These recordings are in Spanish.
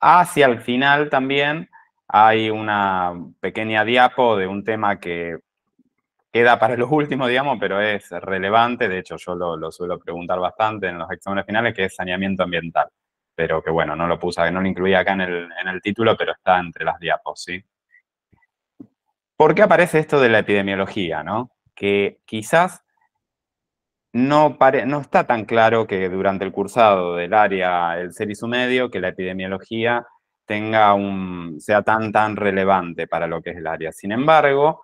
Hacia el final también hay una pequeña diapo de un tema que queda para los últimos, digamos, pero es relevante. De hecho, yo lo, suelo preguntar bastante en los exámenes finales, que es saneamiento ambiental. Pero que bueno, no lo puse, no lo incluí acá en el, en el título, pero está entre las diapos, ¿sí? ¿Por qué aparece esto de la epidemiología, no? Que quizás no, no está tan claro que durante el cursado del área el ser y su medio, que la epidemiología tenga un, sea tan, tan relevante para lo que es el área. Sin embargo,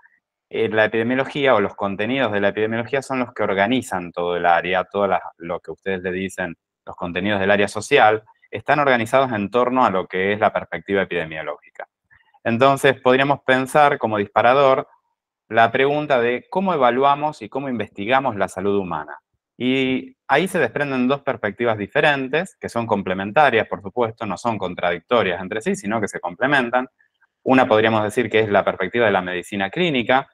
eh, la epidemiología o los contenidos de la epidemiología son los que organizan todo el área, todo lo que ustedes le dicen, los contenidos del área social, están organizados en torno a lo que es la perspectiva epidemiológica. Entonces, podríamos pensar como disparador la pregunta de cómo evaluamos y cómo investigamos la salud humana. Y ahí se desprenden dos perspectivas diferentes, que son complementarias, por supuesto, no son contradictorias entre sí, sino que se complementan. Una podríamos decir que es la perspectiva de la medicina clínica,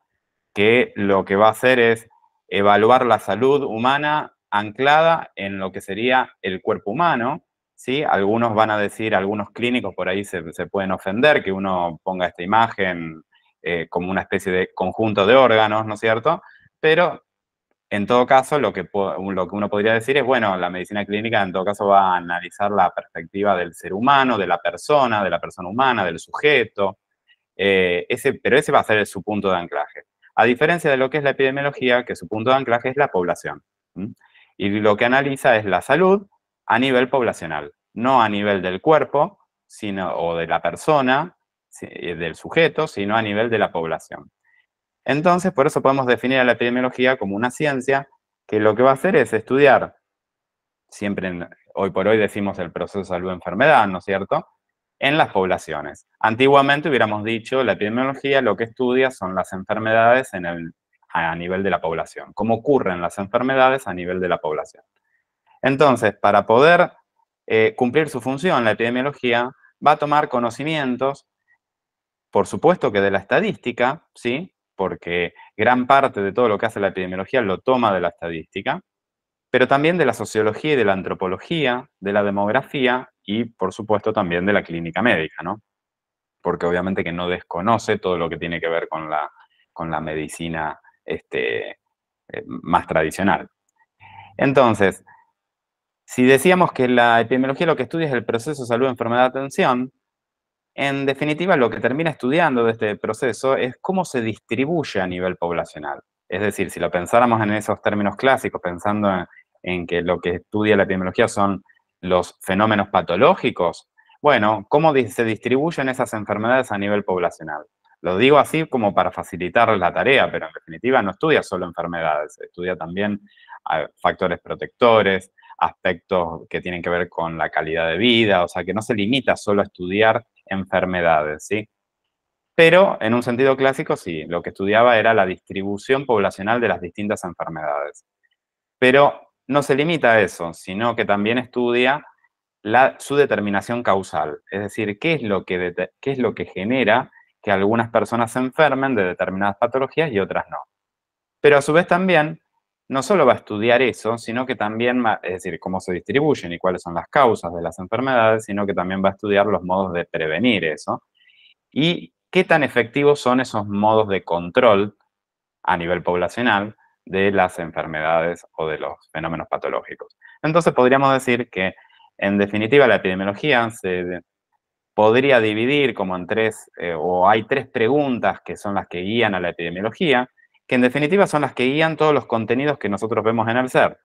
que lo que va a hacer es evaluar la salud humana anclada en lo que sería el cuerpo humano. ¿sí? Algunos van a decir, algunos clínicos por ahí se, se pueden ofender que uno ponga esta imagen eh, como una especie de conjunto de órganos, ¿no es cierto? Pero en todo caso, lo que, lo que uno podría decir es, bueno, la medicina clínica en todo caso va a analizar la perspectiva del ser humano, de la persona, de la persona humana, del sujeto, eh, ese, pero ese va a ser su punto de anclaje. A diferencia de lo que es la epidemiología, que su punto de anclaje es la población. Y lo que analiza es la salud a nivel poblacional, no a nivel del cuerpo sino, o de la persona, del sujeto, sino a nivel de la población. Entonces, por eso podemos definir a la epidemiología como una ciencia que lo que va a hacer es estudiar, siempre hoy por hoy decimos el proceso de salud-enfermedad, ¿no es cierto?, en las poblaciones. Antiguamente hubiéramos dicho, la epidemiología lo que estudia son las enfermedades en a nivel de la población, cómo ocurren las enfermedades a nivel de la población. Entonces, para poder eh, cumplir su función, la epidemiología va a tomar conocimientos por supuesto que de la estadística, ¿sí? Porque gran parte de todo lo que hace la epidemiología lo toma de la estadística, pero también de la sociología y de la antropología, de la demografía y, por supuesto, también de la clínica médica, ¿no? Porque obviamente que no desconoce todo lo que tiene que ver con la, con la medicina este, eh, más tradicional. Entonces, si decíamos que la epidemiología lo que estudia es el proceso de salud, enfermedad, atención, en definitiva, lo que termina estudiando de este proceso es cómo se distribuye a nivel poblacional. Es decir, si lo pensáramos en esos términos clásicos, pensando en, que lo que estudia la epidemiología son los fenómenos patológicos, bueno, cómo se distribuyen esas enfermedades a nivel poblacional. Lo digo así como para facilitar la tarea, pero en definitiva no estudia solo enfermedades, estudia también ah, factores protectores, aspectos que tienen que ver con la calidad de vida, o sea, que no se limita solo a estudiar enfermedades, ¿sí? Pero en un sentido clásico, sí, lo que estudiaba era la distribución poblacional de las distintas enfermedades. Pero no se limita a eso, sino que también estudia la, su determinación causal, es decir, qué es, lo que qué es lo que genera que algunas personas se enfermen de determinadas patologías y otras no. Pero a su vez también no solo va a estudiar eso, sino que también, va, es decir, cómo se distribuyen y cuáles son las causas de las enfermedades, sino que también va a estudiar los modos de prevenir eso y qué tan efectivos son esos modos de control a nivel poblacional de las enfermedades o de los fenómenos patológicos. Entonces podríamos decir que, en definitiva, la epidemiología se podría dividir como en tres, eh, o hay tres preguntas que son las que guían a la epidemiología, que en definitiva son las que guían todos los contenidos que nosotros vemos en el ser.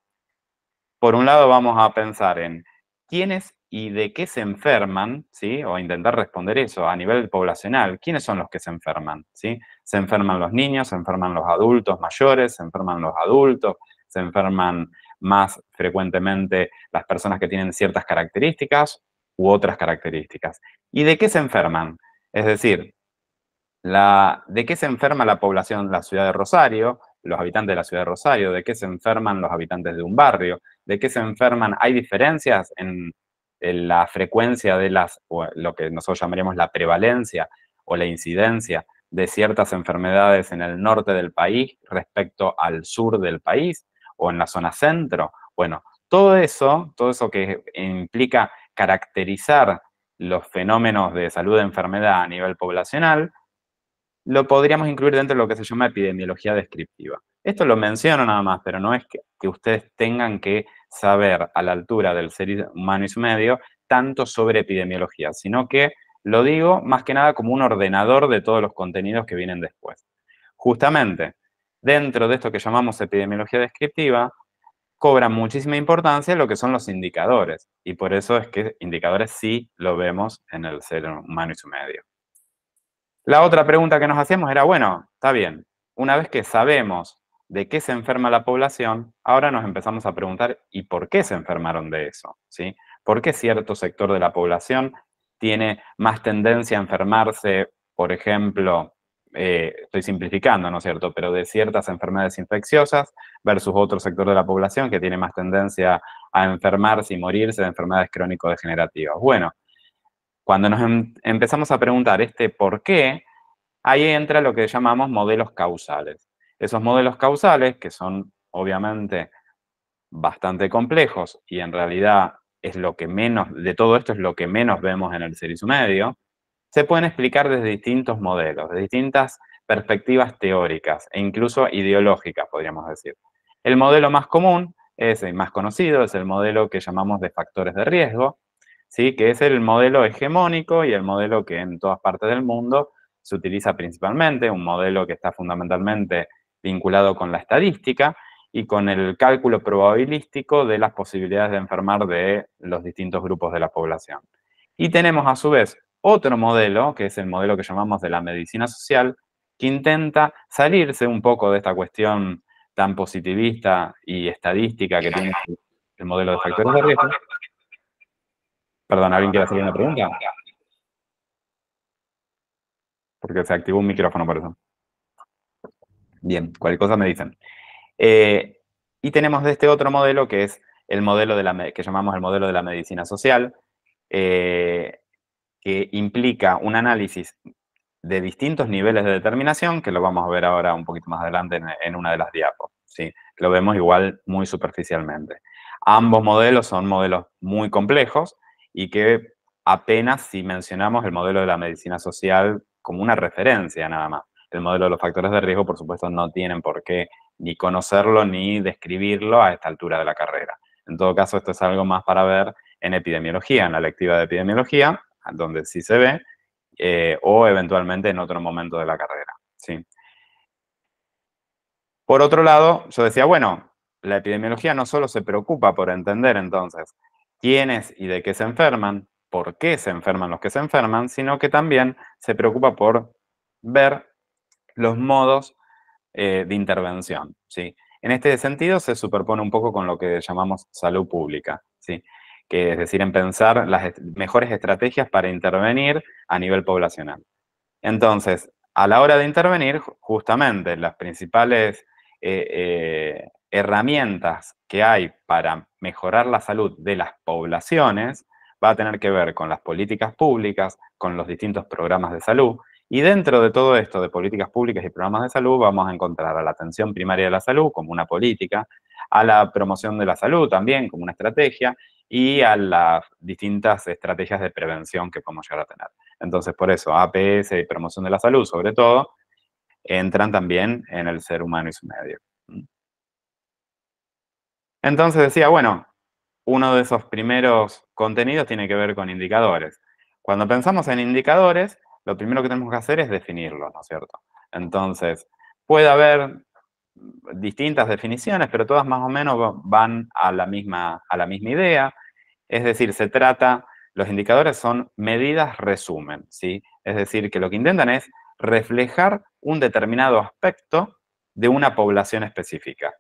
Por un lado vamos a pensar en quiénes y de qué se enferman, ¿sí? O intentar responder eso a nivel poblacional. ¿Quiénes son los que se enferman? ¿Sí? Se enferman los niños, se enferman los adultos mayores, se enferman los adultos, se enferman más frecuentemente las personas que tienen ciertas características u otras características. ¿Y de qué se enferman? Es decir, ¿De qué se enferma la población, la ciudad de Rosario, los habitantes de la ciudad de Rosario? ¿De qué se enferman los habitantes de un barrio? ¿De qué se enferman? ¿Hay diferencias en, la frecuencia de las, lo que nosotros llamaríamos la prevalencia o la incidencia de ciertas enfermedades en el norte del país respecto al sur del país o en la zona centro? Bueno, todo eso, todo eso que implica caracterizar los fenómenos de salud de enfermedad a nivel poblacional, lo podríamos incluir dentro de lo que se llama epidemiología descriptiva. Esto lo menciono nada más, pero no es que, ustedes tengan que saber a la altura del ser humano y su medio tanto sobre epidemiología, sino que lo digo más que nada como un ordenador de todos los contenidos que vienen después. Justamente, dentro de esto que llamamos epidemiología descriptiva, cobra muchísima importancia lo que son los indicadores. Y por eso es que indicadores sí lo vemos en el ser humano y su medio. La otra pregunta que nos hacíamos era, bueno, está bien, una vez que sabemos de qué se enferma la población, ahora nos empezamos a preguntar, ¿y por qué se enfermaron de eso? ¿Sí? ¿Por qué cierto sector de la población tiene más tendencia a enfermarse, por ejemplo, eh, estoy simplificando, ¿no es cierto?, pero de ciertas enfermedades infecciosas versus otro sector de la población que tiene más tendencia a enfermarse y morirse de enfermedades crónico-degenerativas. Bueno, cuando nos em, empezamos a preguntar este por qué, ahí entra lo que llamamos modelos causales. Esos modelos causales, que son obviamente bastante complejos y en realidad es lo que menos, de todo esto es lo que menos vemos en el servicio medio, se pueden explicar desde distintos modelos, de distintas perspectivas teóricas e incluso ideológicas, podríamos decir. El modelo más común es el más conocido, es el modelo que llamamos de factores de riesgo, ¿sí? que es el modelo hegemónico y el modelo que en todas partes del mundo se utiliza principalmente, un modelo que está fundamentalmente vinculado con la estadística y con el cálculo probabilístico de las posibilidades de enfermar de los distintos grupos de la población. Y tenemos a su vez otro modelo, que es el modelo que llamamos de la medicina social, que intenta salirse un poco de esta cuestión tan positivista y estadística que tiene el modelo de factores de riesgo Perdón, ¿alguien quiere hacer una pregunta? Porque se activó un micrófono por eso. Bien, cualquier cosa me dicen. Eh, y tenemos de este otro modelo que es el modelo de la, que llamamos el modelo de la medicina social, eh, que implica un análisis de distintos niveles de determinación, que lo vamos a ver ahora un poquito más adelante en, una de las diapos. ¿sí? Lo vemos igual muy superficialmente. Ambos modelos son modelos muy complejos, y que apenas si mencionamos el modelo de la medicina social como una referencia nada más. El modelo de los factores de riesgo, por supuesto, no tienen por qué ni conocerlo ni describirlo a esta altura de la carrera. En todo caso, esto es algo más para ver en epidemiología, en la lectiva de epidemiología, donde sí se ve, eh, o eventualmente en otro momento de la carrera. ¿sí? Por otro lado, yo decía, bueno, la epidemiología no solo se preocupa por entender entonces quiénes y de qué se enferman, por qué se enferman los que se enferman, sino que también se preocupa por ver los modos eh, de intervención. ¿sí? En este sentido se superpone un poco con lo que llamamos salud pública, ¿sí? que es decir, en pensar las mejores estrategias para intervenir a nivel poblacional. Entonces, a la hora de intervenir, justamente las principales eh, eh, herramientas que hay para mejorar la salud de las poblaciones va a tener que ver con las políticas públicas, con los distintos programas de salud, y dentro de todo esto de políticas públicas y programas de salud vamos a encontrar a la atención primaria de la salud como una política, a la promoción de la salud también como una estrategia y a las distintas estrategias de prevención que podemos llegar a tener. Entonces, por eso, APS y promoción de la salud, sobre todo, entran también en el ser humano y su medio. Entonces decía, bueno, uno de esos primeros contenidos tiene que ver con indicadores. Cuando pensamos en indicadores, lo primero que tenemos que hacer es definirlos, ¿no es cierto? Entonces, puede haber distintas definiciones, pero todas más o menos van a la misma, a la misma idea. Es decir, se trata, los indicadores son medidas resumen, ¿sí? Es decir, que lo que intentan es reflejar un determinado aspecto de una población específica.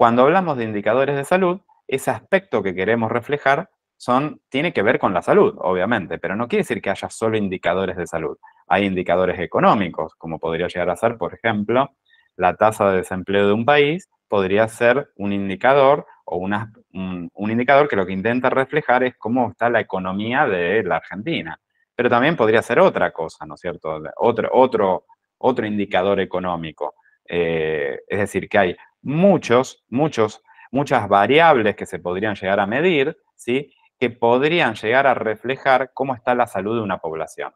Cuando hablamos de indicadores de salud, ese aspecto que queremos reflejar tiene que ver con la salud, obviamente, pero no quiere decir que haya solo indicadores de salud. Hay indicadores económicos, como podría llegar a ser, por ejemplo, la tasa de desempleo de un país podría ser un indicador o un, indicador que lo que intenta reflejar es cómo está la economía de la Argentina. Pero también podría ser otra cosa, ¿no es cierto? Otro, otro, otro indicador económico. Eh, es decir, que hay muchos, muchos, muchas variables que se podrían llegar a medir, ¿sí? que podrían llegar a reflejar cómo está la salud de una población.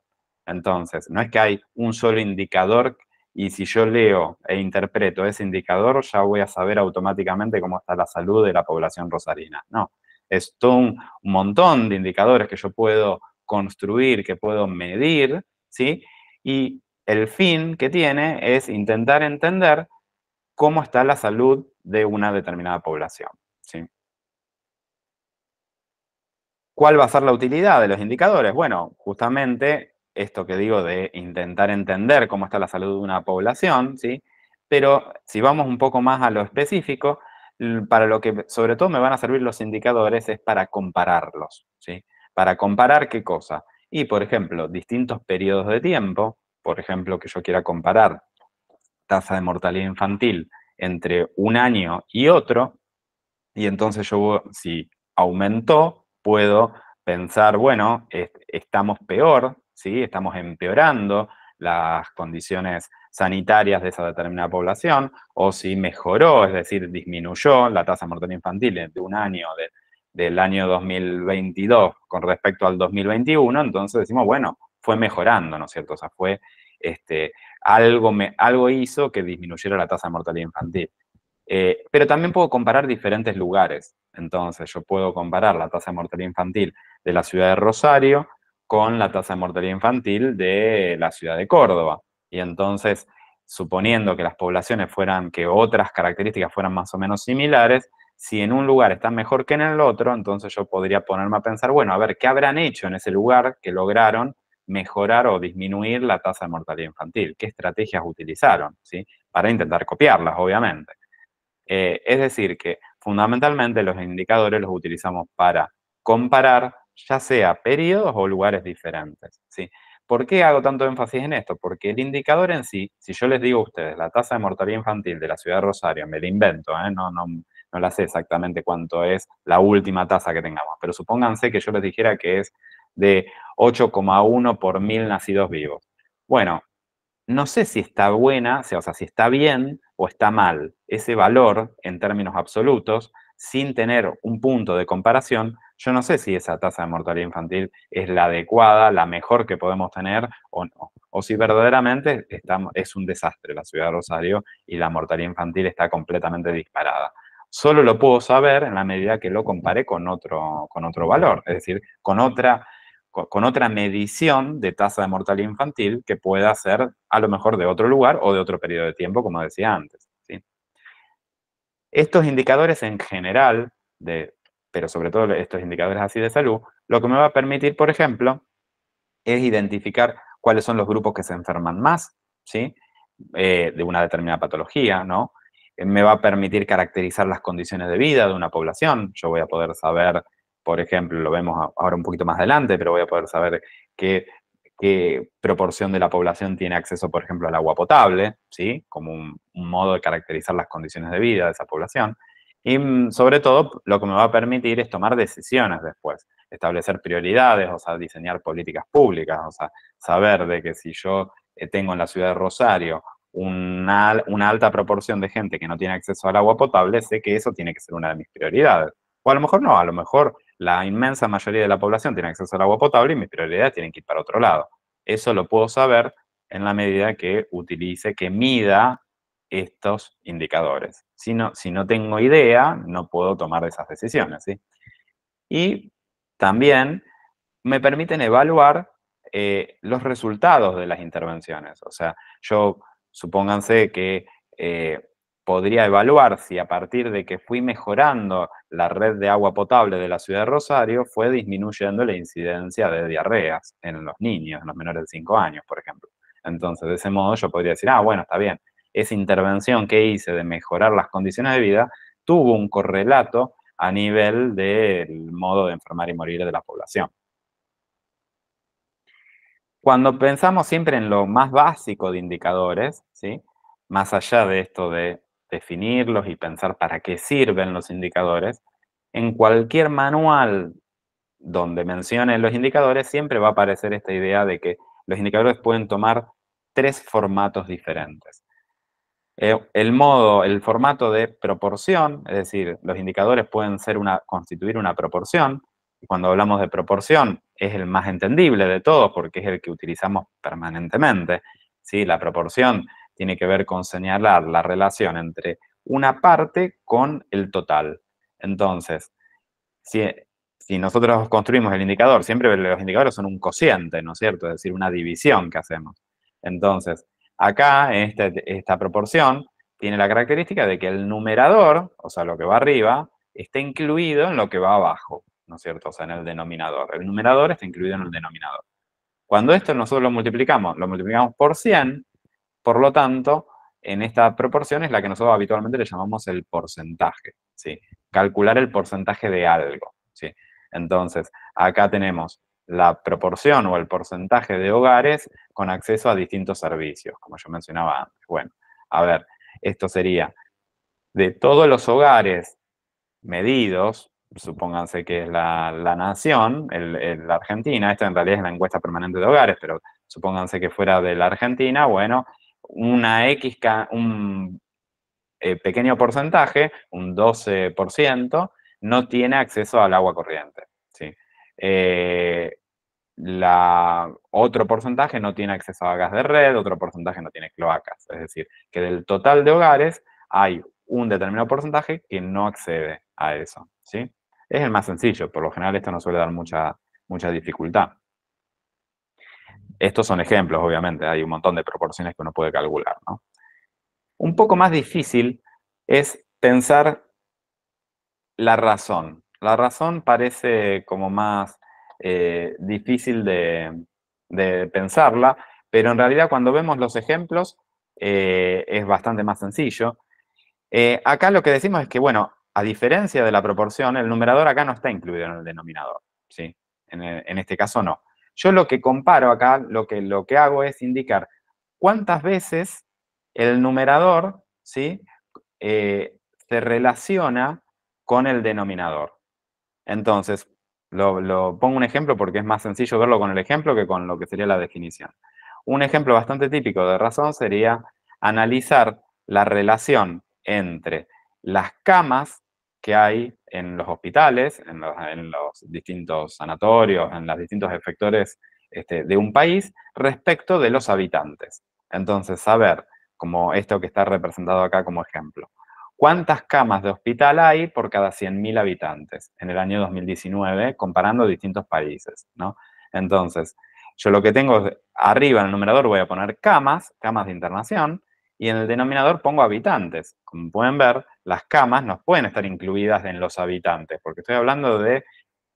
Entonces, no es que hay un solo indicador y si yo leo e interpreto ese indicador, ya voy a saber automáticamente cómo está la salud de la población rosarina. No, es todo un, montón de indicadores que yo puedo construir, que puedo medir, ¿sí? Y el fin que tiene es intentar entender cómo está la salud de una determinada población. ¿sí? ¿Cuál va a ser la utilidad de los indicadores? Bueno, justamente esto que digo de intentar entender cómo está la salud de una población, ¿sí? Pero si vamos un poco más a lo específico, para lo que sobre todo me van a servir los indicadores es para compararlos, ¿sí? Para comparar qué cosa. Y, por ejemplo, distintos periodos de tiempo, por ejemplo, que yo quiera comparar tasa de mortalidad infantil entre un año y otro, y entonces yo, si aumentó, puedo pensar, bueno, estamos peor, estamos empeorando las condiciones sanitarias de esa determinada población, o si mejoró, es decir, disminuyó la tasa de mortalidad infantil de un año, del año 2022 con respecto al 2021, entonces decimos, bueno, fue mejorando, ¿no es cierto? O sea, fue este, algo, me, algo hizo que disminuyera la tasa de mortalidad infantil. Eh, pero también puedo comparar diferentes lugares. Entonces, yo puedo comparar la tasa de mortalidad infantil de la ciudad de Rosario con la tasa de mortalidad infantil de la ciudad de Córdoba. Y entonces, suponiendo que las poblaciones fueran, que otras características fueran más o menos similares, si en un lugar está mejor que en el otro, entonces yo podría ponerme a pensar, bueno, a ver, ¿qué habrán hecho en ese lugar que lograron mejorar o disminuir la tasa de mortalidad infantil. ¿Qué estrategias utilizaron? ¿sí? Para intentar copiarlas, obviamente. Eh, es decir, que fundamentalmente los indicadores los utilizamos para comparar ya sea periodos o lugares diferentes. ¿sí? ¿Por qué hago tanto énfasis en esto? Porque el indicador en sí, si yo les digo a ustedes la tasa de mortalidad infantil de la ciudad de Rosario, me la invento, ¿eh? no, no la sé exactamente cuánto es la última tasa que tengamos, pero supónganse que yo les dijera que es de 8,1 por mil nacidos vivos. Bueno, no sé si está buena, o sea, si está bien o está mal ese valor en términos absolutos, sin tener un punto de comparación, yo no sé si esa tasa de mortalidad infantil es la adecuada, la mejor que podemos tener o no. O si verdaderamente es un desastre la ciudad de Rosario y la mortalidad infantil está completamente disparada. Solo lo puedo saber en la medida que lo compare con otro, con otro valor, es decir, con otra con otra medición de tasa de mortalidad infantil que pueda ser a lo mejor de otro lugar o de otro periodo de tiempo, como decía antes. ¿sí? Estos indicadores en general, de, pero sobre todo estos indicadores así de salud, lo que me va a permitir, por ejemplo, es identificar cuáles son los grupos que se enferman más, ¿sí? Eh, de una determinada patología, ¿no? Eh, me va a permitir caracterizar las condiciones de vida de una población. Yo voy a poder saber por ejemplo, lo vemos ahora un poquito más adelante, pero voy a poder saber qué, qué proporción de la población tiene acceso, por ejemplo, al agua potable, ¿sí? Como un, modo de caracterizar las condiciones de vida de esa población. Y mm, sobre todo, lo que me va a permitir es tomar decisiones después, establecer prioridades, o sea, diseñar políticas públicas, o sea, saber de que si yo eh, tengo en la ciudad de Rosario una, una, alta proporción de gente que no tiene acceso al agua potable, sé que eso tiene que ser una de mis prioridades. O a lo mejor no, a lo mejor la inmensa mayoría de la población tiene acceso al agua potable y mis prioridades tienen que ir para otro lado. Eso lo puedo saber en la medida que utilice, que mida estos indicadores. Si no, si no tengo idea, no puedo tomar esas decisiones. Y también me permiten evaluar eh, los resultados de las intervenciones. O sea, yo supónganse que eh, podría evaluar si a partir de que fui mejorando la red de agua potable de la ciudad de Rosario, fue disminuyendo la incidencia de diarreas en los niños, en los menores de 5 años, por ejemplo. Entonces, de ese modo yo podría decir, ah, bueno, está bien, esa intervención que hice de mejorar las condiciones de vida tuvo un correlato a nivel del modo de enfermar y morir de la población. Cuando pensamos siempre en lo más básico de indicadores, ¿sí? más allá de esto de definirlos y pensar para qué sirven los indicadores, en cualquier manual donde mencionen los indicadores siempre va a aparecer esta idea de que los indicadores pueden tomar tres formatos diferentes. Eh, el modo, el formato de proporción, es decir, los indicadores pueden ser una, constituir una proporción. Y cuando hablamos de proporción, es el más entendible de todos porque es el que utilizamos permanentemente. ¿sí? La proporción tiene que ver con señalar la relación entre una parte con el total. Entonces, si, nosotros construimos el indicador, siempre los indicadores son un cociente, ¿no es cierto? Es decir, una división que hacemos. Entonces, acá esta, esta proporción tiene la característica de que el numerador, o sea, lo que va arriba, está incluido en lo que va abajo, ¿no es cierto? O sea, en el denominador. El numerador está incluido en el denominador. Cuando esto nosotros lo multiplicamos, lo multiplicamos por 100, por lo tanto, en esta proporción es la que nosotros habitualmente le llamamos el porcentaje, ¿sí? Calcular el porcentaje de algo, ¿sí? Entonces, acá tenemos la proporción o el porcentaje de hogares con acceso a distintos servicios, como yo mencionaba antes. Bueno, a ver, esto sería de todos los hogares medidos, supónganse que es la, nación, el, la Argentina, esta en realidad es la encuesta permanente de hogares, pero supónganse que fuera de la Argentina, bueno, un eh, pequeño porcentaje, un 12%, no tiene acceso al agua corriente. ¿sí? Eh, la, otro porcentaje no tiene acceso a gas de red, otro porcentaje no tiene cloacas. Es decir, que del total de hogares hay un determinado porcentaje que no accede a eso. ¿sí? Es el más sencillo, por lo general esto no suele dar mucha, mucha dificultad. Estos son ejemplos, obviamente, hay un montón de proporciones que uno puede calcular. ¿no? Un poco más difícil es pensar la razón. La razón parece como más eh, difícil de, pensarla, pero en realidad cuando vemos los ejemplos eh, es bastante más sencillo. Eh, acá lo que decimos es que, bueno, a diferencia de la proporción, el numerador acá no está incluido en el denominador, ¿sí? en este caso no. Yo lo que comparo acá, lo que, lo que hago es indicar cuántas veces el numerador ¿sí? Eh, se relaciona con el denominador. Entonces, lo, pongo un ejemplo porque es más sencillo verlo con el ejemplo que con lo que sería la definición. Un ejemplo bastante típico de razón sería analizar la relación entre las camas que hay en los hospitales, en los, distintos sanatorios, en los distintos efectores este, de un país respecto de los habitantes. Entonces, saber, como esto que está representado acá como ejemplo, cuántas camas de hospital hay por cada 100.000 habitantes en el año 2019, comparando distintos países, ¿no? Entonces, yo lo que tengo arriba en el numerador voy a poner camas, camas de internación, y en el denominador pongo habitantes. Como pueden ver, las camas no pueden estar incluidas en los habitantes, porque estoy hablando de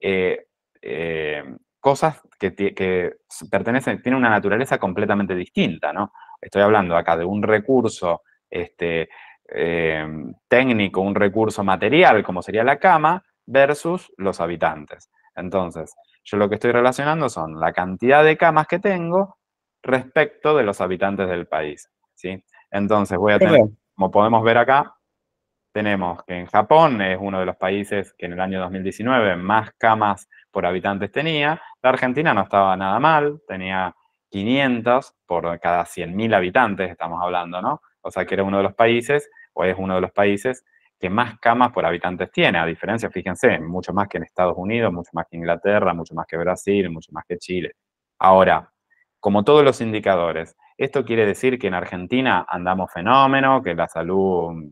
eh, eh, cosas que, pertenecen, tienen una naturaleza completamente distinta, ¿no? Estoy hablando acá de un recurso este, eh, técnico, un recurso material, como sería la cama, versus los habitantes. Entonces, yo lo que estoy relacionando son la cantidad de camas que tengo respecto de los habitantes del país, ¿sí? Entonces voy a tener, como podemos ver acá, tenemos que en Japón es uno de los países que en el año 2019 más camas por habitantes tenía. La Argentina no estaba nada mal, tenía 500 por cada 100.000 habitantes, estamos hablando, ¿no? O sea que era uno de los países, o es uno de los países que más camas por habitantes tiene, a diferencia, fíjense, mucho más que en Estados Unidos, mucho más que Inglaterra, mucho más que Brasil, mucho más que Chile. Ahora, como todos los indicadores, esto quiere decir que en Argentina andamos fenómeno, que la salud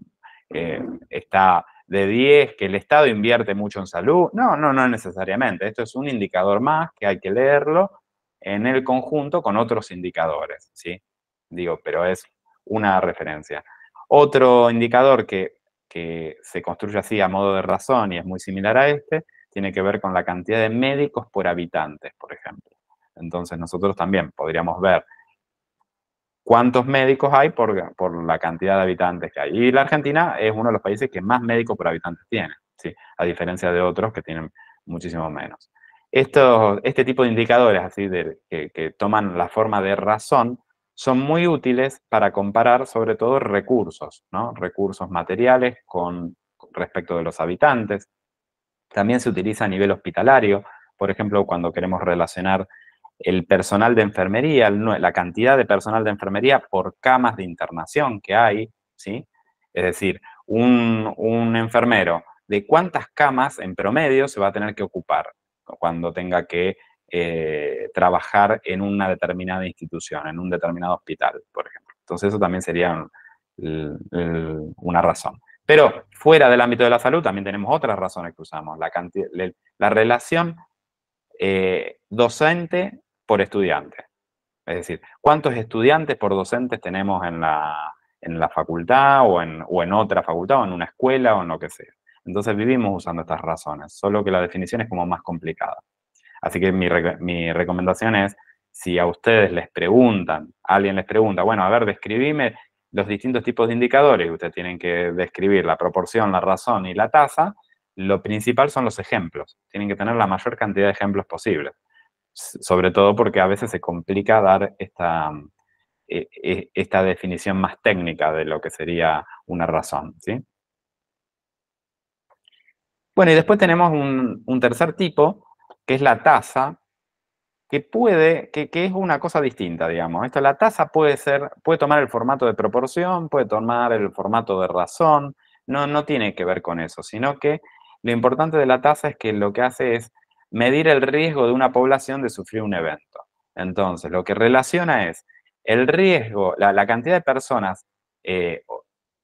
eh, está de 10, que el Estado invierte mucho en salud. No, no, no necesariamente. Esto es un indicador más que hay que leerlo en el conjunto con otros indicadores, ¿sí? Digo, pero es una referencia. Otro indicador que, que se construye así a modo de razón y es muy similar a este, tiene que ver con la cantidad de médicos por habitantes, por ejemplo. Entonces nosotros también podríamos ver cuántos médicos hay por, por, la cantidad de habitantes que hay. Y la Argentina es uno de los países que más médicos por habitantes tiene, ¿sí? a diferencia de otros que tienen muchísimo menos. este tipo de indicadores así de, que, toman la forma de razón son muy útiles para comparar sobre todo recursos, ¿no? recursos materiales con respecto de los habitantes. También se utiliza a nivel hospitalario, por ejemplo, cuando queremos relacionar el personal de enfermería, la cantidad de personal de enfermería por camas de internación que hay, ¿sí? Es decir, un, enfermero, ¿de cuántas camas en promedio se va a tener que ocupar cuando tenga que eh, trabajar en una determinada institución, en un determinado hospital, por ejemplo? Entonces eso también sería una razón. Pero fuera del ámbito de la salud también tenemos otras razones que usamos, la, relación eh, docente por estudiante. Es decir, ¿cuántos estudiantes por docentes tenemos en la, en la facultad o en, o en otra facultad o en una escuela o en lo que sea? Entonces vivimos usando estas razones, solo que la definición es como más complicada. Así que mi, mi recomendación es, si a ustedes les preguntan, alguien les pregunta, bueno, a ver, describime los distintos tipos de indicadores, ustedes tienen que describir la proporción, la razón y la tasa, lo principal son los ejemplos. Tienen que tener la mayor cantidad de ejemplos posibles sobre todo porque a veces se complica dar esta, mm, e, e, esta definición más técnica de lo que sería una razón, ¿sí? Bueno, y después tenemos un, tercer tipo, que es la tasa, que puede, que, es una cosa distinta, digamos. la tasa puede ser, puede tomar el formato de proporción, puede tomar el formato de razón, no, no tiene que ver con eso, sino que lo importante de la tasa es que lo que hace es medir el riesgo de una población de sufrir un evento. Entonces, lo que relaciona es el riesgo, la, cantidad de personas, eh,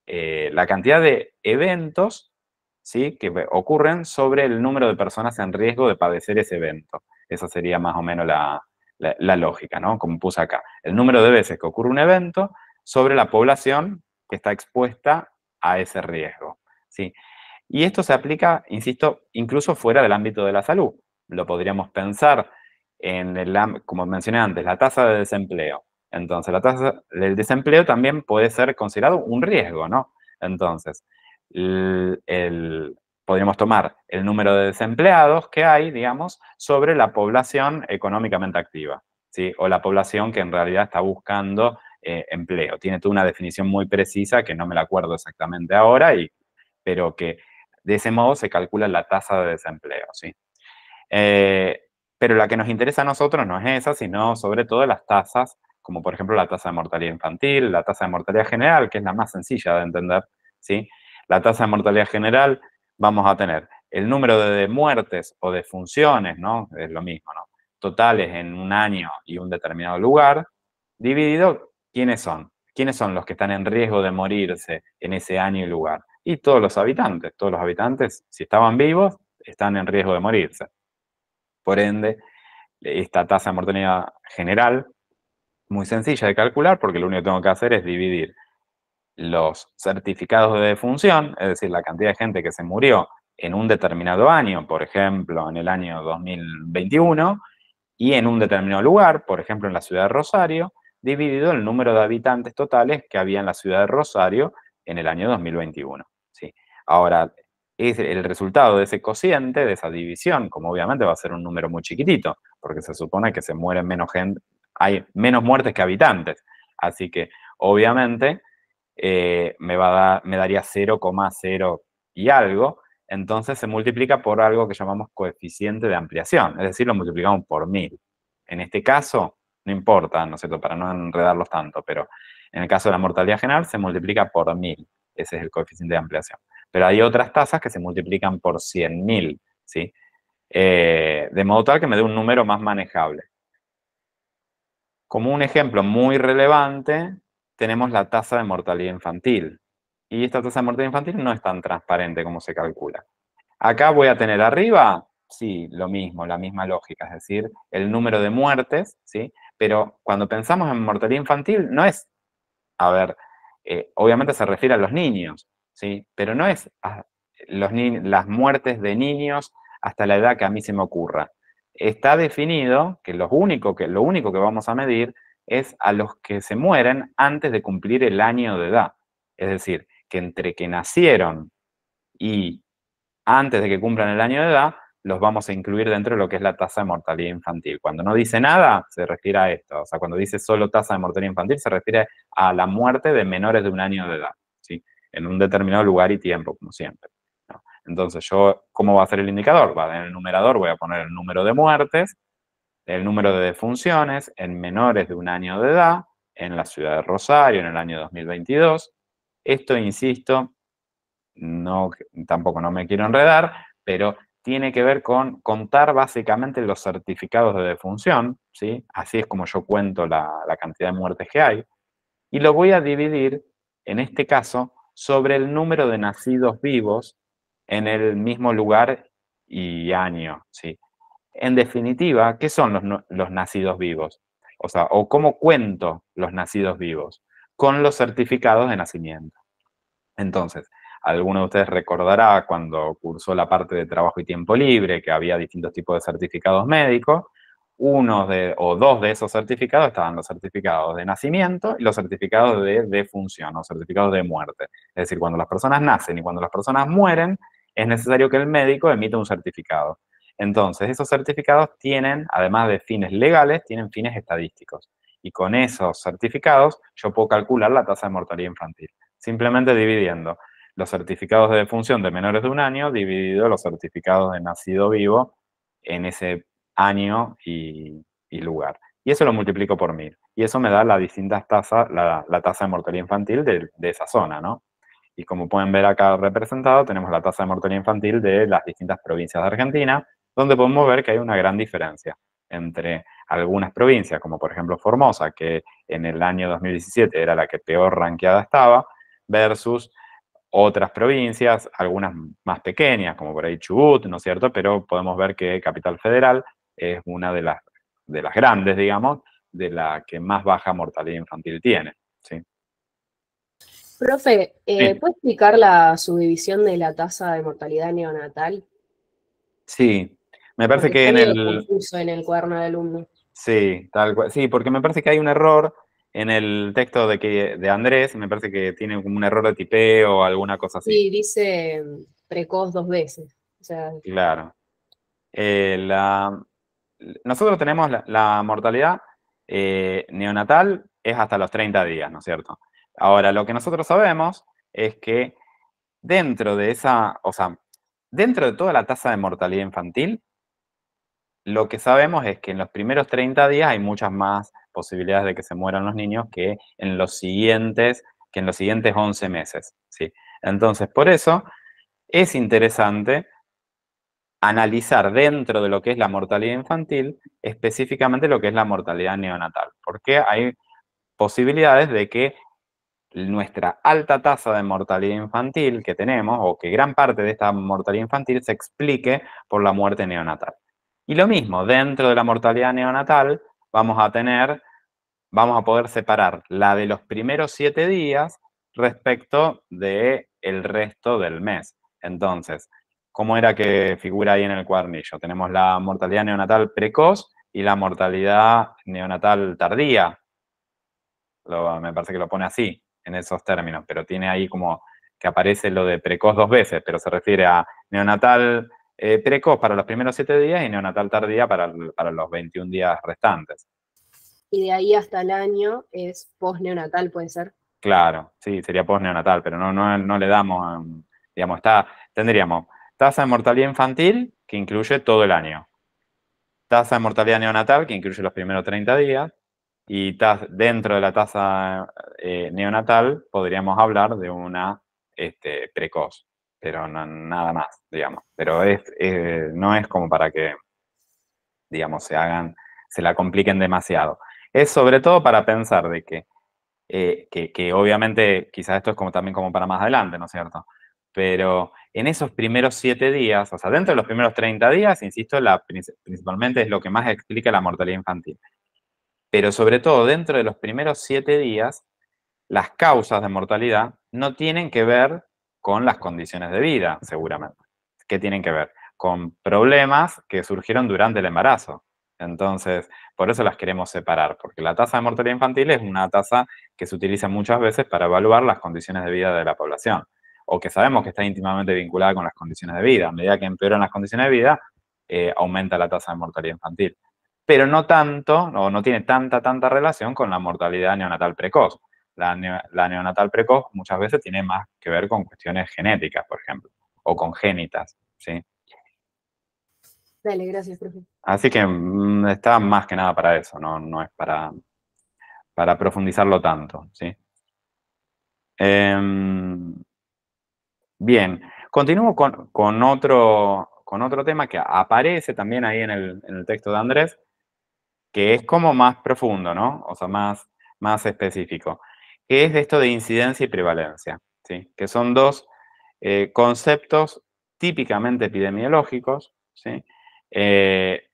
eh, la cantidad de eventos ¿sí? que ocurren sobre el número de personas en riesgo de padecer ese evento. Esa sería más o menos la, lógica, ¿no? Como puse acá. El número de veces que ocurre un evento sobre la población que está expuesta a ese riesgo. ¿sí? Y esto se aplica, insisto, incluso fuera del ámbito de la salud lo podríamos pensar en el, como mencioné antes, la tasa de desempleo. Entonces, la tasa del desempleo también puede ser considerado un riesgo, ¿no? Entonces, podríamos tomar el número de desempleados que hay, digamos, sobre la población económicamente activa, ¿sí? O la población que en realidad está buscando eh, empleo. Tiene toda una definición muy precisa que no me la acuerdo exactamente ahora, y, pero que de ese modo se calcula la tasa de desempleo, ¿sí? Eh, pero la que nos interesa a nosotros no es esa, sino sobre todo las tasas, como por ejemplo la tasa de mortalidad infantil, la tasa de mortalidad general, que es la más sencilla de entender, ¿sí? La tasa de mortalidad general vamos a tener el número de muertes o de funciones, ¿no? Es lo mismo, ¿no? Totales en un año y un determinado lugar, dividido quiénes son, quiénes son los que están en riesgo de morirse en ese año y lugar. Y todos los habitantes, todos los habitantes, si estaban vivos, están en riesgo de morirse. Por ende, esta tasa de mortalidad general, muy sencilla de calcular, porque lo único que tengo que hacer es dividir los certificados de defunción, es decir, la cantidad de gente que se murió en un determinado año, por ejemplo, en el año 2021, y en un determinado lugar, por ejemplo, en la ciudad de Rosario, dividido el número de habitantes totales que había en la ciudad de Rosario en el año 2021. ¿sí? Ahora, es el resultado de ese cociente, de esa división, como obviamente va a ser un número muy chiquitito, porque se supone que se mueren menos gente, hay menos muertes que habitantes. Así que obviamente eh, me, va me daría 0,0 y algo, entonces se multiplica por algo que llamamos coeficiente de ampliación, es decir, lo multiplicamos por 1000. En este caso, no importa, ¿no es cierto?, para no enredarlos tanto, pero en el caso de la mortalidad general se multiplica por 1000, ese es el coeficiente de ampliación. Pero hay otras tasas que se multiplican por 100.000, ¿sí? Eh, de modo tal que me dé un número más manejable. Como un ejemplo muy relevante, tenemos la tasa de mortalidad infantil. Y esta tasa de mortalidad infantil no es tan transparente como se calcula. Acá voy a tener arriba, sí, lo mismo, la misma lógica, es decir, el número de muertes, ¿sí? Pero cuando pensamos en mortalidad infantil, no es, a ver, eh, obviamente se refiere a los niños, ¿sí? Pero no es ah, las muertes de niños hasta la edad que a mí se me ocurra. Está definido que, único que lo único que vamos a medir es a los que se mueren antes de cumplir el año de edad. Es decir, que entre que nacieron y antes de que cumplan el año de edad, los vamos a incluir dentro de lo que es la tasa de mortalidad infantil. Cuando no dice nada, se refiere a esto. O sea, cuando dice solo tasa de mortalidad infantil, se refiere a la muerte de menores de un año de edad en un determinado lugar y tiempo, como siempre. Entonces, yo, ¿cómo va a ser el indicador? Va, en el numerador voy a poner el número de muertes, el número de defunciones en menores de un año de edad, en la ciudad de Rosario, en el año 2022. Esto, insisto, no, tampoco no me quiero enredar, pero tiene que ver con contar básicamente los certificados de defunción, ¿sí? Así es como yo cuento la, la cantidad de muertes que hay. Y lo voy a dividir, en este caso, sobre el número de nacidos vivos en el mismo lugar y año. ¿sí? En definitiva, ¿qué son los, nacidos vivos? O sea, o cómo cuento los nacidos vivos con los certificados de nacimiento. Entonces, alguno de ustedes recordará cuando cursó la parte de trabajo y tiempo libre que había distintos tipos de certificados médicos uno de, o dos de esos certificados estaban los certificados de nacimiento y los certificados de defunción o certificados de muerte. Es decir, cuando las personas nacen y cuando las personas mueren, es necesario que el médico emita un certificado. Entonces, esos certificados tienen, además de fines legales, tienen fines estadísticos. Y con esos certificados yo puedo calcular la tasa de mortalidad infantil, simplemente dividiendo los certificados de defunción de menores de un año dividido los certificados de nacido vivo en ese año y, lugar. Y eso lo multiplico por mil. Y eso me da las distintas tasas, la, tasa de mortalidad infantil de, esa zona, ¿no? Y como pueden ver acá representado, tenemos la tasa de mortalidad infantil de las distintas provincias de Argentina, donde podemos ver que hay una gran diferencia entre algunas provincias, como por ejemplo Formosa, que en el año 2017 era la que peor ranqueada estaba, versus otras provincias, algunas más pequeñas, como por ahí Chubut, ¿no es cierto? Pero podemos ver que Capital Federal es una de las, de las grandes, digamos, de la que más baja mortalidad infantil tiene. ¿sí? Profe, eh, ¿puede explicar la subdivisión de la tasa de mortalidad neonatal? Sí, me parece que en el... en el cuaderno de alumno Sí, tal Sí, porque me parece que hay un error en el texto de, que, de Andrés, me parece que tiene como un error de tipeo o alguna cosa así. Sí, dice mm, precoz dos veces. claro. Eh, la, nosotros tenemos la, mortalidad eh, neonatal es hasta los 30 días, ¿no es cierto? Ahora, lo que nosotros sabemos es que dentro de esa, o sea, dentro de toda la tasa de mortalidad infantil, lo que sabemos es que en los primeros 30 días hay muchas más posibilidades de que se mueran los niños que en los siguientes, que en los siguientes 11 meses, ¿sí? Entonces, por eso es interesante analizar dentro de lo que es la mortalidad infantil, específicamente lo que es la mortalidad neonatal, porque hay posibilidades de que nuestra alta tasa de mortalidad infantil que tenemos, o que gran parte de esta mortalidad infantil se explique por la muerte neonatal. Y lo mismo, dentro de la mortalidad neonatal vamos a tener, vamos a poder separar la de los primeros siete días respecto del el resto del mes. Entonces, ¿Cómo era que figura ahí en el cuadernillo? Tenemos la mortalidad neonatal precoz y la mortalidad neonatal tardía. me parece que lo pone así, en esos términos, pero tiene ahí como que aparece lo de precoz dos veces, pero se refiere a neonatal eh, precoz para los primeros siete días y neonatal tardía para, los 21 días restantes. Y de ahí hasta el año es posneonatal, puede ser. Claro, sí, sería posneonatal, pero no, no, no le damos, digamos, está, tendríamos Tasa de mortalidad infantil, que incluye todo el año. Tasa de mortalidad neonatal, que incluye los primeros 30 días. Y dentro de la tasa eh, neonatal podríamos hablar de una este, precoz, pero nada más, digamos. Pero es, no es como para que, digamos, se hagan, se la compliquen demasiado. Es sobre todo para pensar de que, eh, que obviamente quizás esto es como también como para más adelante, ¿no es cierto? Pero en esos primeros siete días, o sea, dentro de los primeros 30 días, insisto, principalmente es lo que más explica la mortalidad infantil. Pero sobre todo, dentro de los primeros siete días, las causas de mortalidad no tienen que ver con las condiciones de vida, seguramente. ¿Qué tienen que ver? Con problemas que surgieron durante el embarazo. Entonces, por eso las queremos separar, porque la tasa de mortalidad infantil es una tasa que se utiliza muchas veces para evaluar las condiciones de vida de la población o que sabemos que está íntimamente vinculada con las condiciones de vida. A medida que empeoran las condiciones de vida, eh, aumenta la tasa de mortalidad infantil. Pero no tanto, o no tiene tanta, tanta relación con la mortalidad neonatal precoz. La, neonatal precoz muchas veces tiene más que ver con cuestiones genéticas, por ejemplo, o congénitas, ¿sí? Dale, gracias, profe. Así que mm, está más que nada para eso, no, es para, para profundizarlo tanto, ¿sí? Em, Bien, continúo con, otro, con otro tema que aparece también ahí en el, texto de Andrés, que es como más profundo, ¿no? O sea, más, más específico, que es esto de incidencia y prevalencia, ¿sí? Que son dos eh, conceptos típicamente epidemiológicos, ¿sí? Eh,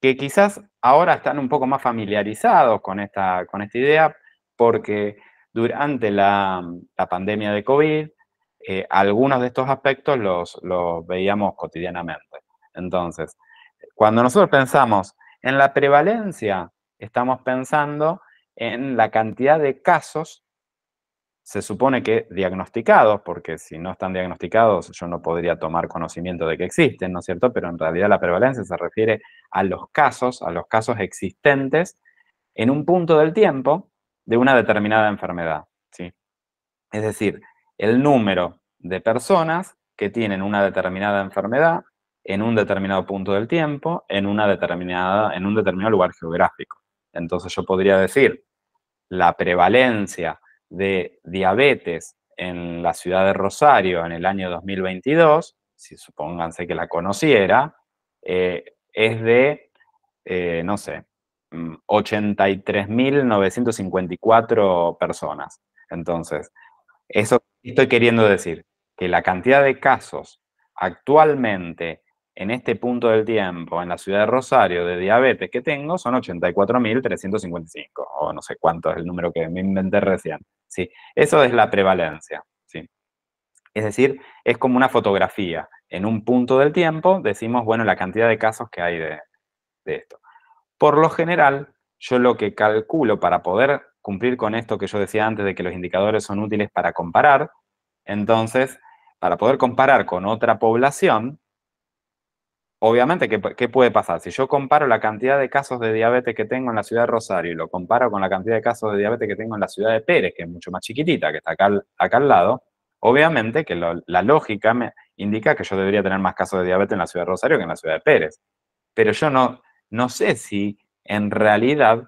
que quizás ahora están un poco más familiarizados con esta, con esta idea, porque durante la, la pandemia de COVID, eh, algunos de estos aspectos los, veíamos cotidianamente. Entonces, cuando nosotros pensamos en la prevalencia, estamos pensando en la cantidad de casos, se supone que diagnosticados, porque si no están diagnosticados yo no podría tomar conocimiento de que existen, ¿no es cierto? Pero en realidad la prevalencia se refiere a los casos, a los casos existentes en un punto del tiempo de una determinada enfermedad, ¿sí? Es decir, el número de personas que tienen una determinada enfermedad en un determinado punto del tiempo, en, una determinada, en un determinado lugar geográfico. Entonces yo podría decir, la prevalencia de diabetes en la ciudad de Rosario en el año 2022, si supónganse que la conociera, eh, es de, eh, no sé, 83.954 mm, personas. Entonces, eso estoy queriendo decir, que la cantidad de casos actualmente en este punto del tiempo en la ciudad de Rosario de diabetes que tengo son 84.355, o no sé cuánto es el número que me inventé recién. Sí, eso es la prevalencia. ¿sí? Es decir, es como una fotografía. En un punto del tiempo decimos, bueno, la cantidad de casos que hay de, de esto. Por lo general, yo lo que calculo para poder cumplir con esto que yo decía antes de que los indicadores son útiles para comparar, entonces, para poder comparar con otra población, obviamente, ¿qué, puede pasar? Si yo comparo la cantidad de casos de diabetes que tengo en la ciudad de Rosario y lo comparo con la cantidad de casos de diabetes que tengo en la ciudad de Pérez, que es mucho más chiquitita, que está acá, al lado, obviamente que la lógica me indica que yo debería tener más casos de diabetes en la ciudad de Rosario que en la ciudad de Pérez. Pero yo no, no sé si en realidad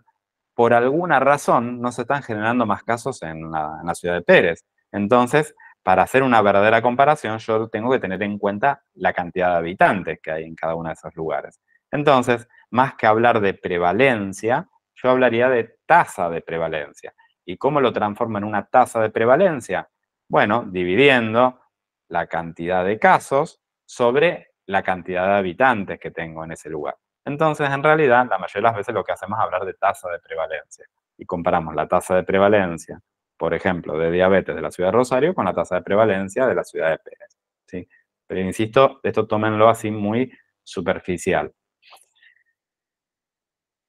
por alguna razón no se están generando más casos en la, ciudad de Pérez. Entonces, para hacer una verdadera comparación, yo tengo que tener en cuenta la cantidad de habitantes que hay en cada uno de esos lugares. Entonces, más que hablar de prevalencia, yo hablaría de tasa de prevalencia. ¿Y cómo lo transformo en una tasa de prevalencia? Bueno, dividiendo la cantidad de casos sobre la cantidad de habitantes que tengo en ese lugar. Entonces, en realidad, la mayoría de las veces lo que hacemos es hablar de tasa de prevalencia y comparamos la tasa de prevalencia, por ejemplo, de diabetes de la ciudad de Rosario con la tasa de prevalencia de la ciudad de Pérez. ¿sí? Pero insisto, esto tómenlo así muy superficial.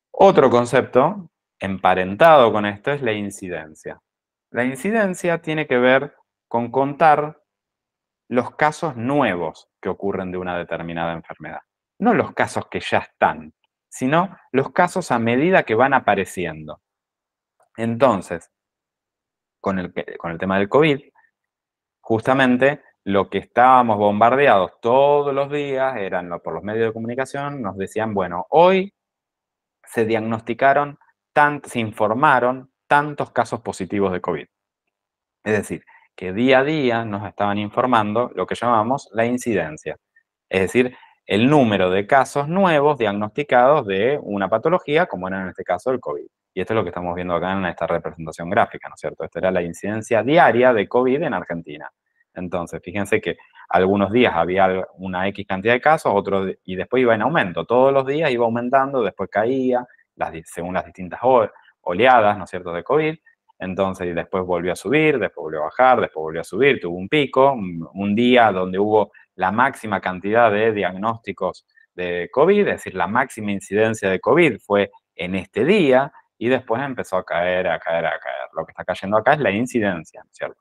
Otro concepto emparentado con esto es la incidencia. La incidencia tiene que ver con contar los casos nuevos que ocurren de una determinada enfermedad no los casos que ya están, sino los casos a medida que van apareciendo. Entonces, con el, con el tema del COVID, justamente lo que estábamos bombardeados todos los días eran por los medios de comunicación, nos decían, bueno, hoy se diagnosticaron, se informaron tantos casos positivos de COVID. Es decir, que día a día nos estaban informando lo que llamamos la incidencia, es decir, el número de casos nuevos diagnosticados de una patología, como era en este caso el COVID. Y esto es lo que estamos viendo acá en esta representación gráfica, ¿no es cierto? Esta era la incidencia diaria de COVID en Argentina. Entonces, fíjense que algunos días había una X cantidad de casos, otros, y después iba en aumento. Todos los días iba aumentando, después caía, las, según las distintas oleadas, ¿no es cierto?, de COVID. Entonces, y después volvió a subir, después volvió a bajar, después volvió a subir, tuvo un pico, un día donde hubo la máxima cantidad de diagnósticos de COVID, es decir, la máxima incidencia de COVID fue en este día y después empezó a caer, a caer, a caer. Lo que está cayendo acá es la incidencia, ¿cierto?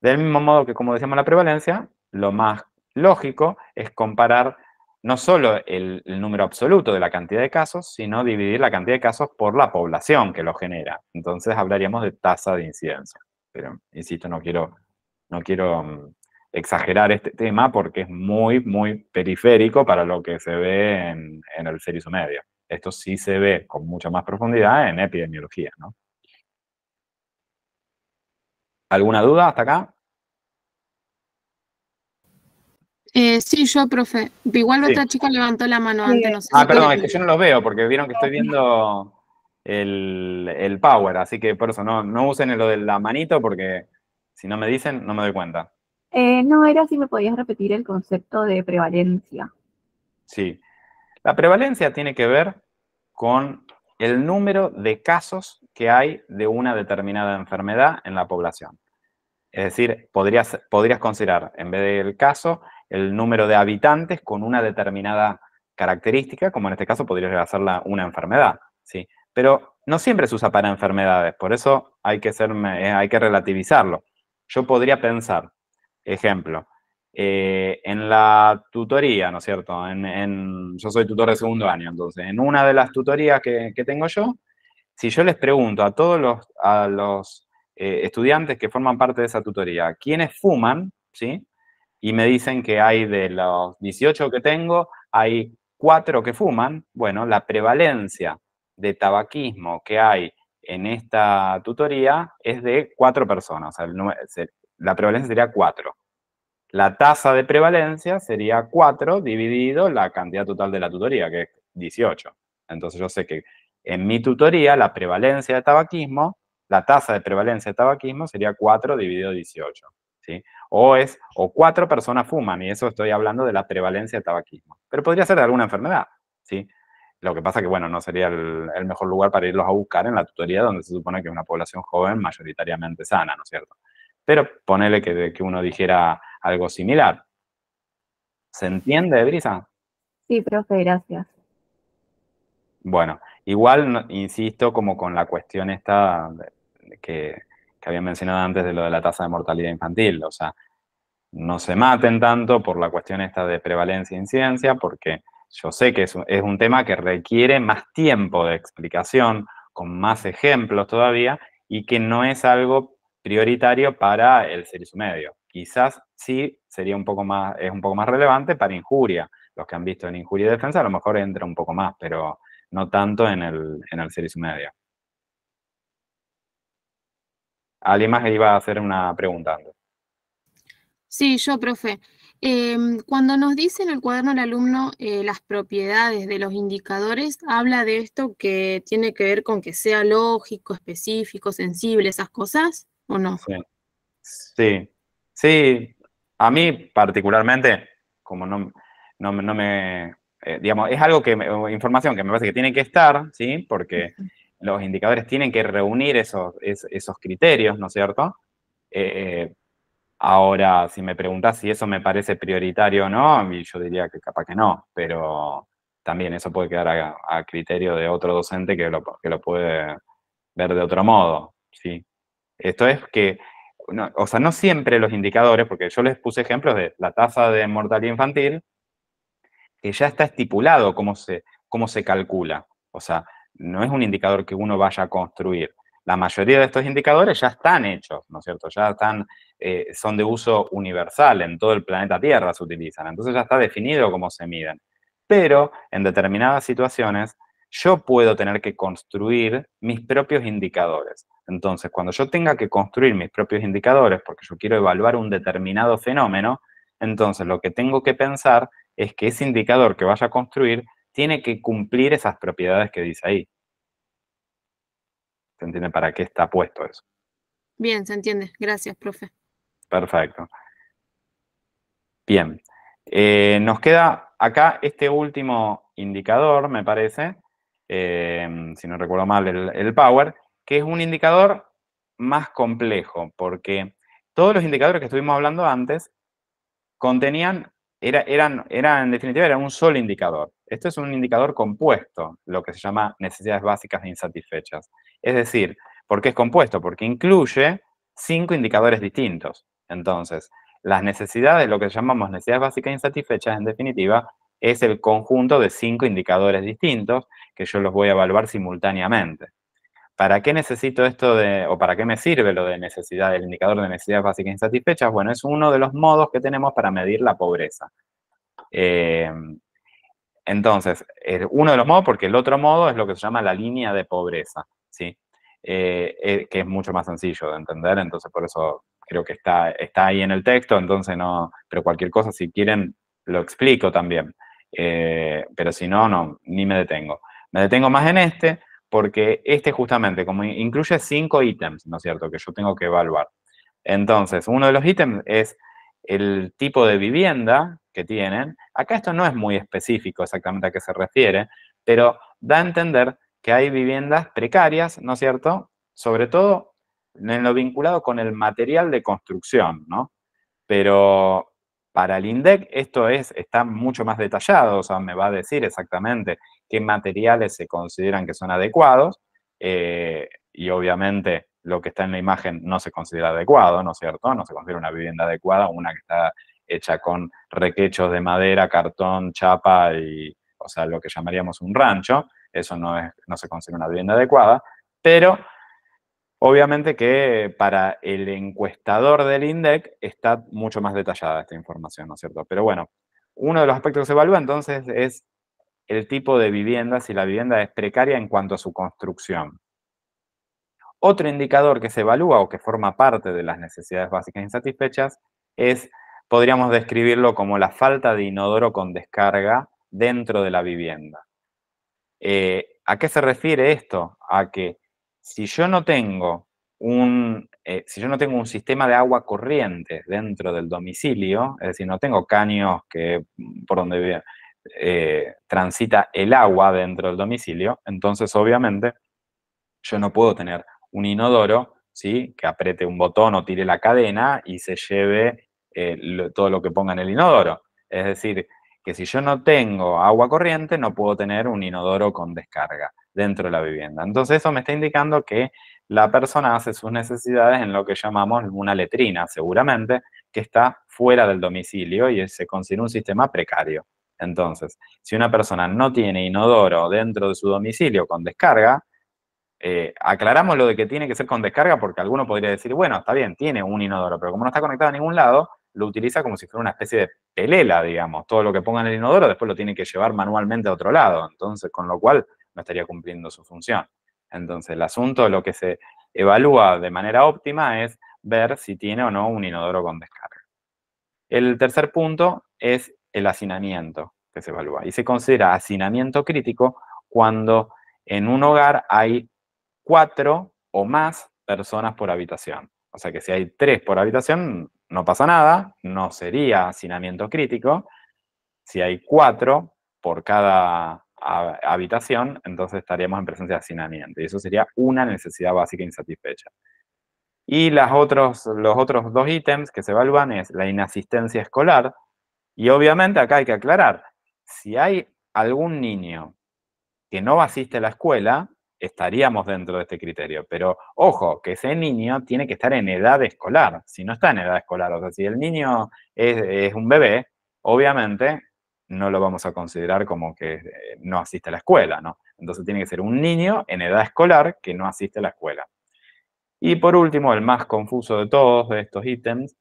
Del mismo modo que, como decíamos, la prevalencia, lo más lógico es comparar no solo el, número absoluto de la cantidad de casos, sino dividir la cantidad de casos por la población que lo genera. Entonces hablaríamos de tasa de incidencia. Pero, insisto, no quiero, no quiero mm, exagerar este tema porque es muy, muy periférico para lo que se ve en, en el serizo medio. Esto sí se ve con mucha más profundidad en epidemiología, ¿no? ¿Alguna duda hasta acá? Eh, sí, yo, profe. Igual otra chica levantó la mano antes. ah, perdón, es que yo no los veo porque vieron que estoy viendo el, power, así que por eso no, no usen lo de la manito porque si no me dicen, no me doy cuenta. Eh, no, era si me podías repetir el concepto de prevalencia. Sí. La prevalencia tiene que ver con el número de casos que hay de una determinada enfermedad en la población. Es decir, podrías, podrías considerar, en vez del caso, el número de habitantes con una determinada característica, como en este caso podrías hacerla una enfermedad, ¿sí? Pero no siempre se usa para enfermedades, por eso hay que, ser, eh, hay que relativizarlo. Yo podría pensar, Ejemplo, eh, en la tutoría, ¿no es cierto? En, yo soy tutor de segundo año, entonces, en una de las tutorías que, tengo yo, si yo les pregunto a todos los, a los eh, estudiantes que forman parte de esa tutoría, ¿quiénes fuman? ¿Sí? Y me dicen que hay de los 18 que tengo, hay 4 que fuman. Bueno, la prevalencia de tabaquismo que hay en esta tutoría es de 4 personas. O sea, la prevalencia sería 4. La tasa de prevalencia sería 4 dividido la cantidad total de la tutoría, que es 18. Entonces yo sé que en mi tutoría la prevalencia de tabaquismo, la tasa de prevalencia de tabaquismo sería 4 dividido 18. ¿sí? O es, o 4 personas fuman, y eso estoy hablando de la prevalencia de tabaquismo. Pero podría ser de alguna enfermedad, ¿sí? Lo que pasa que, bueno, no sería el, el mejor lugar para irlos a buscar en la tutoría donde se supone que es una población joven mayoritariamente sana, ¿no es cierto? Pero ponele que, que uno dijera algo similar. ¿Se entiende, Brisa? Sí, profe, gracias. Bueno, igual, insisto, como con la cuestión esta que, que había mencionado antes de lo de la tasa de mortalidad infantil, o sea, no se maten tanto por la cuestión esta de prevalencia e incidencia, porque yo sé que es un, tema que requiere más tiempo de explicación, con más ejemplos todavía, y que no es algo prioritario para el servicio medio. Quizás sí sería un poco más, es un poco más relevante para injuria. Los que han visto en injuria y defensa a lo mejor entra un poco más, pero no tanto en el, en el servicio medio. Alguien más iba a hacer una pregunta Sí, yo, profe. Em, cuando nos dice en el cuaderno el alumno eh, las propiedades de los indicadores, habla de esto que tiene que ver con que sea lógico, específico, sensible, esas cosas. ¿o no? Sí. sí. a mí particularmente, como no, no, me, eh, digamos, es algo que, información que me parece que tiene que estar, ¿sí? Porque los indicadores tienen que reunir esos, esos criterios, ¿no es cierto? Eh, eh, ahora, si me preguntas si eso me parece prioritario o no, yo diría que capaz que no, pero también eso puede quedar a, a criterio de otro docente que lo, que lo puede ver de otro modo, ¿sí? Esto es que, o sea, no siempre los indicadores, porque yo les puse ejemplos de la tasa de mortalidad infantil, que ya está estipulado cómo se, cómo se calcula. O sea, no es un indicador que uno vaya a construir. La mayoría de estos indicadores ya están hechos, ¿no es cierto? Ya están, eh, son de uso universal, en todo el planeta Tierra se utilizan, entonces ya está definido cómo se miden. Pero en determinadas situaciones yo puedo tener que construir mis propios indicadores. Entonces, cuando yo tenga que construir mis propios indicadores, porque yo quiero evaluar un determinado fenómeno, entonces lo que tengo que pensar es que ese indicador que vaya a construir tiene que cumplir esas propiedades que dice ahí. ¿Se entiende para qué está puesto eso? Bien, se entiende. Gracias, profe. Perfecto. Bien. Eh, nos queda acá este último indicador, me parece, Em, si no recuerdo mal, el, Power, que es un indicador más complejo, porque todos los indicadores que estuvimos hablando antes contenían, eran, eran, en definitiva, era un solo indicador. Esto es un indicador compuesto, lo que se llama necesidades básicas insatisfechas. Es decir, ¿por qué es compuesto? Porque incluye cinco indicadores distintos. Entonces, las necesidades, lo que llamamos necesidades básicas insatisfechas, en definitiva, es el conjunto de cinco indicadores distintos que yo los voy a evaluar simultáneamente. ¿Para qué necesito esto de, o para qué me sirve lo de necesidad, el indicador de necesidades básicas insatisfechas? Bueno, es uno de los modos que tenemos para medir la pobreza. Em, entonces, uno de los modos, porque el otro modo es lo que se llama la línea de pobreza, ¿sí? Eh, eh, que es mucho más sencillo de entender, entonces por eso creo que está, está ahí en el texto, entonces no, pero cualquier cosa, si quieren, lo explico también. Eh, pero si no, no, ni me detengo. Me detengo más en este porque este justamente, como incluye cinco ítems, ¿no es cierto?, que yo tengo que evaluar. Entonces, uno de los ítems es el tipo de vivienda que tienen. Acá esto no es muy específico exactamente a qué se refiere, pero da a entender que hay viviendas precarias, ¿no es cierto?, sobre todo en lo vinculado con el material de construcción, ¿no? Pero para el INDEC esto es, está mucho más detallado, o sea, me va a decir exactamente qué materiales se consideran que son adecuados eh, y obviamente lo que está en la imagen no se considera adecuado, ¿no es cierto? No se considera una vivienda adecuada, una que está hecha con requechos de madera, cartón, chapa y, o sea, lo que llamaríamos un rancho, eso no, es, no se considera una vivienda adecuada, pero obviamente que para el encuestador del INDEC está mucho más detallada esta información, ¿no es cierto? Pero bueno, uno de los aspectos que se evalúa entonces es el tipo de vivienda, si la vivienda es precaria en cuanto a su construcción. Otro indicador que se evalúa o que forma parte de las necesidades básicas insatisfechas es, podríamos describirlo como la falta de inodoro con descarga dentro de la vivienda. Eh, ¿A qué se refiere esto? A que si yo no tengo un, eh, si yo no tengo un sistema de agua corriente dentro del domicilio, es decir, no tengo caños que, mm, por donde eh, transita el agua dentro del domicilio, entonces obviamente yo no puedo tener un inodoro ¿sí? que apriete un botón o tire la cadena y se lleve eh, todo lo que ponga en el inodoro. Es decir, que si yo no tengo agua corriente, no puedo tener un inodoro con descarga dentro de la vivienda. Entonces eso me está indicando que la persona hace sus necesidades en lo que llamamos una letrina, seguramente, que está fuera del domicilio y se considera un sistema precario. Entonces, si una persona no tiene inodoro dentro de su domicilio con descarga, eh, aclaramos lo de que tiene que ser con descarga porque alguno podría decir, bueno, está bien, tiene un inodoro, pero como no está conectado a ningún lado, lo utiliza como si fuera una especie de pelela, digamos. Todo lo que ponga en el inodoro después lo tiene que llevar manualmente a otro lado. Entonces, con lo cual, no estaría cumpliendo su función. Entonces, el asunto, lo que se evalúa de manera óptima es ver si tiene o no un inodoro con descarga. El tercer punto es el hacinamiento que se evalúa. Y se considera hacinamiento crítico cuando en un hogar hay cuatro o más personas por habitación. O sea que si hay tres por habitación, no pasa nada, no sería hacinamiento crítico. Si hay cuatro por cada habitación, entonces estaríamos en presencia de hacinamiento. Y eso sería una necesidad básica e insatisfecha. Y otros, los otros dos ítems que se evalúan es la inasistencia escolar, y obviamente acá hay que aclarar, si hay algún niño que no asiste a la escuela, estaríamos dentro de este criterio. Pero ojo, que ese niño tiene que estar en edad escolar. Si no está en edad escolar, o sea, si el niño es, un bebé, obviamente no lo vamos a considerar como que eh, no asiste a la escuela, ¿no? Entonces tiene que ser un niño en edad escolar que no asiste a la escuela. Y por último, el más confuso de todos estos ítems,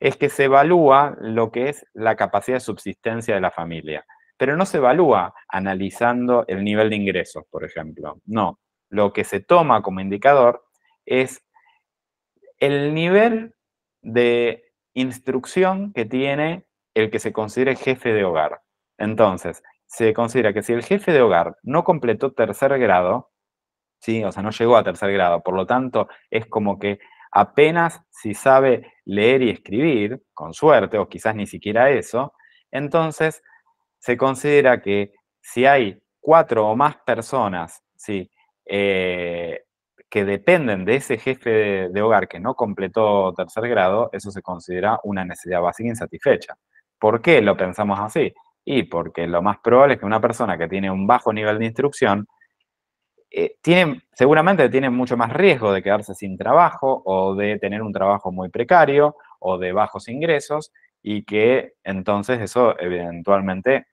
es que se evalúa lo que es la capacidad de subsistencia de la familia, pero no se evalúa analizando el nivel de ingresos, por ejemplo. No, lo que se toma como indicador es el nivel de instrucción que tiene el que se considere jefe de hogar. Entonces, se considera que si el jefe de hogar no completó tercer grado, ¿sí? o sea, no llegó a tercer grado, por lo tanto, es como que Apenas si sabe leer y escribir, con suerte, o quizás ni siquiera eso, entonces se considera que si hay cuatro o más personas eh, que dependen de ese jefe de, hogar que no completó tercer grado, eso se considera una necesidad básica insatisfecha. ¿Por qué lo pensamos así? Y porque lo más probable es que una persona que tiene un bajo nivel de instrucción eh, tienen, seguramente tienen mucho más riesgo de quedarse sin trabajo o de tener un trabajo muy precario o de bajos ingresos y que entonces eso eventualmente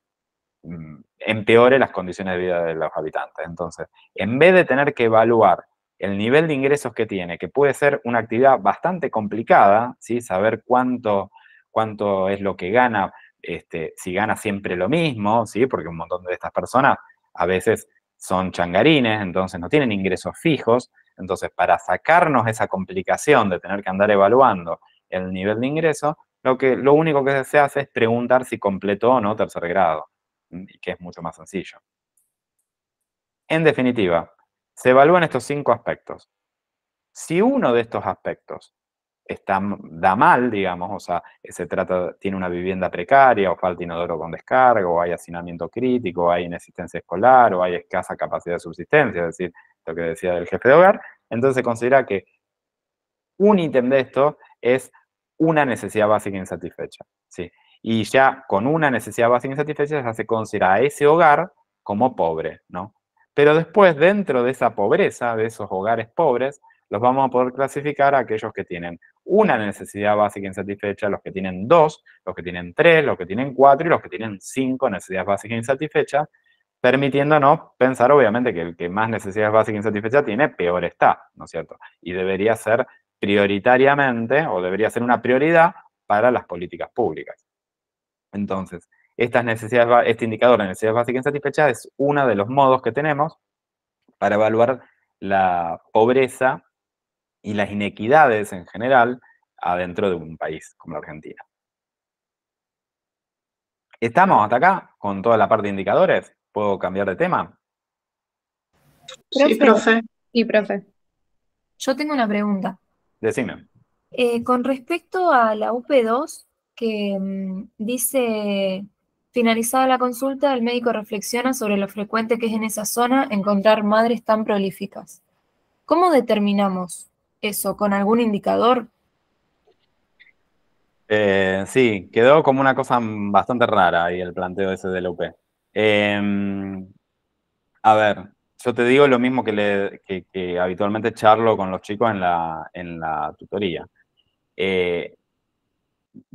mm, empeore las condiciones de vida de los habitantes. Entonces, en vez de tener que evaluar el nivel de ingresos que tiene, que puede ser una actividad bastante complicada, ¿sí? saber cuánto, cuánto es lo que gana, este, si gana siempre lo mismo, ¿sí? porque un montón de estas personas a veces son changarines, entonces no tienen ingresos fijos, entonces para sacarnos esa complicación de tener que andar evaluando el nivel de ingreso, lo, que, lo único que se hace es preguntar si completó o no tercer grado, que es mucho más sencillo. En definitiva, se evalúan estos cinco aspectos. Si uno de estos aspectos está, da mal, digamos, o sea, se trata, tiene una vivienda precaria o falta inodoro con descargo, o hay hacinamiento crítico, o hay inexistencia escolar o hay escasa capacidad de subsistencia, es decir, lo que decía el jefe de hogar, entonces se considera que un ítem de esto es una necesidad básica insatisfecha, ¿sí? Y ya con una necesidad básica insatisfecha ya se considera a ese hogar como pobre, ¿no? Pero después, dentro de esa pobreza, de esos hogares pobres, los vamos a poder clasificar a aquellos que tienen una necesidad básica insatisfecha, los que tienen dos, los que tienen tres, los que tienen cuatro y los que tienen cinco necesidades básicas insatisfechas, permitiéndonos pensar obviamente que el que más necesidades básicas insatisfechas tiene, peor está, ¿no es cierto? Y debería ser prioritariamente o debería ser una prioridad para las políticas públicas. Entonces, estas necesidades, este indicador de necesidades básicas insatisfechas es uno de los modos que tenemos para evaluar la pobreza y las inequidades en general adentro de un país como la Argentina. ¿Estamos hasta acá con toda la parte de indicadores? ¿Puedo cambiar de tema? Sí, profe. Yo tengo una pregunta. Decime. Eh, con respecto a la UP2, que mm, dice, finalizada la consulta, el médico reflexiona sobre lo frecuente que es en esa zona encontrar madres tan prolíficas. ¿Cómo determinamos eso con algún indicador? Eh, sí, quedó como una cosa bastante rara ahí el planteo ese del UP. Em, a ver, yo te digo lo mismo que, le, habitualmente charlo con los chicos en la, tutoría. Eh,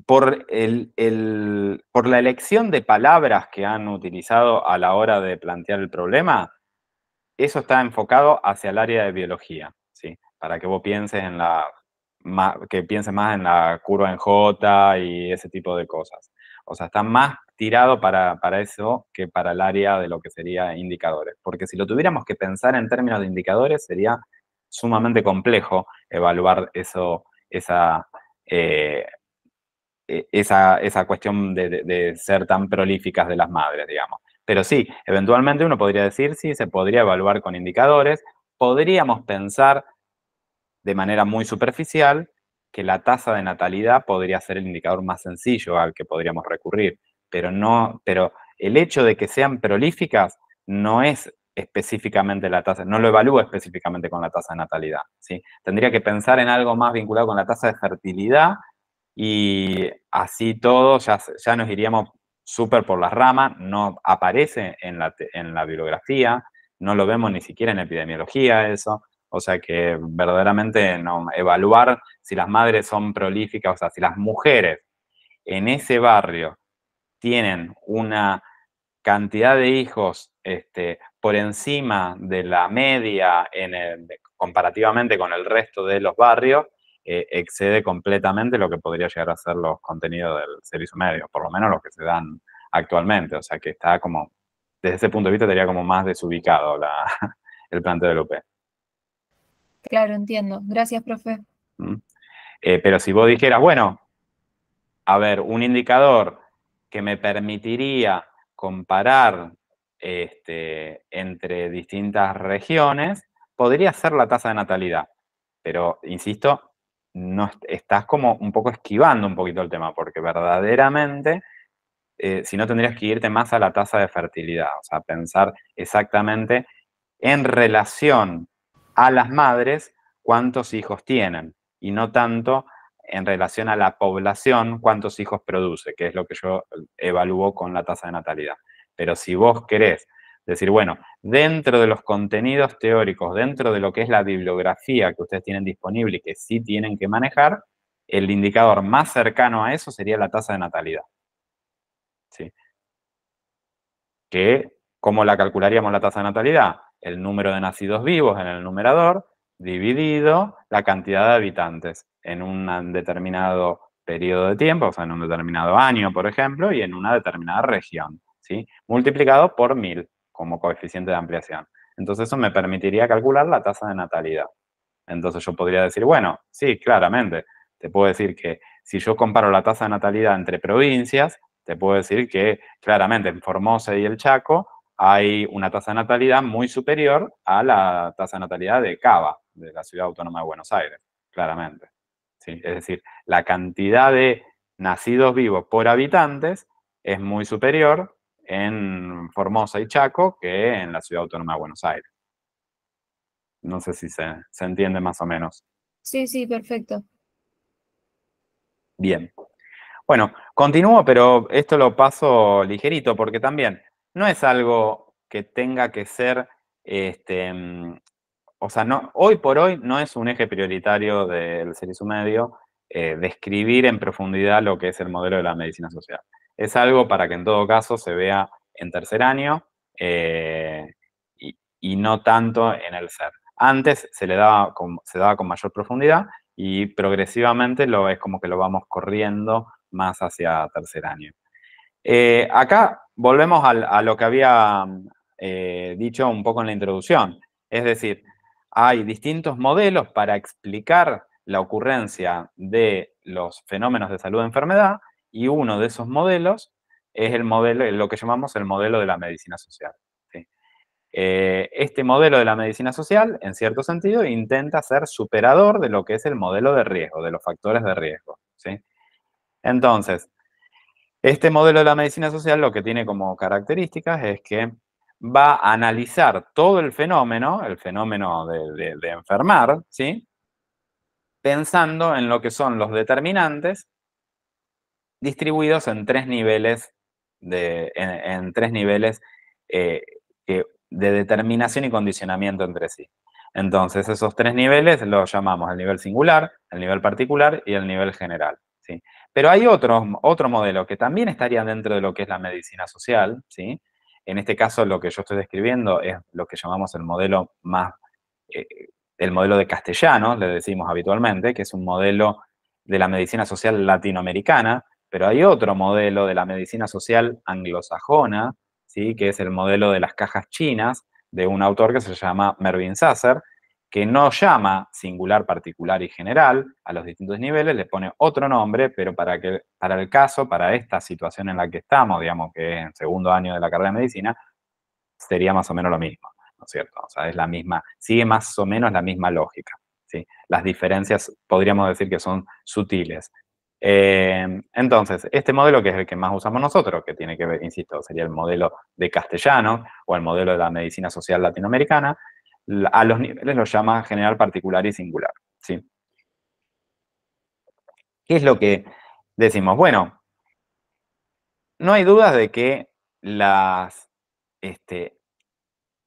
por, por la elección de palabras que han utilizado a la hora de plantear el problema, eso está enfocado hacia el área de biología para que vos pienses en la que más en la curva en J y ese tipo de cosas. O sea, está más tirado para, eso que para el área de lo que sería indicadores. Porque si lo tuviéramos que pensar en términos de indicadores, sería sumamente complejo evaluar eso, esa, eh, e-, esa, cuestión de, de ser tan prolíficas de las madres, digamos. Pero sí, eventualmente uno podría decir, sí, se podría evaluar con indicadores, podríamos pensar de manera muy superficial que la tasa de natalidad podría ser el indicador más sencillo al que podríamos recurrir, pero no, pero el hecho de que sean prolíficas no es específicamente la tasa, no lo evalúa específicamente con la tasa de natalidad, ¿sí? Tendría que pensar en algo más vinculado con la tasa de fertilidad y así todo ya, nos iríamos súper por las ramas, no aparece en la, en la bibliografía, no lo vemos ni siquiera en epidemiología eso, o sea que verdaderamente no, evaluar si las madres son prolíficas, o sea, si las mujeres en ese barrio tienen una cantidad de hijos este, por encima de la media comparativamente con el resto de los barrios, eh, excede completamente lo que podría llegar a ser los contenidos del servicio medio, por lo menos los que se dan actualmente. O sea que está como, desde ese punto de vista, estaría como más desubicado el planteo de Lupe. Claro, entiendo. Gracias, profe. Mm. Eh, pero si vos dijeras, bueno, a ver, un indicador que me permitiría comparar este, entre distintas regiones, podría ser la tasa de natalidad. Pero, insisto, no, estás como un poco esquivando un poquito el tema, porque verdaderamente, eh, si no, tendrías que irte más a la tasa de fertilidad, o sea, pensar exactamente en relación a las madres cuántos hijos tienen y no tanto en relación a la población cuántos hijos produce, que es lo que yo eh, evalúo con la tasa de natalidad. Pero si vos querés decir, bueno, dentro de los contenidos teóricos, dentro de lo que es la bibliografía que ustedes tienen disponible y que sí tienen que manejar, el indicador más cercano a eso sería la tasa de natalidad. ¿Sí? Que, ¿Cómo la calcularíamos la tasa de natalidad? el número de nacidos vivos en el numerador dividido la cantidad de habitantes en un determinado periodo de tiempo, o sea, en un determinado año, por ejemplo, y en una determinada región, ¿sí? Multiplicado por mil como coeficiente de ampliación. Entonces eso me permitiría calcular la tasa de natalidad. Entonces yo podría decir, bueno, sí, claramente, te puedo decir que si yo comparo la tasa de natalidad entre provincias, te puedo decir que claramente en Formosa y el Chaco hay una tasa de natalidad muy superior a la tasa de natalidad de Cava, de la Ciudad Autónoma de Buenos Aires, claramente. Es decir, la cantidad de nacidos vivos por habitantes es muy superior en Formosa y Chaco que en la Ciudad Autónoma de Buenos Aires. No sé si se, se entiende más o menos. Sí, sí, perfecto. Bien. Bueno, continúo, pero esto lo paso ligerito porque también no es algo que tenga que ser, este, mm, o sea, no, hoy por hoy no es un eje prioritario del Servicio Medio eh, describir en profundidad lo que es el modelo de la medicina social. Es algo para que en todo caso se vea en tercer año eh, y, no tanto en el ser. Antes se le daba con, se daba con mayor profundidad y progresivamente lo es como que lo vamos corriendo más hacia tercer año. Eh, acá volvemos a, lo que había eh, dicho un poco en la introducción. Es decir, hay distintos modelos para explicar la ocurrencia de los fenómenos de salud de enfermedad y uno de esos modelos es el modelo, lo que llamamos el modelo de la medicina social. Eh, este modelo de la medicina social, en cierto sentido, intenta ser superador de lo que es el modelo de riesgo, de los factores de riesgo. Entonces, este modelo de la medicina social lo que tiene como características es que va a analizar todo el fenómeno, el fenómeno de, enfermar, ¿sí? pensando en lo que son los determinantes distribuidos en tres niveles de, en, tres niveles eh, de determinación y condicionamiento entre sí. Entonces, esos tres niveles los llamamos el nivel singular, el nivel particular y el nivel general. ¿sí? Pero hay otro, modelo que también estaría dentro de lo que es la medicina social, ¿sí? En este caso, lo que yo estoy describiendo es lo que llamamos el modelo más, eh, el modelo de castellano, le decimos habitualmente, que es un modelo de la medicina social latinoamericana, pero hay otro modelo de la medicina social anglosajona, ¿sí? que es el modelo de las cajas chinas, de un autor que se llama Mervyn Sasser, que no llama singular, particular y general a los distintos niveles, le pone otro nombre, pero para, que, para el caso, para esta situación en la que estamos, digamos que es en segundo año de la carrera de medicina, sería más o menos lo mismo, ¿no es cierto? O sea, es la misma, sigue más o menos la misma lógica. ¿sí? Las diferencias podríamos decir que son sutiles. Eh, entonces, este modelo que es el que más usamos nosotros, que tiene que ver, insisto, sería el modelo de castellano o el modelo de la medicina social latinoamericana, a los niveles los llama general particular y singular. ¿sí? ¿Qué es lo que decimos? Bueno, no hay dudas de que las, este,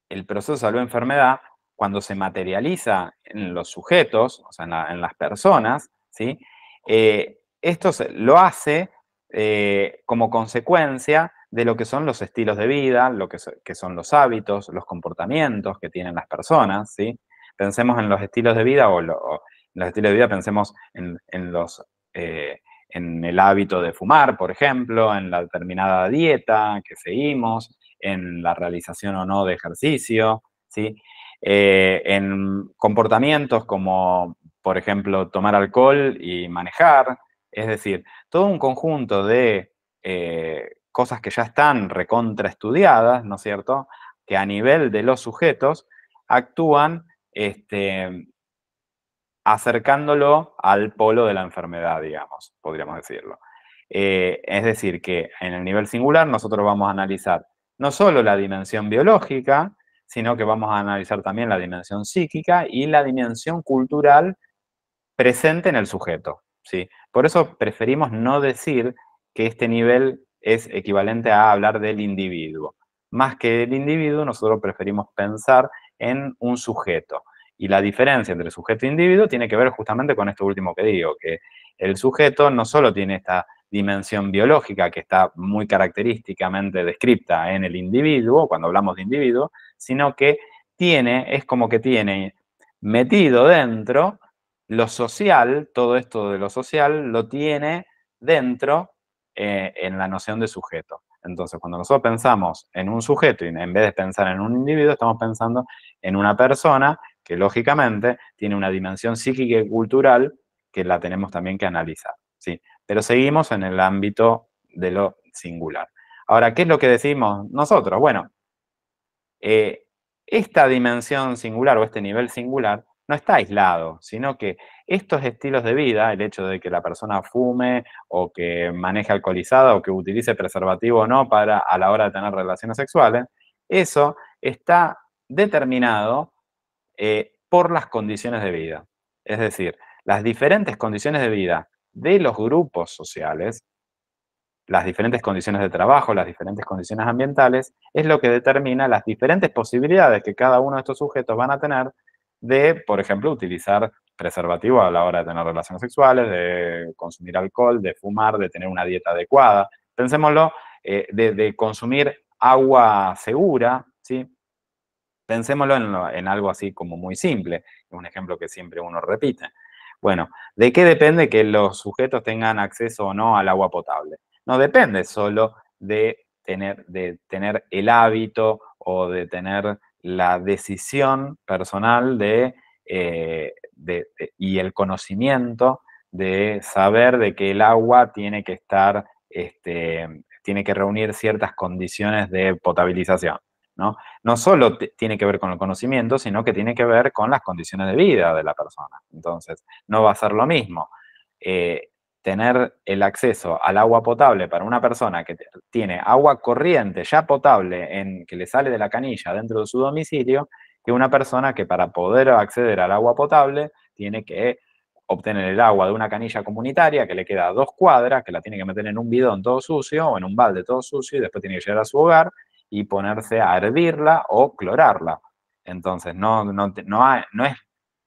el proceso de salud-enfermedad, cuando se materializa en los sujetos, o sea, en, las personas, ¿sí? Eh, esto lo hace eh, como consecuencia de lo que son los estilos de vida, lo que, son los hábitos, los comportamientos que tienen las personas, ¿sí? Pensemos en los estilos de vida o, en los estilos de vida pensemos en, los... Eh, en el hábito de fumar, por ejemplo, en la determinada dieta que seguimos, en la realización o no de ejercicio, ¿sí? Eh, en comportamientos como, por ejemplo, tomar alcohol y manejar, es decir, todo un conjunto de eh, cosas que ya están recontraestudiadas, ¿no es cierto?, que a nivel de los sujetos actúan este, acercándolo al polo de la enfermedad, digamos, podríamos decirlo. Eh, es decir, que en el nivel singular nosotros vamos a analizar no solo la dimensión biológica, sino que vamos a analizar también la dimensión psíquica y la dimensión cultural presente en el sujeto. ¿sí? Por eso preferimos no decir que este nivel es equivalente a hablar del individuo. Más que el individuo, nosotros preferimos pensar en un sujeto. Y la diferencia entre sujeto e individuo tiene que ver justamente con esto último que digo, que el sujeto no solo tiene esta dimensión biológica que está muy característicamente descrita en el individuo, cuando hablamos de individuo, sino que tiene, es como que tiene metido dentro lo social, todo esto de lo social lo tiene dentro eh, en la noción de sujeto. Entonces, cuando nosotros pensamos en un sujeto y en vez de pensar en un individuo, estamos pensando en una persona que lógicamente tiene una dimensión psíquica y cultural que la tenemos también que analizar. ¿sí? Pero seguimos en el ámbito de lo singular. Ahora, ¿qué es lo que decimos nosotros? Bueno, eh, esta dimensión singular o este nivel singular no está aislado, sino que estos estilos de vida, el hecho de que la persona fume o que maneje alcoholizada o que utilice preservativo o no para a la hora de tener relaciones sexuales, eso está determinado eh, por las condiciones de vida. Es decir, las diferentes condiciones de vida de los grupos sociales, las diferentes condiciones de trabajo, las diferentes condiciones ambientales, es lo que determina las diferentes posibilidades que cada uno de estos sujetos van a tener de, por ejemplo, utilizar preservativo a la hora de tener relaciones sexuales, de consumir alcohol, de fumar, de tener una dieta adecuada. Pensémoslo, eh, de, consumir agua segura, ¿sí? Pensémoslo en, en algo así como muy simple, un ejemplo que siempre uno repite. Bueno, ¿de qué depende que los sujetos tengan acceso o no al agua potable? No depende solo de tener, de tener el hábito o de tener la decisión personal eh, de, y el conocimiento de saber de que el agua tiene que estar, este, tiene que reunir ciertas condiciones de potabilización. ¿no? no solo tiene que ver con el conocimiento, sino que tiene que ver con las condiciones de vida de la persona. Entonces, no va a ser lo mismo eh, tener el acceso al agua potable para una persona que tiene agua corriente ya potable en, que le sale de la canilla dentro de su domicilio que una persona que para poder acceder al agua potable tiene que obtener el agua de una canilla comunitaria que le queda a dos cuadras, que la tiene que meter en un bidón todo sucio o en un balde todo sucio y después tiene que llegar a su hogar y ponerse a hervirla o clorarla. Entonces, no, no, no, no, es,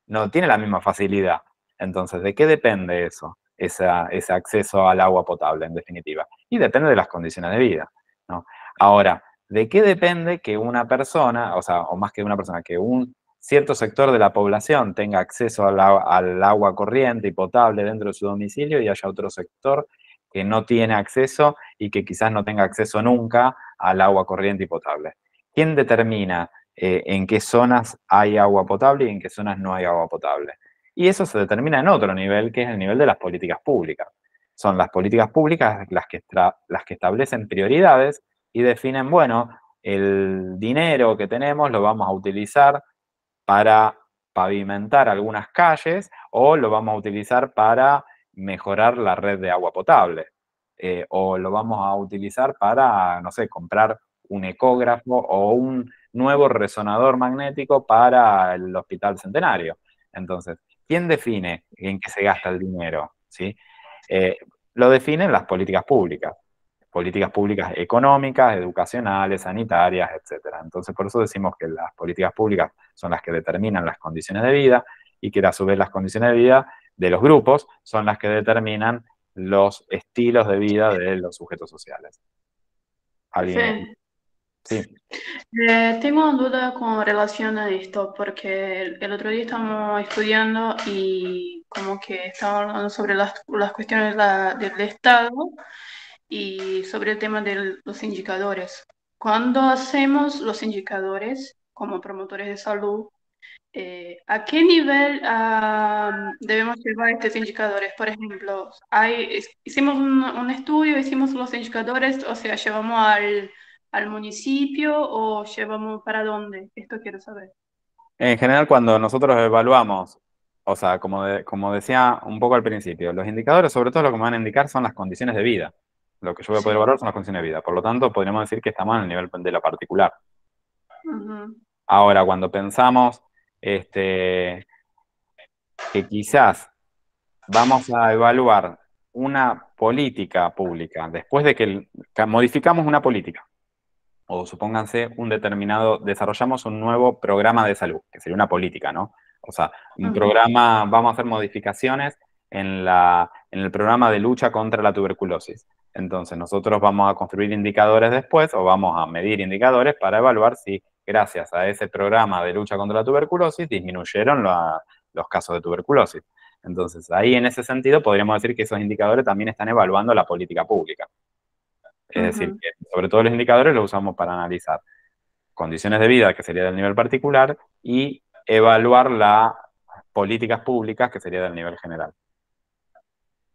no tiene la misma facilidad. Entonces, ¿de qué depende eso? ese acceso al agua potable, en definitiva. Y depende de las condiciones de vida. Ahora, ¿de qué depende que una persona, o sea, o más que una persona, que un cierto sector de la población tenga acceso al, agua corriente y potable dentro de su domicilio y haya otro sector que no tiene acceso y que quizás no tenga acceso nunca al agua corriente y potable? ¿Quién determina eh, en qué zonas hay agua potable y en qué zonas no hay agua potable? Y eso se determina en otro nivel, que es el nivel de las políticas públicas. Son las políticas públicas las que, las que establecen prioridades y definen, bueno, el dinero que tenemos lo vamos a utilizar para pavimentar algunas calles o lo vamos a utilizar para mejorar la red de agua potable eh, o lo vamos a utilizar para, no sé, comprar un ecógrafo o un nuevo resonador magnético para el Hospital Centenario. Entonces, ¿Quién define en qué se gasta el dinero? ¿Sí? Eh, lo definen las políticas públicas, políticas públicas económicas, educacionales, sanitarias, etc. Entonces, por eso decimos que las políticas públicas son las que determinan las condiciones de vida y que a su vez las condiciones de vida de los grupos son las que determinan los estilos de vida de los sujetos sociales. ¿Alguien? Sí. Eh, tengo duda con relación a esto, porque el, otro día estamos estudiando y como que estábamos hablando sobre las, cuestiones del Estado y sobre el tema de los indicadores. Cuando hacemos los indicadores como promotores de salud, eh, ¿a qué nivel debemos llevar estos indicadores? Por ejemplo, hay, hicimos un estudio, hicimos los indicadores, o sea, llevamos al al municipio o llevamos para dónde? Esto quiero saber. En general, cuando nosotros evaluamos, o sea, como, como decía un poco al principio, los indicadores sobre todo lo que me van a indicar son las condiciones de vida. Lo que yo voy a poder evaluar son las condiciones de vida. Por lo tanto, podríamos decir que estamos en el nivel de la particular. Ahora, cuando pensamos este, que quizás vamos a evaluar una política pública, después de que modificamos una política, o supónganse un determinado, desarrollamos un nuevo programa de salud, que sería una política, ¿no? O sea, un programa, vamos a hacer modificaciones en, el programa de lucha contra la tuberculosis. Entonces, nosotros vamos a construir indicadores después o vamos a medir indicadores para evaluar si gracias a ese programa de lucha contra la tuberculosis disminuyeron los casos de tuberculosis. Entonces, ahí en ese sentido podríamos decir que esos indicadores también están evaluando la política pública. Es decir, que sobre todo los indicadores los usamos para analizar condiciones de vida, que sería del nivel particular, y evaluar las políticas públicas, que sería del nivel general.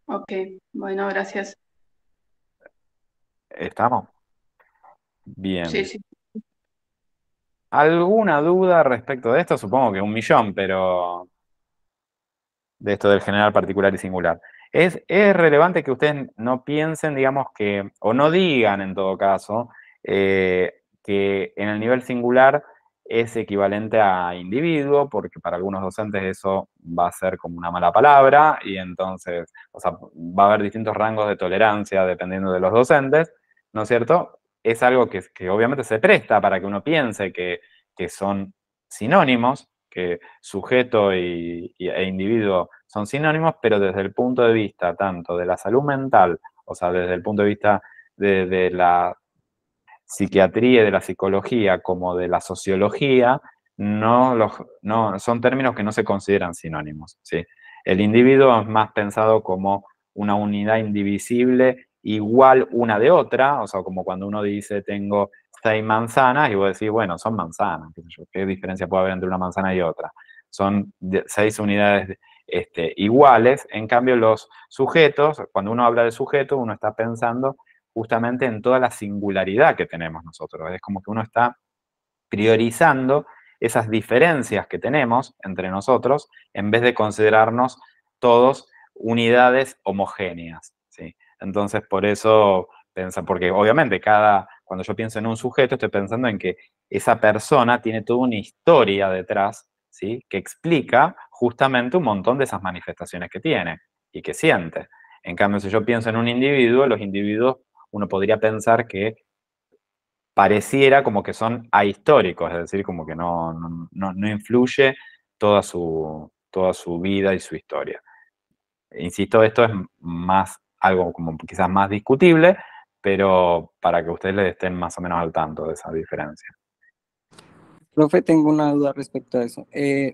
Ok, bueno, gracias. ¿Estamos? Bien. Sí, sí. ¿Alguna duda respecto de esto? Supongo que un millón, pero de esto del general particular y singular. Es, relevante que ustedes no piensen, digamos que, o no digan en todo caso, eh, que en el nivel singular es equivalente a individuo, porque para algunos docentes eso va a ser como una mala palabra, y entonces, o sea, va a haber distintos rangos de tolerancia dependiendo de los docentes, ¿no es cierto? Es algo que, obviamente se presta para que uno piense que, son sinónimos, que sujeto y, e individuo son sinónimos, pero desde el punto de vista tanto de la salud mental, o sea, desde el punto de vista de, la psiquiatría, y de la psicología, como de la sociología, no, los, son términos que no se consideran sinónimos. ¿sí? El individuo es más pensado como una unidad indivisible igual una de otra, o sea, como cuando uno dice tengo seis manzanas y vos decís, bueno, son manzanas, ¿qué diferencia puede haber entre una manzana y otra? Son seis unidades este, iguales. En cambio, los sujetos, cuando uno habla de sujeto, uno está pensando justamente en toda la singularidad que tenemos nosotros. Es como que uno está priorizando esas diferencias que tenemos entre nosotros en vez de considerarnos todos unidades homogéneas. ¿sí? Entonces, por eso piensa, porque obviamente cada, cuando yo pienso en un sujeto, estoy pensando en que esa persona tiene toda una historia detrás ¿sí? que explica justamente un montón de esas manifestaciones que tiene y que siente. En cambio, si yo pienso en un individuo, los individuos uno podría pensar que pareciera como que son ahistóricos, es decir, como que no, no, influye toda su, toda su vida y su historia. Insisto, esto es más algo como quizás más discutible, pero para que ustedes estén más o menos al tanto de esa diferencia. Profe, tengo una duda respecto a eso. Eh,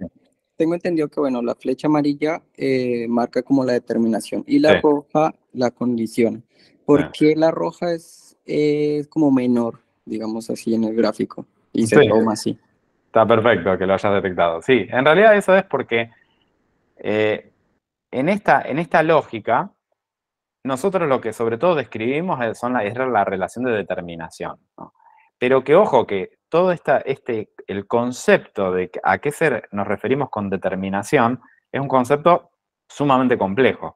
tengo entendido que, bueno, la flecha amarilla eh, marca como la determinación y la roja la condición. ¿Por ah. qué la roja es como menor, digamos así, en el gráfico? Y se toma así. Está perfecto que lo hayas detectado. Sí, en realidad eso es porque eh, en, esta, en esta lógica, nosotros lo que sobre todo describimos son la, es la relación de determinación. Pero que ojo, que todo este, el concepto de a qué ser nos referimos con determinación es un concepto sumamente complejo.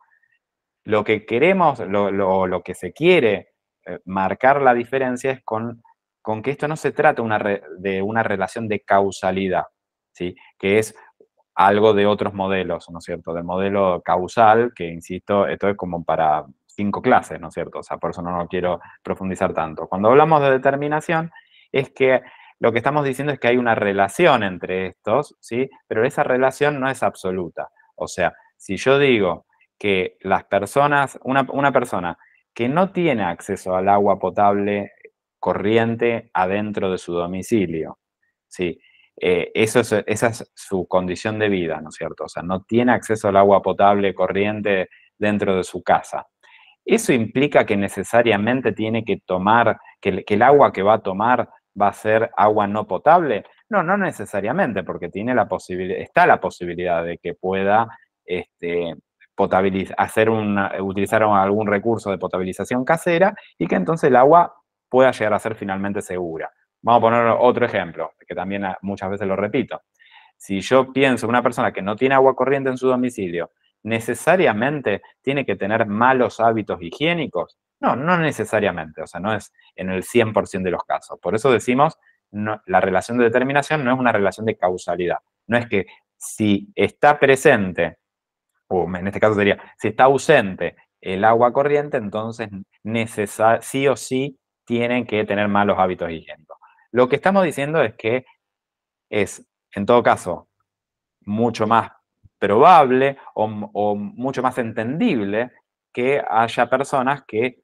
Lo que queremos, lo, lo, que se quiere eh, marcar la diferencia es con, con, que esto no se trata una de una relación de causalidad, ¿sí? que es algo de otros modelos, ¿no es cierto? Del modelo causal, que insisto, esto es como para cinco clases, ¿no es cierto? O sea, por eso no lo quiero profundizar tanto. Cuando hablamos de determinación, es que lo que estamos diciendo es que hay una relación entre estos, ¿sí? Pero esa relación no es absoluta. O sea, si yo digo que las personas, una, persona que no tiene acceso al agua potable corriente adentro de su domicilio, ¿sí? Eh, eso esa es su condición de vida, ¿no es cierto? O sea, no tiene acceso al agua potable corriente dentro de su casa. Eso implica que necesariamente tiene que tomar, que el agua que va a tomar va a ser agua no potable. No, no necesariamente, porque tiene la posibilidad, está la posibilidad de que pueda este, hacer utilizar algún recurso de potabilización casera y que entonces el agua pueda llegar a ser finalmente segura. Vamos a poner otro ejemplo, que también muchas veces lo repito. Si yo pienso una persona que no tiene agua corriente en su domicilio, necesariamente tiene que tener malos hábitos higiénicos. No, no necesariamente, o sea, no es en el 100% de los casos. Por eso decimos, la relación de determinación no es una relación de causalidad. No es que si está presente, o en este caso sería, si está ausente el agua corriente, entonces sí o sí tienen que tener malos hábitos higiénicos. Lo que estamos diciendo es que es, en todo caso, mucho más probable o mucho más entendible que haya personas que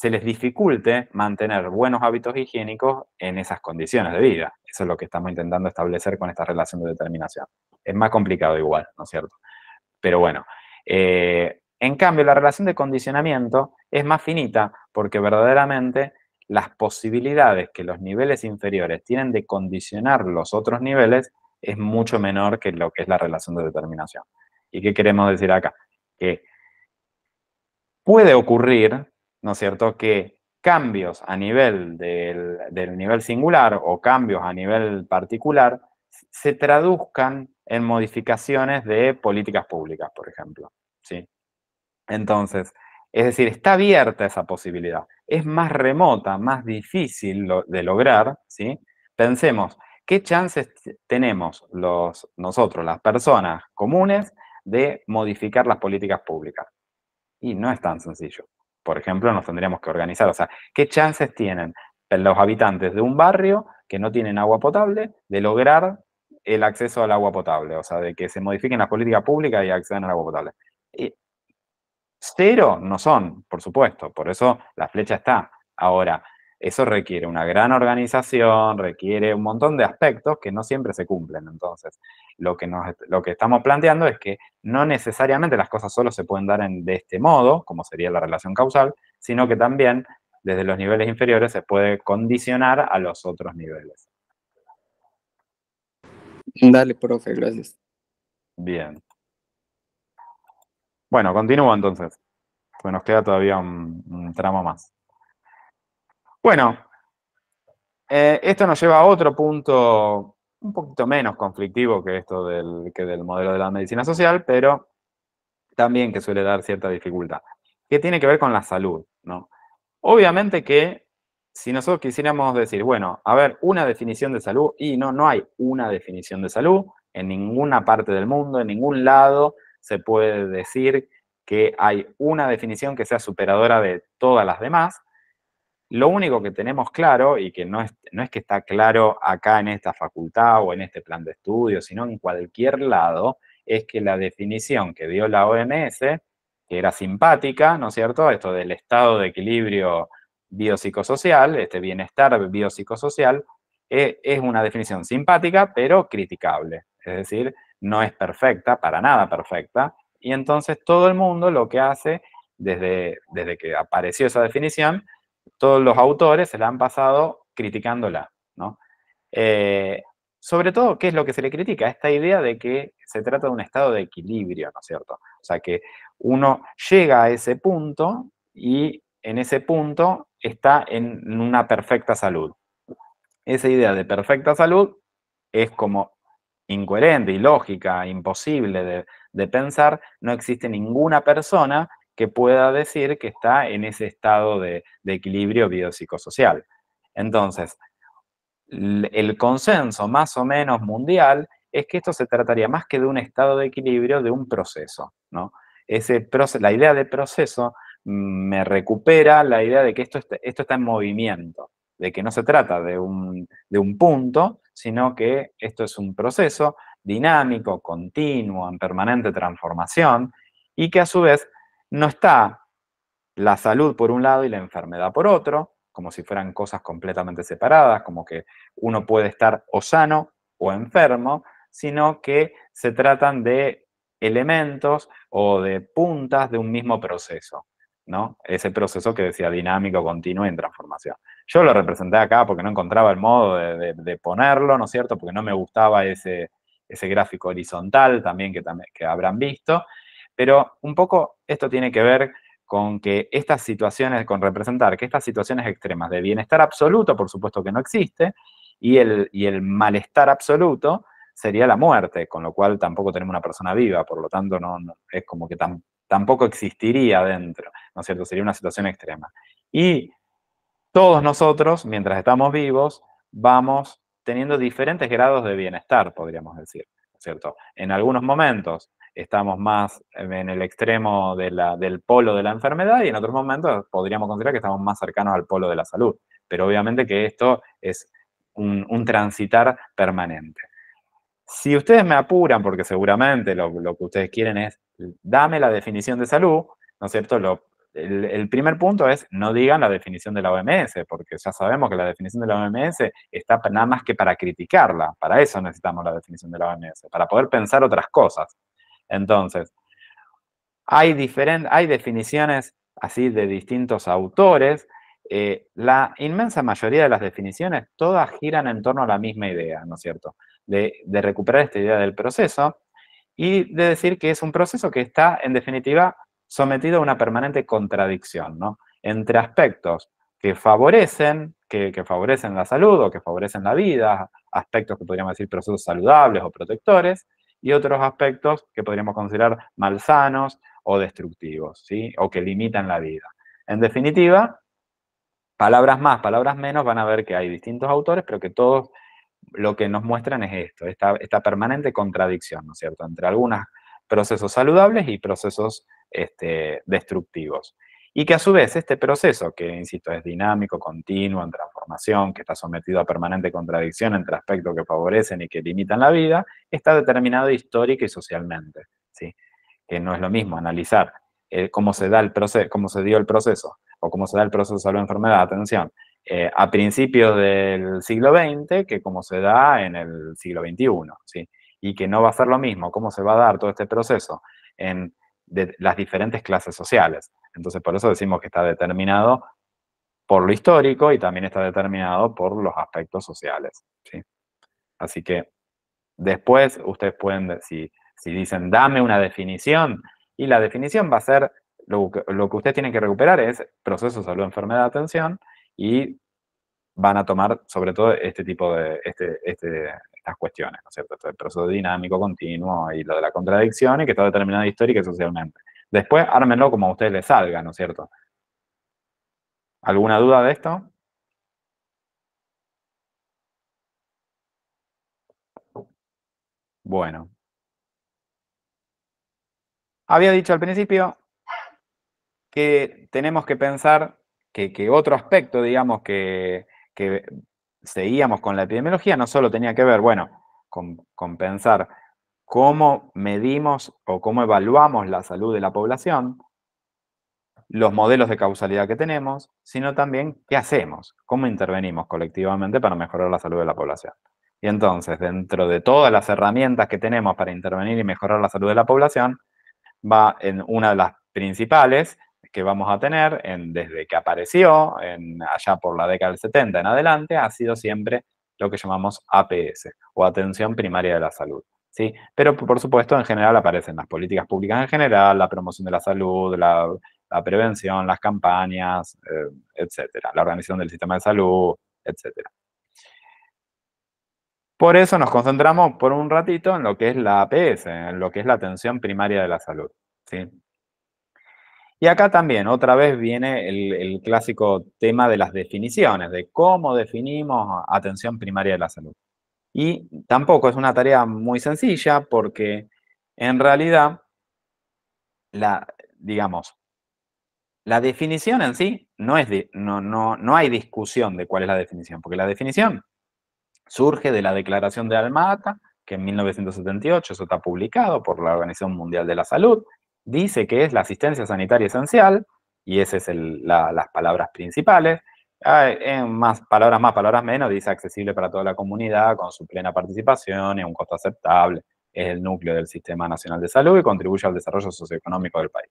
se les dificulte mantener buenos hábitos higiénicos en esas condiciones de vida. Eso es lo que estamos intentando establecer con esta relación de determinación. Es más complicado igual, ¿no es cierto? Pero bueno, eh, en cambio la relación de condicionamiento es más finita porque verdaderamente las posibilidades que los niveles inferiores tienen de condicionar los otros niveles es mucho menor que lo que es la relación de determinación. ¿Y qué queremos decir acá? Que puede ocurrir ¿no es cierto?, que cambios a nivel del, nivel singular o cambios a nivel particular se traduzcan en modificaciones de políticas públicas, por ejemplo. ¿sí? Entonces, es decir, está abierta esa posibilidad. Es más remota, más difícil de lograr, ¿sí? Pensemos, ¿qué chances tenemos los, nosotros, las personas comunes, de modificar las políticas públicas? Y no es tan sencillo por ejemplo, nos tendríamos que organizar. O sea, ¿qué chances tienen los habitantes de un barrio que no tienen agua potable de lograr el acceso al agua potable? O sea, de que se modifiquen las políticas públicas y accedan al agua potable. Y eh, cero no son, por supuesto, por eso la flecha está. Ahora, eso requiere una gran organización, requiere un montón de aspectos que no siempre se cumplen. Entonces, lo que, lo que estamos planteando es que no necesariamente las cosas solo se pueden dar en, de este modo, como sería la relación causal, sino que también desde los niveles inferiores se puede condicionar a los otros niveles. Dale, profe, gracias. Bien. Bueno, continúo entonces, pues nos queda todavía un, tramo más. Bueno, eh, esto nos lleva a otro punto un poquito menos conflictivo que esto del, del modelo de la medicina social, pero también que suele dar cierta dificultad, que tiene que ver con la salud, ¿no? Obviamente que si nosotros quisiéramos decir, bueno, a ver, una definición de salud, y no, no hay una definición de salud, en ninguna parte del mundo, en ningún lado se puede decir que hay una definición que sea superadora de todas las demás, lo único que tenemos claro, y que no es, que está claro acá en esta facultad o en este plan de estudio, sino en cualquier lado, es que la definición que dio la OMS, que era simpática, ¿no es cierto? Esto del estado de equilibrio biopsicosocial, este bienestar biopsicosocial, eh, es una definición simpática, pero criticable. Es decir, no es perfecta, para nada perfecta. Y entonces todo el mundo lo que hace desde que apareció esa definición todos los autores se la han pasado criticándola, ¿no? Eh, sobre todo, ¿qué es lo que se le critica? Esta idea de que se trata de un estado de equilibrio, ¿no es cierto? O sea, que uno llega a ese punto y en ese punto está en una perfecta salud. Esa idea de perfecta salud es como incoherente, ilógica, imposible de pensar. No existe ninguna persona que pueda decir que está en ese estado de, equilibrio biopsicosocial. Entonces, el consenso más o menos mundial es que esto se trataría más que de un estado de equilibrio, de un proceso, ¿no? Ese la idea de proceso mm, me recupera la idea de que esto está, en movimiento, de que no se trata de un punto, sino que esto es un proceso dinámico, continuo, en permanente transformación, y que a su vez no está la salud por un lado y la enfermedad por otro, como si fueran cosas completamente separadas, como que uno puede estar o sano o enfermo, sino que se tratan de elementos o de puntas de un mismo proceso, ¿no? Ese proceso que decía dinámico, continuo en transformación. Yo lo representé acá porque no encontraba el modo de, ponerlo, ¿no es cierto? Porque no me gustaba ese, ese gráfico horizontal también que, que habrán visto, pero un poco esto tiene que ver con que estas situaciones, con representar que estas situaciones extremas de bienestar absoluto, por supuesto que no existe, y el, y el malestar absoluto sería la muerte, con lo cual tampoco tenemos una persona viva, por lo tanto no, es como que tampoco existiría dentro, ¿no es cierto? Sería una situación extrema. Y todos nosotros, mientras estamos vivos, vamos teniendo diferentes grados de bienestar, podríamos decir, ¿no es ¿cierto? En algunos momentos estamos más en el extremo del polo de la enfermedad y en otros momentos podríamos considerar que estamos más cercanos al polo de la salud. Pero obviamente que esto es un, transitar permanente. Si ustedes me apuran, porque seguramente lo, que ustedes quieren es, dame la definición de salud, ¿no es cierto? el, primer punto es, no digan la definición de la OMS, porque ya sabemos que la definición de la OMS está nada más que para criticarla, para eso necesitamos la definición de la OMS, para poder pensar otras cosas, entonces, hay, definiciones así de distintos autores. Eh, la inmensa mayoría de las definiciones todas giran en torno a la misma idea, ¿no es cierto? De, recuperar esta idea del proceso y de decir que es un proceso que está, en definitiva, sometido a una permanente contradicción, ¿no? Entre aspectos que favorecen, que, favorecen la salud o que favorecen la vida, aspectos que podríamos decir procesos saludables o protectores, y otros aspectos que podríamos considerar malsanos o destructivos, ¿sí? O que limitan la vida. En definitiva, palabras más, palabras menos, van a ver que hay distintos autores, pero que todos lo que nos muestran es esto, esta, permanente contradicción, ¿no es cierto?, entre algunos procesos saludables y procesos este, destructivos y que a su vez este proceso, que insisto, es dinámico, continuo, en transformación, que está sometido a permanente contradicción entre aspectos que favorecen y que limitan la vida, está determinado históricamente y socialmente. ¿sí? Que no es lo mismo analizar eh, cómo, se da el proceso, cómo se dio el proceso o cómo se da el proceso de la enfermedad, atención, eh, a principios del siglo XX que cómo se da en el siglo XXI. ¿sí? Y que no va a ser lo mismo cómo se va a dar todo este proceso en de las diferentes clases sociales. Entonces, por eso decimos que está determinado por lo histórico y también está determinado por los aspectos sociales. Así que después ustedes pueden, si, si dicen, dame una definición, y la definición va a ser, lo que, lo que ustedes tienen que recuperar es proceso, salud, enfermedad, atención, y van a tomar sobre todo este tipo de, este, este estas cuestiones, ¿no es cierto? el proceso dinámico, continuo y lo de la contradicción y que está determinada histórica y socialmente. Después, ármenlo como a ustedes les salga, ¿no es cierto? ¿Alguna duda de esto? Bueno. Había dicho al principio que tenemos que pensar que, otro aspecto, digamos, que seguíamos con la epidemiología, no solo tenía que ver, bueno, con, con pensar cómo medimos o cómo evaluamos la salud de la población, los modelos de causalidad que tenemos, sino también qué hacemos, cómo intervenimos colectivamente para mejorar la salud de la población. Y entonces, dentro de todas las herramientas que tenemos para intervenir y mejorar la salud de la población, va en una de las principales, que vamos a tener desde que apareció, en, allá por la década del 70 en adelante, ha sido siempre lo que llamamos APS o Atención Primaria de la Salud. ¿sí? Pero por supuesto, en general aparecen las políticas públicas en general, la promoción de la salud, la, prevención, las campañas, eh, etcétera, la organización del sistema de salud, etcétera. Por eso nos concentramos por un ratito en lo que es la APS, en lo que es la atención primaria de la salud. ¿sí? Y acá también, otra vez viene el, clásico tema de las definiciones, de cómo definimos atención primaria de la salud. Y tampoco es una tarea muy sencilla porque en realidad, la, digamos, la definición en sí no, es no, no, no hay discusión de cuál es la definición, porque la definición surge de la declaración de Almata, que en 1978 eso está publicado por la Organización Mundial de la Salud, dice que es la asistencia sanitaria esencial, y esas son las palabras principales. En más palabras más, palabras menos, dice accesible para toda la comunidad, con su plena participación y un costo aceptable. Es el núcleo del Sistema Nacional de Salud y contribuye al desarrollo socioeconómico del país.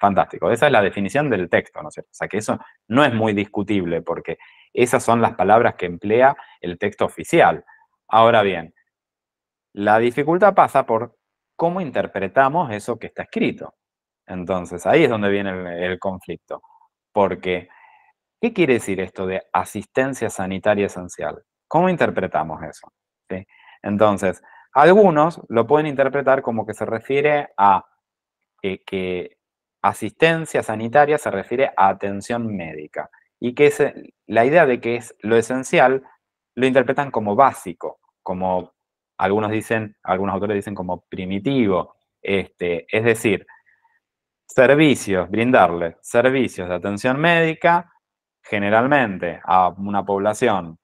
fantástico. Esa es la definición del texto, ¿no es cierto? O sea que eso no es muy discutible porque esas son las palabras que emplea el texto oficial. Ahora bien, la dificultad pasa por cómo interpretamos eso que está escrito. Entonces, ahí es donde viene el, conflicto. Porque, ¿qué quiere decir esto de asistencia sanitaria esencial? ¿Cómo interpretamos eso? Entonces, algunos lo pueden interpretar como que se refiere a eh, que asistencia sanitaria se refiere a atención médica y que la idea de que es lo esencial lo interpretan como básico, como algunos dicen, algunos autores dicen como primitivo. Este, es decir, servicios, brindarle servicios de atención médica generalmente a una población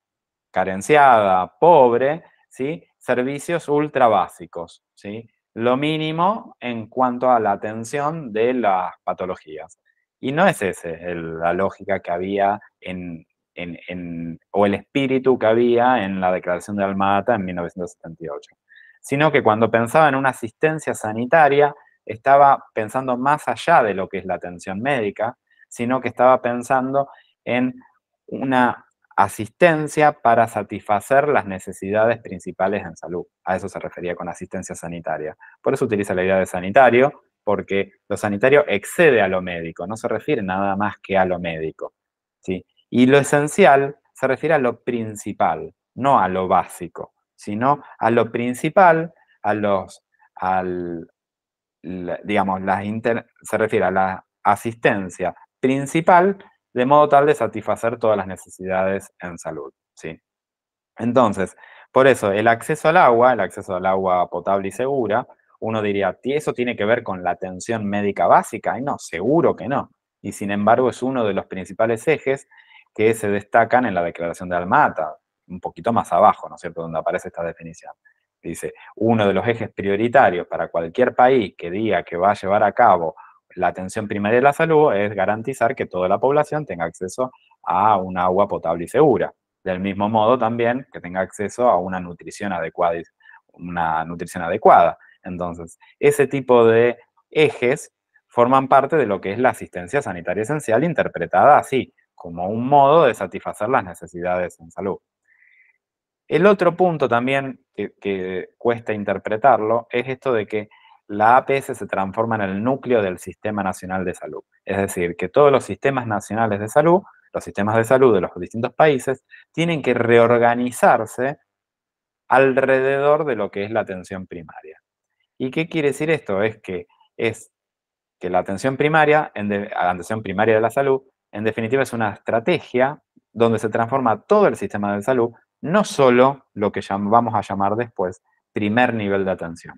carenciada, pobre, ¿sí? servicios ultra básicos, ¿sí? lo mínimo en cuanto a la atención de las patologías. Y no es esa la lógica que había en en, o el espíritu que había en la Declaración de Almada en 1978, sino que cuando pensaba en una asistencia sanitaria estaba pensando más allá de lo que es la atención médica, sino que estaba pensando en una asistencia para satisfacer las necesidades principales en salud. A eso se refería con asistencia sanitaria. Por eso utiliza la idea de sanitario, porque lo sanitario excede a lo médico, no se refiere nada más que a lo médico. ¿sí? Y lo esencial se refiere a lo principal, no a lo básico, sino a lo principal, a los, digamos, las se refiere a la asistencia principal de modo tal de satisfacer todas las necesidades en salud, ¿sí? Entonces, por eso, el acceso al agua, el acceso al agua potable y segura, uno diría, ¿eso tiene que ver con la atención médica básica? Y no, seguro que no. Y sin embargo es uno de los principales ejes que se destacan en la declaración de Almata, un poquito más abajo, ¿no es cierto?, donde aparece esta definición. Dice, uno de los ejes prioritarios para cualquier país que diga que va a llevar a cabo la atención primaria de la salud es garantizar que toda la población tenga acceso a un agua potable y segura. Del mismo modo también que tenga acceso a una nutrición adecuada. Una nutrición adecuada. Entonces, ese tipo de ejes forman parte de lo que es la asistencia sanitaria esencial interpretada así, como un modo de satisfacer las necesidades en salud. El otro punto también que, cuesta interpretarlo es esto de que la APS se transforma en el núcleo del Sistema Nacional de Salud. Es decir, que todos los sistemas nacionales de salud, los sistemas de salud de los distintos países, tienen que reorganizarse alrededor de lo que es la atención primaria. ¿Y qué quiere decir esto? Es que, es que la atención primaria, la atención primaria de la salud, en definitiva, es una estrategia donde se transforma todo el sistema de salud, no solo lo que vamos a llamar después primer nivel de atención.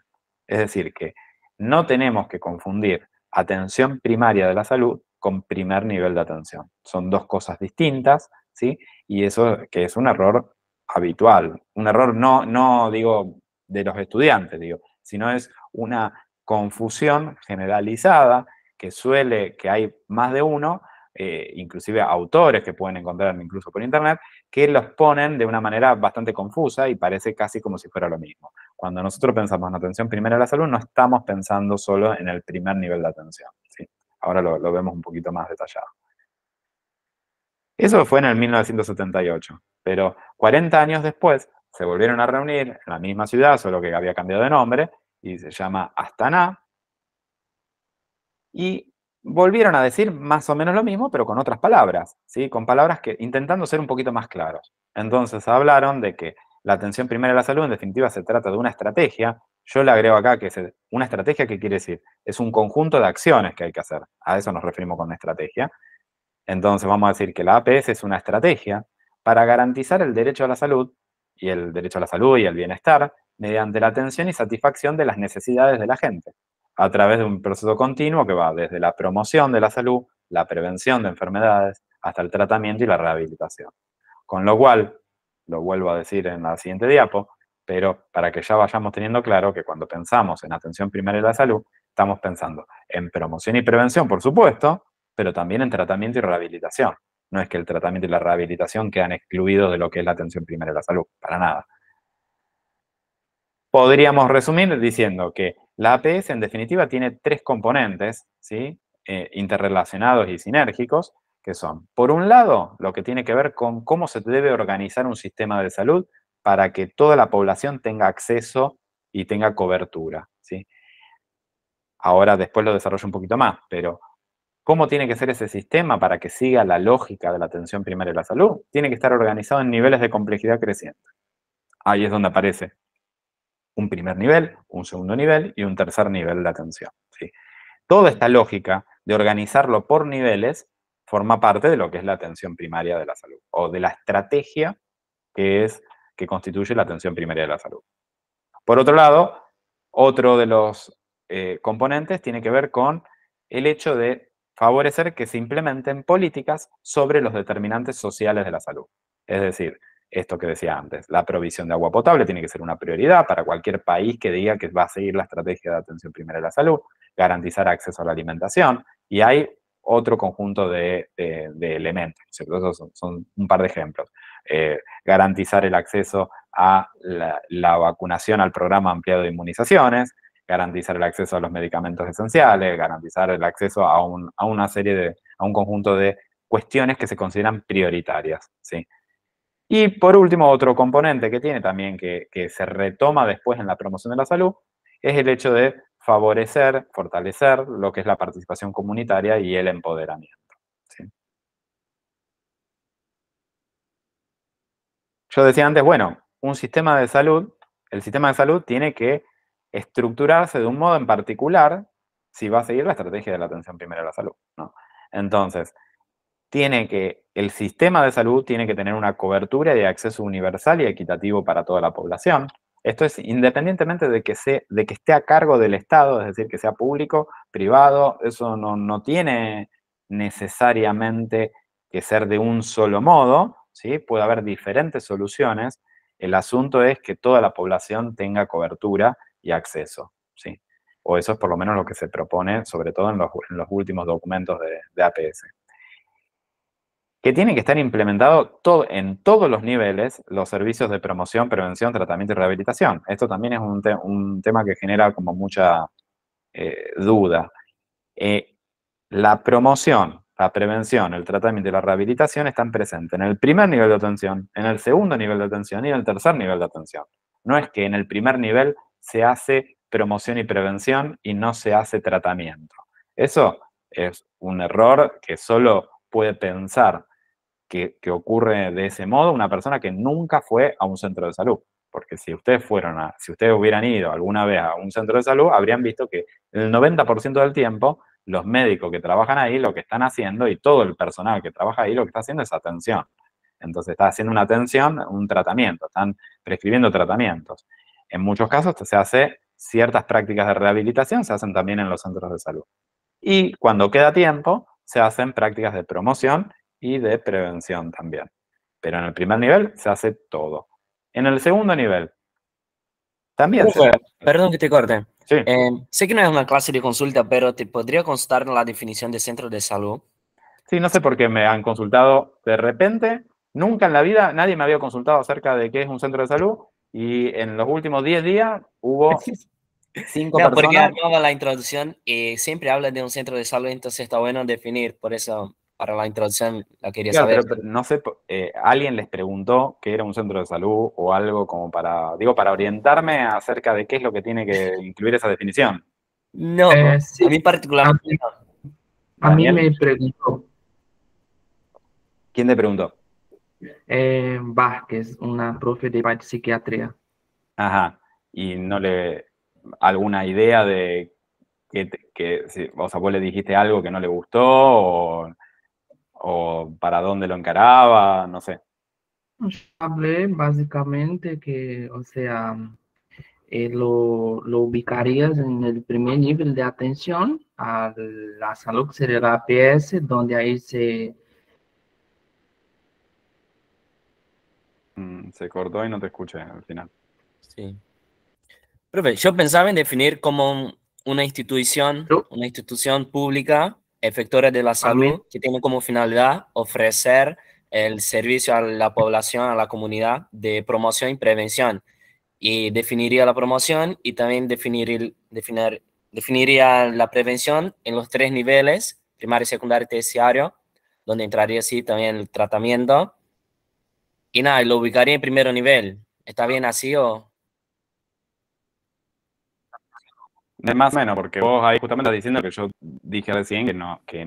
Es decir, que no tenemos que confundir atención primaria de la salud con primer nivel de atención. Son dos cosas distintas, ¿sí? Y eso que es un error habitual, un error no, no digo de los estudiantes, digo, sino es una confusión generalizada que suele, que hay más de uno, eh, inclusive autores que pueden encontrar incluso por internet, que los ponen de una manera bastante confusa y parece casi como si fuera lo mismo. Cuando nosotros pensamos en atención primera a la salud, no estamos pensando solo en el primer nivel de atención. Ahora lo, lo vemos un poquito más detallado. Eso fue en el 1978, pero 40 años después se volvieron a reunir en la misma ciudad, solo que había cambiado de nombre, y se llama Astana. Y volvieron a decir más o menos lo mismo, pero con otras palabras, ¿sí? con palabras que intentando ser un poquito más claros. Entonces hablaron de que la atención primaria a la salud en definitiva se trata de una estrategia. Yo le agrego acá que es una estrategia que quiere decir, es un conjunto de acciones que hay que hacer. A eso nos referimos con estrategia. Entonces vamos a decir que la APS es una estrategia para garantizar el derecho a la salud y el derecho a la salud y el bienestar mediante la atención y satisfacción de las necesidades de la gente a través de un proceso continuo que va desde la promoción de la salud, la prevención de enfermedades, hasta el tratamiento y la rehabilitación. Con lo cual, lo vuelvo a decir en la siguiente diapo, pero para que ya vayamos teniendo claro que cuando pensamos en atención primaria de la salud, estamos pensando en promoción y prevención, por supuesto, pero también en tratamiento y rehabilitación. No es que el tratamiento y la rehabilitación quedan excluidos de lo que es la atención primaria de la salud, para nada. Podríamos resumir diciendo que la APS, en definitiva, tiene tres componentes ¿sí? Eh, interrelacionados y sinérgicos, que son, por un lado, lo que tiene que ver con cómo se debe organizar un sistema de salud para que toda la población tenga acceso y tenga cobertura. ¿sí? Ahora después lo desarrollo un poquito más, pero ¿cómo tiene que ser ese sistema para que siga la lógica de la atención primaria de la salud? Tiene que estar organizado en niveles de complejidad creciente. Ahí es donde aparece un primer nivel, un segundo nivel y un tercer nivel de atención. ¿sí? Toda esta lógica de organizarlo por niveles forma parte de lo que es la atención primaria de la salud o de la estrategia que es que constituye la atención primaria de la salud. Por otro lado, otro de los eh, componentes tiene que ver con el hecho de favorecer que se implementen políticas sobre los determinantes sociales de la salud. Es decir, esto que decía antes, la provisión de agua potable tiene que ser una prioridad para cualquier país que diga que va a seguir la estrategia de atención primera a la salud, garantizar acceso a la alimentación y hay otro conjunto de, elementos, ¿cierto? Esos son, un par de ejemplos. Eh, garantizar el acceso a la, vacunación al programa ampliado de inmunizaciones, garantizar el acceso a los medicamentos esenciales, garantizar el acceso a, una serie de, a un conjunto de cuestiones que se consideran prioritarias, ¿sí? Y por último, otro componente que tiene también, que, se retoma después en la promoción de la salud, es el hecho de favorecer, fortalecer lo que es la participación comunitaria y el empoderamiento. Yo decía antes, bueno, un sistema de salud, el sistema de salud tiene que estructurarse de un modo en particular si va a seguir la estrategia de la atención primero a la salud. ¿no? Entonces, tiene que, el sistema de salud tiene que tener una cobertura de acceso universal y equitativo para toda la población. Esto es independientemente de que, de que esté a cargo del Estado, es decir, que sea público, privado, eso no, tiene necesariamente que ser de un solo modo, ¿sí? puede haber diferentes soluciones. El asunto es que toda la población tenga cobertura y acceso. ¿sí? O eso es por lo menos lo que se propone, sobre todo en los, últimos documentos de APS que tienen que estar implementados en todos los niveles los servicios de promoción, prevención, tratamiento y rehabilitación. Esto también es un, tema que genera como mucha eh, duda. Eh, la promoción, la prevención, el tratamiento y la rehabilitación están presentes en el primer nivel de atención, en el segundo nivel de atención y en el tercer nivel de atención. No es que en el primer nivel se hace promoción y prevención y no se hace tratamiento. Eso es un error que solo puede pensar que, ocurre de ese modo una persona que nunca fue a un centro de salud. Porque si ustedes fueron a, si ustedes hubieran ido alguna vez a un centro de salud, habrían visto que el 90% del tiempo los médicos que trabajan ahí lo que están haciendo y todo el personal que trabaja ahí lo que está haciendo es atención. Entonces está haciendo una atención, un tratamiento, están prescribiendo tratamientos. En muchos casos se hace ciertas prácticas de rehabilitación, se hacen también en los centros de salud. Y cuando queda tiempo, se hacen prácticas de promoción y de prevención también. Pero en el primer nivel se hace todo. En el segundo nivel, también. Perdón que te corte. Eh, sé que no es una clase de consulta, pero ¿te podría constar la definición de centro de salud? Sí, no sé por qué me han consultado de repente. Nunca en la vida nadie me había consultado acerca de qué es un centro de salud y en los últimos 10 días hubo cinco no, personas. Porque la introducción y siempre habla de un centro de salud, entonces está bueno definir, por eso para la introducción la quería saber. no sé, eh, alguien les preguntó qué era un centro de salud o algo como para, digo, para orientarme acerca de qué es lo que tiene que incluir esa definición. No, eh, a mí particularmente me preguntó. ¿Quién te preguntó? Eh, Vázquez, una profe de psiquiatría. Ajá, y no le... ¿Alguna idea de que, que, o sea, vos le dijiste algo que no le gustó o o para dónde lo encaraba, no sé. hablé básicamente que, o sea, eh, lo, ubicarías en el primer nivel de atención a la salud, que sería la APS, donde ahí se... Mm, se cortó y no te escuché al final. Sí. Profe, yo pensaba en definir como una institución, una institución pública Efectores de la salud, que tienen como finalidad ofrecer el servicio a la población, a la comunidad de promoción y prevención. Y definiría la promoción y también definir, definir, definiría la prevención en los tres niveles, primario, secundario y terciario, donde entraría así también el tratamiento. Y nada, lo ubicaría en primer nivel. ¿Está bien así o...? de más o menos, porque vos ahí justamente estás diciendo que yo dije recién que no, que,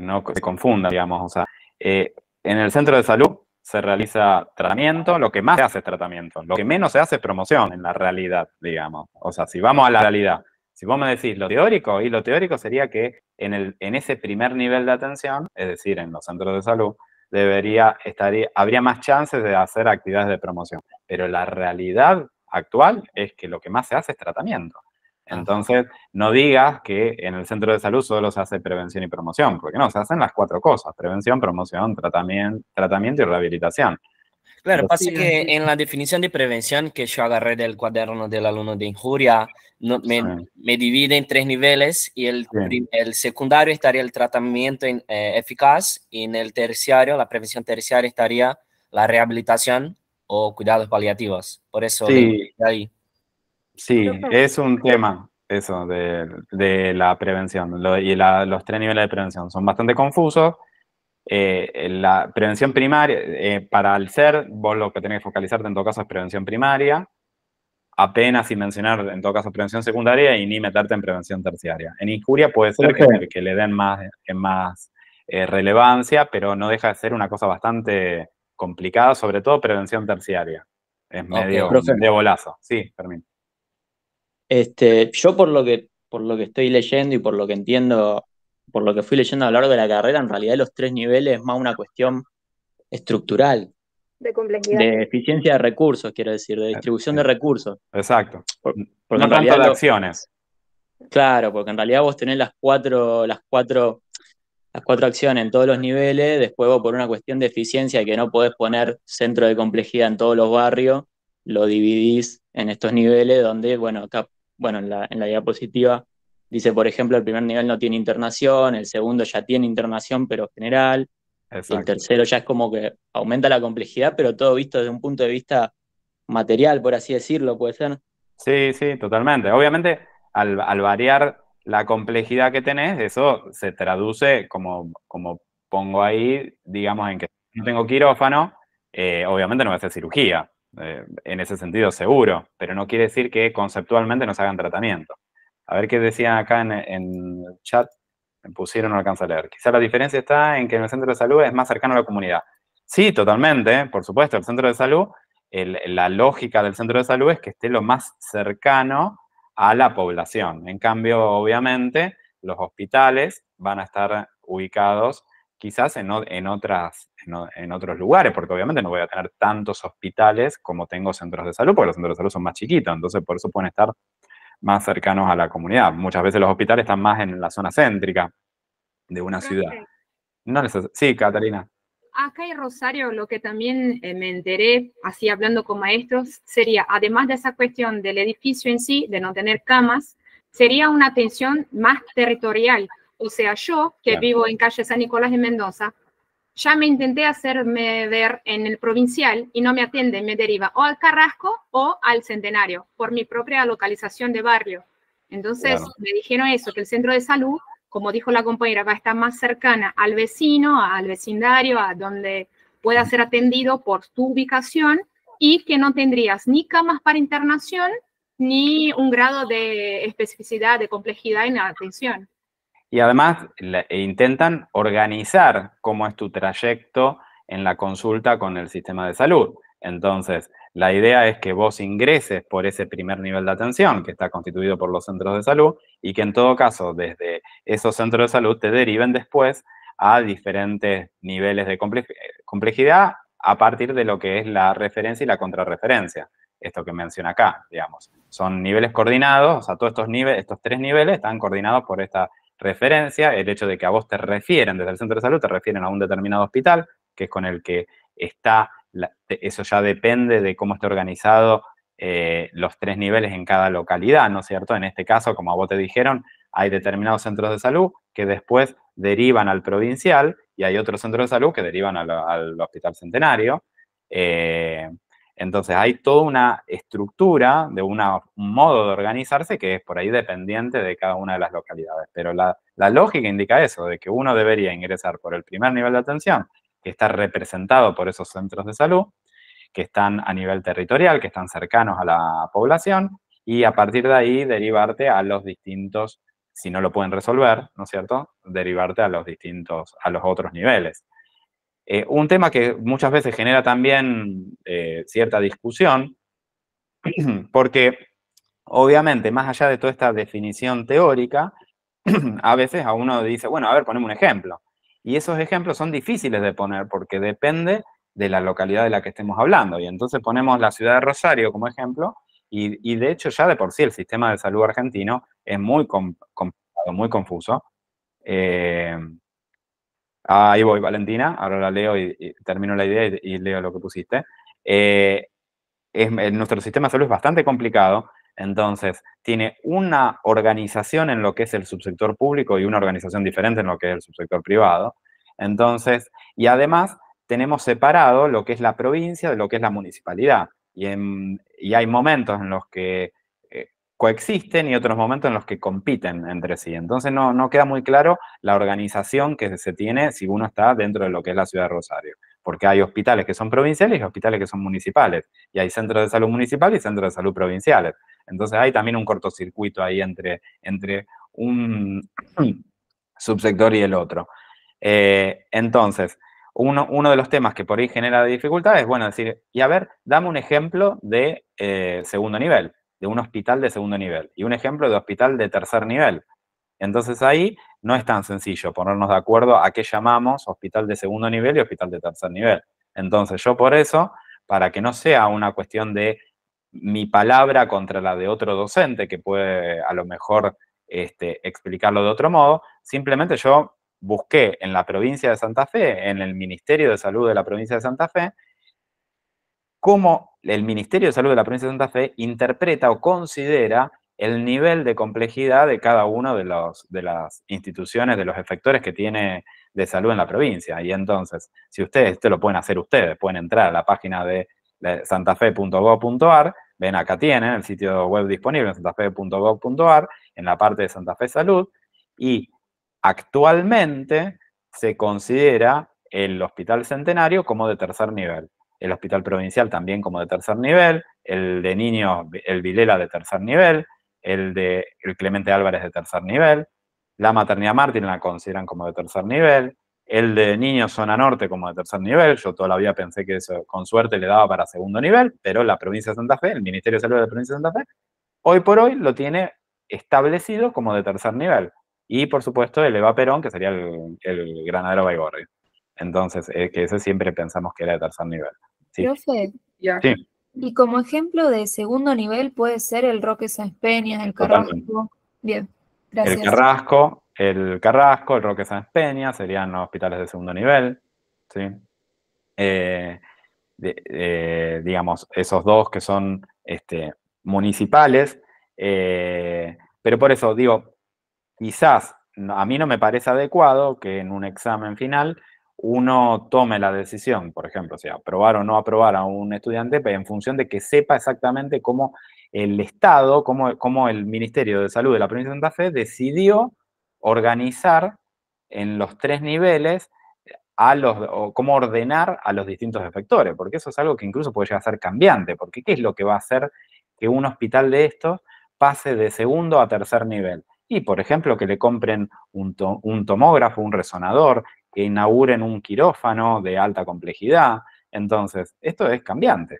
no se confunda, digamos. O sea, eh, en el centro de salud se realiza tratamiento, lo que más se hace es tratamiento, lo que menos se hace es promoción en la realidad, digamos. O sea, si vamos a la realidad, si vos me decís lo teórico, y lo teórico sería que en, el, en ese primer nivel de atención, es decir, en los centros de salud, debería estar, habría más chances de hacer actividades de promoción. Pero la realidad actual es que lo que más se hace es tratamiento. Ah. Entonces, no digas que en el centro de salud solo se hace prevención y promoción, porque no, se hacen las cuatro cosas, prevención, promoción, tratamiento, tratamiento y rehabilitación. Claro, pasa que en la definición de prevención que yo agarré del cuaderno del alumno de injuria, no, me, divide en tres niveles y el, el secundario estaría el tratamiento eh, eficaz y en el terciario, la prevención terciaria estaría la rehabilitación o cuidados paliativos. Por eso, ahí. Sí, es un tema eso de, la prevención y los tres niveles de prevención son bastante confusos. Eh, eh, la prevención primaria, eh, para el ser, vos lo que tenés que focalizarte en todo caso es prevención primaria, apenas sin mencionar en todo caso prevención secundaria y ni meterte en prevención terciaria. En injuria puede ser que, le den más, más relevancia, pero no deja de ser una cosa bastante complicada, sobre todo prevención terciaria. Es medio de bolazo. Sí, permítame. Este, yo por lo que por lo que estoy leyendo y por lo que entiendo, por lo que fui leyendo a lo largo de la carrera, en realidad los tres niveles es más una cuestión estructural. De complejidad. De eficiencia de recursos, quiero decir, de eh, distribución eh, de recursos. Exacto. Por, no tanto de acciones. claro, porque en realidad vos tenés las cuatro, las cuatro, las cuatro acciones en todos los niveles, después vos por una cuestión de eficiencia que no podés poner centro de complejidad en todos los barrios, lo dividís en estos niveles donde, bueno, acá bueno, en la, en la diapositiva dice, por ejemplo, el primer nivel no tiene internación, el segundo ya tiene internación, pero general, el tercero ya es como que aumenta la complejidad, pero todo visto desde un punto de vista material, por así decirlo, puede ser. Sí, sí, totalmente. Obviamente, al, variar la complejidad que tenés, eso se traduce como, como pongo ahí, digamos, en que no tengo quirófano, eh, obviamente no voy a hacer cirugía. Eh, en ese sentido seguro, pero no quiere decir que conceptualmente nos hagan tratamiento. A ver qué decía acá en, el chat, me pusieron no alcanza a leer. Quizá la diferencia está en que en el centro de salud es más cercano a la comunidad. Sí, totalmente, ¿eh? por supuesto, el centro de salud, la lógica del centro de salud es que esté lo más cercano a la población. En cambio, obviamente, los hospitales van a estar ubicados quizás en, otras, en, otros lugares, porque obviamente no voy a tener tantos hospitales como tengo centros de salud, porque los centros de salud son más chiquitos, entonces por eso pueden estar más cercanos a la comunidad. Muchas veces los hospitales están más en la zona céntrica de una ciudad. sí, Catalina. Acá en Rosario lo que también eh, me enteré, así hablando con maestros, sería, además de esa cuestión del edificio en sí, de no tener camas, sería una atención más territorial, o sea, yo, que vivo en calle San Nicolás de Mendoza, ya me intenté hacerme ver en el provincial y no me atiende, me deriva o al Carrasco o al Centenario, por mi propia localización de barrio. Entonces me dijeron eso, que el centro de salud, como dijo la compañera, va a estar más cercana al vecino, al vecindario, a donde pueda ser atendido por tu ubicación y que no tendrías ni camas para internación ni un grado de especificidad, de complejidad en la atención. Y además e intentan organizar cómo es tu trayecto en la consulta con el sistema de salud. Entonces, la idea es que vos ingreses por ese primer nivel de atención que está constituido por los centros de salud y que en todo caso desde esos centros de salud te deriven después a diferentes niveles de complejidad a partir de lo que es la referencia y la contrarreferencia. Esto que menciona acá, digamos. Son niveles coordinados, o sea, todos estos, niveles, estos tres niveles están coordinados por esta referencia, el hecho de que a vos te refieren desde el centro de salud, te refieren a un determinado hospital, que es con el que está, eso ya depende de cómo esté organizado eh, los tres niveles en cada localidad, ¿no es cierto? En este caso, como a vos te dijeron, hay determinados centros de salud que después derivan al provincial y hay otros centros de salud que derivan al, hospital centenario. Eh, entonces hay toda una estructura de un modo de organizarse que es por ahí dependiente de cada una de las localidades. Pero la, la, lógica indica eso, de que uno debería ingresar por el primer nivel de atención, que está representado por esos centros de salud, que están a nivel territorial, que están cercanos a la población, y a partir de ahí derivarte a los distintos, si no lo pueden resolver, ¿no es cierto? Derivarte a los distintos, a los otros niveles. Eh, un tema que muchas veces genera también eh, cierta discusión, porque obviamente, más allá de toda esta definición teórica, a veces a uno dice, bueno, a ver, ponemos un ejemplo. Y esos ejemplos son difíciles de poner porque depende de la localidad de la que estemos hablando. Y entonces ponemos la ciudad de Rosario como ejemplo, y, de hecho ya de por sí el sistema de salud argentino es muy complicado, muy confuso. Eh, Ah, ahí voy, Valentina. Ahora la leo y, termino la idea y, leo lo que pusiste. Eh, eh, nuestro sistema solo es bastante complicado. Entonces, tiene una organización en lo que es el subsector público y una organización diferente en lo que es el subsector privado. Entonces, y además tenemos separado lo que es la provincia de lo que es la municipalidad. Y, en, y hay momentos en los que coexisten y otros momentos en los que compiten entre sí. Entonces no, queda muy claro la organización que se tiene si uno está dentro de lo que es la ciudad de Rosario, porque hay hospitales que son provinciales y hospitales que son municipales, y hay centros de salud municipales y centros de salud provinciales. Entonces hay también un cortocircuito ahí entre, entre un subsector y el otro. Eh, entonces, uno, uno, de los temas que por ahí genera dificultades es, bueno, decir, y a ver, dame un ejemplo de eh, segundo nivel de un hospital de segundo nivel y un ejemplo de hospital de tercer nivel. Entonces ahí no es tan sencillo ponernos de acuerdo a qué llamamos hospital de segundo nivel y hospital de tercer nivel. Entonces yo por eso, para que no sea una cuestión de mi palabra contra la de otro docente que puede a lo mejor este, explicarlo de otro modo, simplemente yo busqué en la provincia de Santa Fe, en el Ministerio de Salud de la provincia de Santa Fe, cómo el Ministerio de Salud de la Provincia de Santa Fe interpreta o considera el nivel de complejidad de cada una de, las instituciones, de los efectores que tiene de salud en la provincia. Y entonces, si ustedes, esto lo pueden hacer ustedes, pueden entrar a la página de santafe.gov.ar, ven acá tienen el sitio web disponible en santafe.gov.ar, en la parte de Santa Fe Salud, y actualmente se considera el Hospital Centenario como de tercer nivel el hospital provincial también como de tercer nivel, el de niños, el Vilela de tercer nivel, el de el Clemente Álvarez de tercer nivel, la maternidad Martín la consideran como de tercer nivel, el de niños zona norte como de tercer nivel, yo todavía pensé que eso con suerte le daba para segundo nivel, pero la provincia de Santa Fe, el Ministerio de Salud de la provincia de Santa Fe, hoy por hoy lo tiene establecido como de tercer nivel. Y por supuesto el Eva Perón, que sería el, granadero Baigorri. Entonces, que ese siempre pensamos que era de tercer nivel y como ejemplo de segundo nivel puede ser el Roque San Peña, el Carrasco. Bien, gracias. El Carrasco, el Carrasco, el Roque San Peña serían los hospitales de segundo nivel, ¿sí? Eh, eh, digamos, esos dos que son este, municipales, eh, pero por eso digo, quizás a mí no me parece adecuado que en un examen final uno tome la decisión, por ejemplo, si aprobar o no aprobar a un estudiante pues, en función de que sepa exactamente cómo el Estado, cómo, el Ministerio de Salud de la Provincia de Santa Fe decidió organizar en los tres niveles a los, cómo ordenar a los distintos efectores, porque eso es algo que incluso puede llegar a ser cambiante, porque ¿qué es lo que va a hacer que un hospital de estos pase de segundo a tercer nivel? Y, por ejemplo, que le compren un tomógrafo, un resonador, que inauguren un quirófano de alta complejidad. Entonces, esto es cambiante.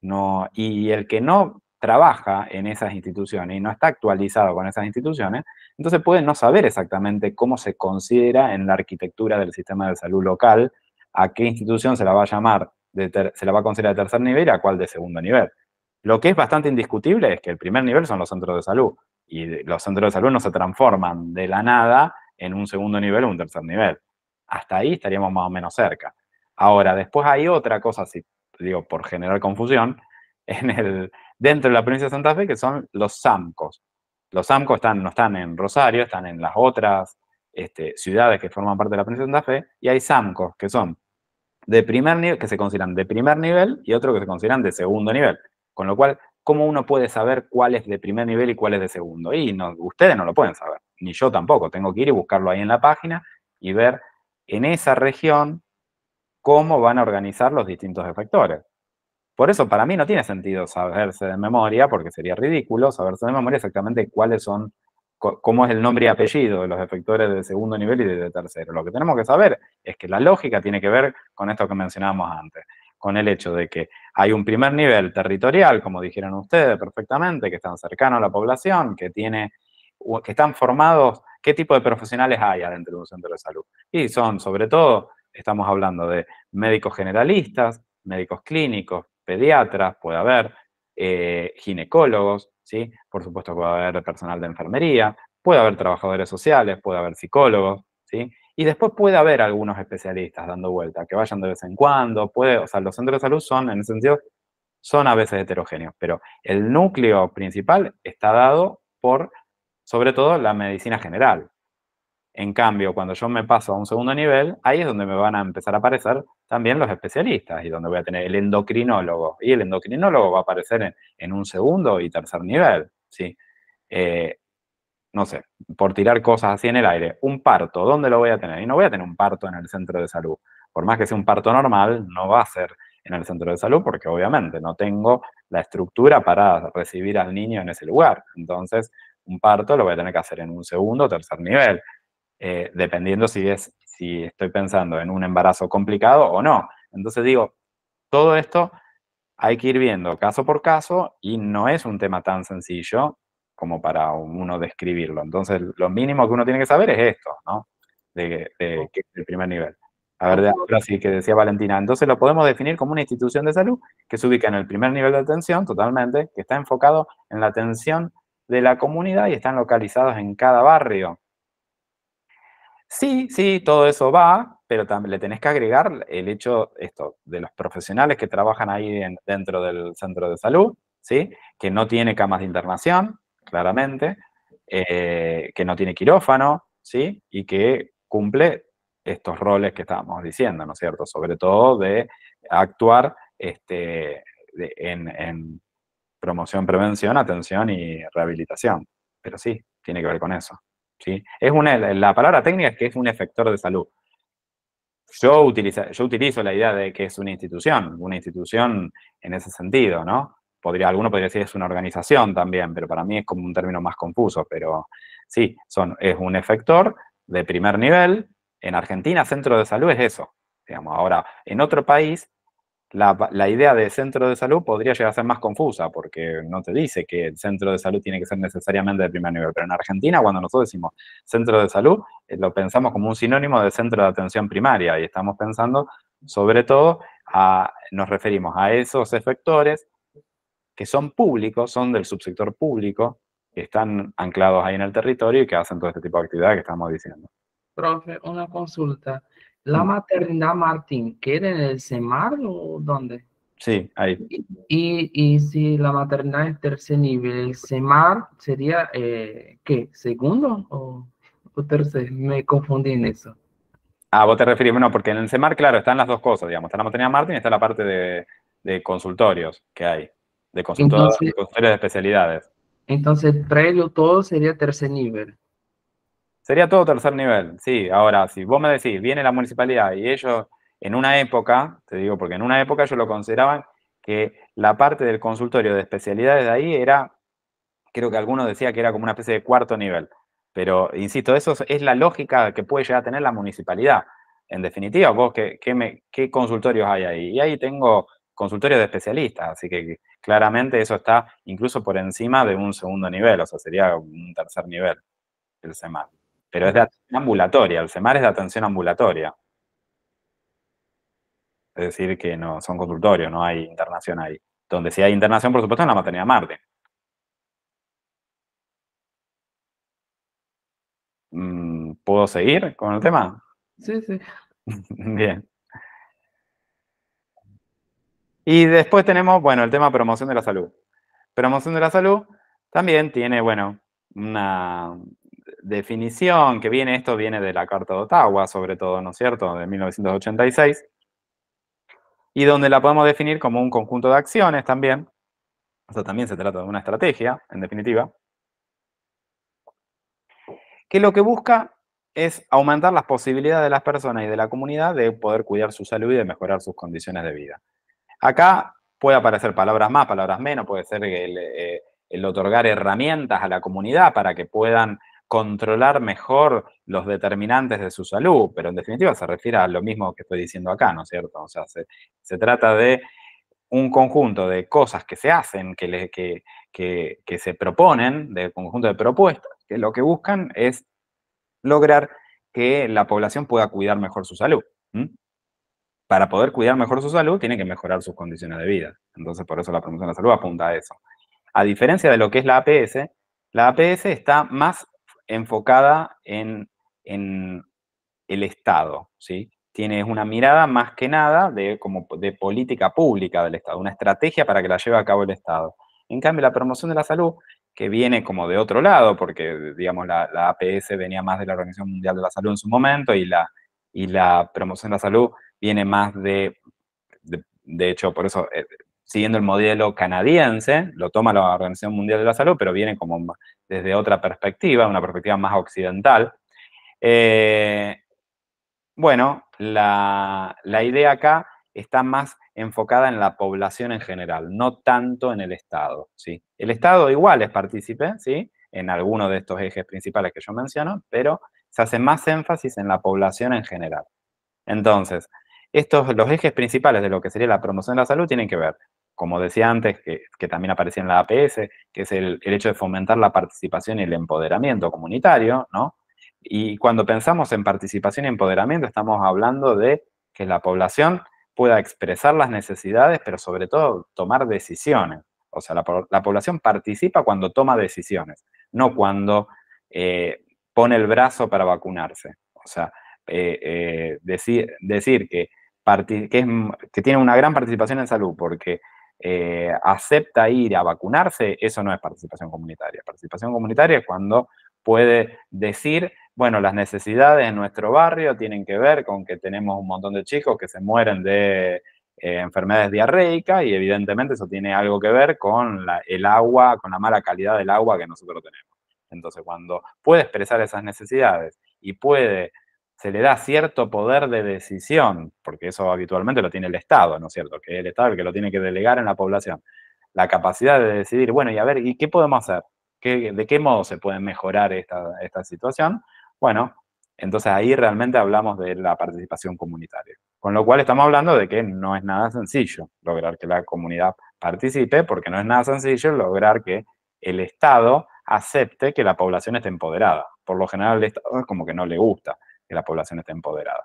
No, y el que no trabaja en esas instituciones y no está actualizado con esas instituciones, entonces puede no saber exactamente cómo se considera en la arquitectura del sistema de salud local, a qué institución se la va a llamar, de se la va a considerar de tercer nivel y a cuál de segundo nivel. Lo que es bastante indiscutible es que el primer nivel son los centros de salud y los centros de salud no se transforman de la nada en un segundo nivel o un tercer nivel hasta ahí estaríamos más o menos cerca. Ahora, después hay otra cosa, si digo, por generar confusión, en el, dentro de la provincia de Santa Fe, que son los SAMCOS. Los SAMCOS están, no están en Rosario, están en las otras este, ciudades que forman parte de la provincia de Santa Fe, y hay SAMCOS, que son de primer nivel, que se consideran de primer nivel, y otros que se consideran de segundo nivel. Con lo cual, ¿cómo uno puede saber cuál es de primer nivel y cuál es de segundo? Y ustedes no lo pueden saber, ni yo tampoco. Tengo que ir y buscarlo ahí en la página y ver en esa región cómo van a organizar los distintos efectores. Por eso para mí no tiene sentido saberse de memoria, porque sería ridículo saberse de memoria exactamente cuáles son, cómo es el nombre y apellido de los efectores de segundo nivel y de tercero. Lo que tenemos que saber es que la lógica tiene que ver con esto que mencionábamos antes, con el hecho de que hay un primer nivel territorial, como dijeron ustedes perfectamente, que están cercanos a la población, que tiene que están formados qué tipo de profesionales hay adentro de un centro de salud. Y son, sobre todo, estamos hablando de médicos generalistas, médicos clínicos, pediatras, puede haber, eh, ginecólogos, ¿sí? Por supuesto puede haber personal de enfermería, puede haber trabajadores sociales, puede haber psicólogos, ¿sí? Y después puede haber algunos especialistas dando vuelta, que vayan de vez en cuando, puede, o sea, los centros de salud son, en ese sentido, son a veces heterogéneos, pero el núcleo principal está dado por sobre todo la medicina general. En cambio, cuando yo me paso a un segundo nivel, ahí es donde me van a empezar a aparecer también los especialistas y donde voy a tener el endocrinólogo. Y el endocrinólogo va a aparecer en, un segundo y tercer nivel. ¿sí? Eh, no sé, por tirar cosas así en el aire, un parto, ¿dónde lo voy a tener? Y no voy a tener un parto en el centro de salud. Por más que sea un parto normal, no va a ser en el centro de salud porque obviamente no tengo la estructura para recibir al niño en ese lugar. Entonces, un parto lo voy a tener que hacer en un segundo o tercer nivel, eh, dependiendo si, es, si estoy pensando en un embarazo complicado o no. Entonces digo, todo esto hay que ir viendo caso por caso y no es un tema tan sencillo como para uno describirlo. Entonces, lo mínimo que uno tiene que saber es esto, ¿no? De, que es el primer nivel. A ver, de ahora sí que decía Valentina, entonces lo podemos definir como una institución de salud que se ubica en el primer nivel de atención totalmente, que está enfocado en la atención de la comunidad y están localizados en cada barrio. Sí, sí, todo eso va, pero también le tenés que agregar el hecho esto, de los profesionales que trabajan ahí dentro del centro de salud, ¿sí? que no tiene camas de internación, claramente, eh, que no tiene quirófano, ¿sí? y que cumple estos roles que estábamos diciendo, ¿no es cierto? Sobre todo de actuar este, en promoción, prevención, atención y rehabilitación. Pero sí, tiene que ver con eso. ¿sí? Es una, la palabra técnica es que es un efector de salud. Yo, utiliza, yo utilizo la idea de que es una institución, una institución en ese sentido, ¿no? Podría, alguno podría decir es una organización también, pero para mí es como un término más confuso, pero sí, son, es un efector de primer nivel. En Argentina, centro de salud es eso. Digamos, ahora, en otro país la, la, idea de centro de salud podría llegar a ser más confusa, porque no te dice que el centro de salud tiene que ser necesariamente de primer nivel. Pero en Argentina, cuando nosotros decimos centro de salud, eh, lo pensamos como un sinónimo de centro de atención primaria y estamos pensando, sobre todo, a, nos referimos a esos efectores que son públicos, son del subsector público, que están anclados ahí en el territorio y que hacen todo este tipo de actividades que estamos diciendo. Profe, una consulta. La mm. maternidad Martín, ¿queda en el CEMAR o dónde? Sí, ahí. Y, y, si la maternidad es tercer nivel, ¿el CEMAR sería eh, qué? ¿Segundo o, o, tercer? Me confundí en eso. Ah, vos te referís, bueno, porque en el CEMAR, claro, están las dos cosas, digamos. Está la maternidad Martín y está la parte de, consultorios que hay, de consultorios, de especialidades. Entonces, previo todo sería tercer nivel. Sería todo tercer nivel, sí. Ahora, si vos me decís, viene la municipalidad y ellos en una época, te digo porque en una época ellos lo consideraban que la parte del consultorio de especialidades de ahí era, creo que algunos decía que era como una especie de cuarto nivel. Pero, insisto, eso es la lógica que puede llegar a tener la municipalidad. En definitiva, vos, ¿qué, qué, consultorios hay ahí? Y ahí tengo consultorios de especialistas, así que claramente eso está incluso por encima de un segundo nivel, o sea, sería un tercer nivel el semáforo. Pero es de atención ambulatoria, el CEMAR es de atención ambulatoria. Es decir, que no son consultorios, no hay internación ahí. Donde sí hay internación, por supuesto, en la maternidad Marte. Mm, ¿Puedo seguir con el tema? Sí, sí. Bien. Y después tenemos, bueno, el tema promoción de la salud. Promoción de la salud también tiene, bueno, una, definición que viene, esto viene de la Carta de Ottawa, sobre todo, ¿no es cierto?, de 1986, y donde la podemos definir como un conjunto de acciones también, o sea, también se trata de una estrategia, en definitiva, que lo que busca es aumentar las posibilidades de las personas y de la comunidad de poder cuidar su salud y de mejorar sus condiciones de vida. Acá puede aparecer palabras más, palabras menos, puede ser eh, el otorgar herramientas a la comunidad para que puedan controlar mejor los determinantes de su salud, pero en definitiva se refiere a lo mismo que estoy diciendo acá, ¿no es cierto? O sea, se, trata de un conjunto de cosas que se hacen, que, se proponen, de conjunto de propuestas, que lo que buscan es lograr que la población pueda cuidar mejor su salud. Para poder cuidar mejor su salud, tiene que mejorar sus condiciones de vida. Entonces, por eso la promoción de la salud apunta a eso. A diferencia de lo que es la APS, la APS está más enfocada en, el Estado, ¿sí? Tiene una mirada más que nada de, como de política pública del Estado, una estrategia para que la lleve a cabo el Estado. En cambio, la promoción de la salud, que viene como de otro lado, porque, digamos, la, APS venía más de la Organización Mundial de la Salud en su momento y la, y la promoción de la salud viene más de, de hecho, por eso eh, siguiendo el modelo canadiense, lo toma la Organización Mundial de la Salud, pero viene como desde otra perspectiva, una perspectiva más occidental. Eh, bueno, la, idea acá está más enfocada en la población en general, no tanto en el Estado. ¿sí? El Estado igual es partícipe ¿sí? en alguno de estos ejes principales que yo menciono, pero se hace más énfasis en la población en general. Entonces, estos, los ejes principales de lo que sería la promoción de la salud tienen que ver como decía antes, que, también aparecía en la APS, que es el, hecho de fomentar la participación y el empoderamiento comunitario, ¿no? Y cuando pensamos en participación y empoderamiento, estamos hablando de que la población pueda expresar las necesidades, pero sobre todo tomar decisiones. O sea, la, población participa cuando toma decisiones, no cuando eh, pone el brazo para vacunarse. O sea, eh, eh, decir, que tiene una gran participación en salud porque eh, acepta ir a vacunarse, eso no es participación comunitaria. Participación comunitaria es cuando puede decir, bueno, las necesidades en nuestro barrio tienen que ver con que tenemos un montón de chicos que se mueren de eh, enfermedades diarreicas y evidentemente eso tiene algo que ver con el agua, con la mala calidad del agua que nosotros tenemos. Entonces, cuando puede expresar esas necesidades y puede se le da cierto poder de decisión, porque eso habitualmente lo tiene el Estado, ¿no es cierto? Que el Estado el que lo tiene que delegar en la población. La capacidad de decidir, bueno, y a ver, ¿y qué podemos hacer? ¿De qué modo se puede mejorar esta, esta situación? Bueno, entonces ahí realmente hablamos de la participación comunitaria. Con lo cual estamos hablando de que no es nada sencillo lograr que la comunidad participe, porque no es nada sencillo lograr que el Estado acepte que la población esté empoderada. Por lo general el Estado es como que no le gusta que la población esté empoderada.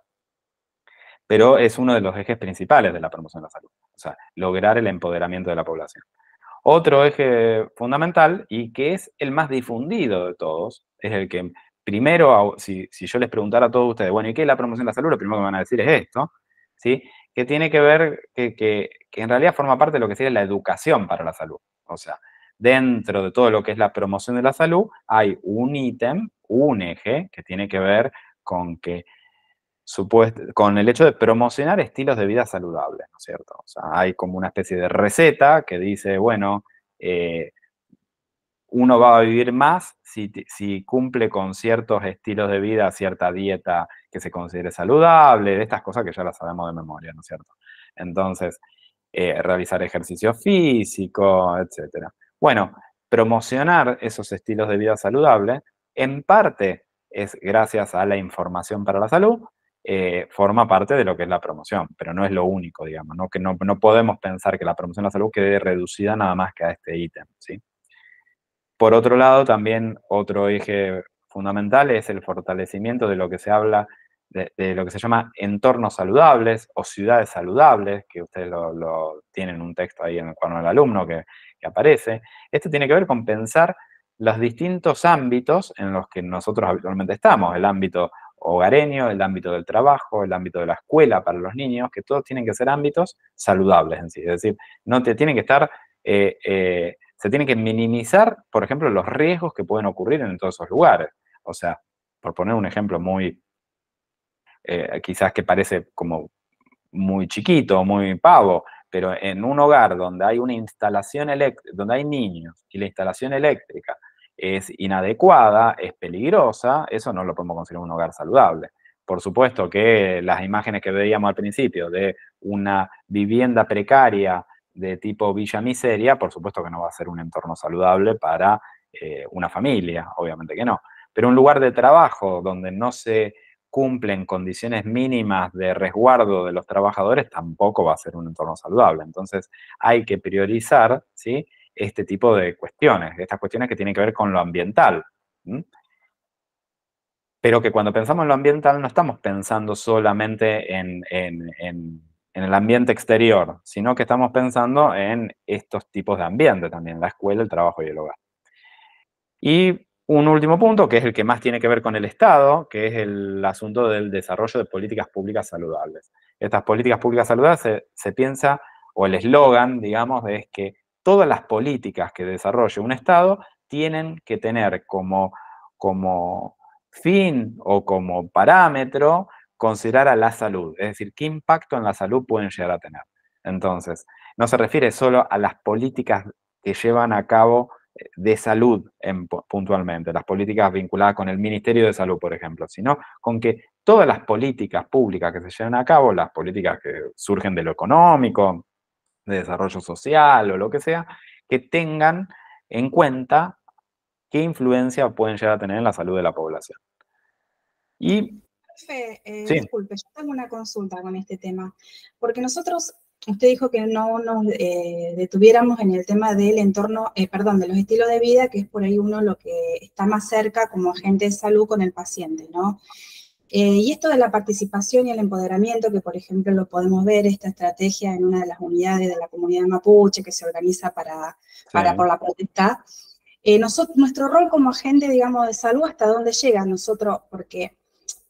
Pero es uno de los ejes principales de la promoción de la salud, o sea, lograr el empoderamiento de la población. Otro eje fundamental y que es el más difundido de todos, es el que primero, si, si yo les preguntara a todos ustedes, bueno, ¿y qué es la promoción de la salud? Lo primero que me van a decir es esto, ¿sí? Que tiene que ver, que, que en realidad forma parte de lo que sería la educación para la salud. O sea, dentro de todo lo que es la promoción de la salud, hay un ítem, un eje, que tiene que ver con que con el hecho de promocionar estilos de vida saludables, ¿no es cierto? O sea, hay como una especie de receta que dice, bueno, eh, uno va a vivir más si, cumple con ciertos estilos de vida, cierta dieta que se considere saludable, estas cosas que ya las sabemos de memoria, ¿no es cierto? Entonces, eh, realizar ejercicio físico, etc. Bueno, promocionar esos estilos de vida saludables, en parte es gracias a la información para la salud, eh, forma parte de lo que es la promoción, pero no es lo único, digamos, ¿no? que no, podemos pensar que la promoción de la salud quede reducida nada más que a este ítem. ¿sí? Por otro lado, también otro eje fundamental es el fortalecimiento de lo que se habla, de, lo que se llama entornos saludables o ciudades saludables, que ustedes lo, lo tienen un texto ahí en el cuaderno del alumno que, que aparece. Esto tiene que ver con pensar los distintos ámbitos en los que nosotros habitualmente estamos, el ámbito hogareño, el ámbito del trabajo, el ámbito de la escuela para los niños, que todos tienen que ser ámbitos saludables en sí. Es decir, no te tienen que estar, eh, eh, se tienen que minimizar, por ejemplo, los riesgos que pueden ocurrir en todos esos lugares. O sea, por poner un ejemplo muy, eh, quizás que parece como muy chiquito, muy pavo, pero en un hogar donde hay una instalación eléctrica, donde hay niños y la instalación eléctrica es inadecuada, es peligrosa, eso no lo podemos considerar un hogar saludable. Por supuesto que las imágenes que veíamos al principio de una vivienda precaria de tipo villa miseria, por supuesto que no va a ser un entorno saludable para eh, una familia, obviamente que no. Pero un lugar de trabajo donde no se cumplen condiciones mínimas de resguardo de los trabajadores tampoco va a ser un entorno saludable. Entonces hay que priorizar ¿sí? este tipo de cuestiones, estas cuestiones que tienen que ver con lo ambiental. Pero que cuando pensamos en lo ambiental no estamos pensando solamente en, el ambiente exterior, sino que estamos pensando en estos tipos de ambiente también, la escuela, el trabajo y el hogar. Y un último punto, que es el que más tiene que ver con el Estado, que es el asunto del desarrollo de políticas públicas saludables. Estas políticas públicas saludables se, se piensa, o el eslogan, digamos, es que todas las políticas que desarrolle un Estado tienen que tener como, como fin o como parámetro considerar a la salud, es decir, qué impacto en la salud pueden llegar a tener. Entonces, no se refiere solo a las políticas que llevan a cabo eh, de salud puntualmente, las políticas vinculadas con el Ministerio de Salud, por ejemplo, sino con que todas las políticas públicas que se llevan a cabo, las políticas que surgen de lo económico, de desarrollo social o lo que sea, que tengan en cuenta qué influencia pueden llegar a tener en la salud de la población. Y... Profe, eh, disculpe, yo tengo una consulta con este tema, porque nosotros, usted dijo que no nos eh, detuviéramos en el tema del entorno, eh, perdón, de los estilos de vida, que es por ahí uno lo que está más cerca como agente de salud con el paciente, ¿no? Eh, y esto de la participación y el empoderamiento, que por ejemplo lo podemos ver, esta estrategia en una de las unidades de la comunidad mapuche que se organiza para, para por la protesta, eh, nosotros, nuestro rol como agente, digamos, de salud, ¿hasta dónde llega nosotros? Porque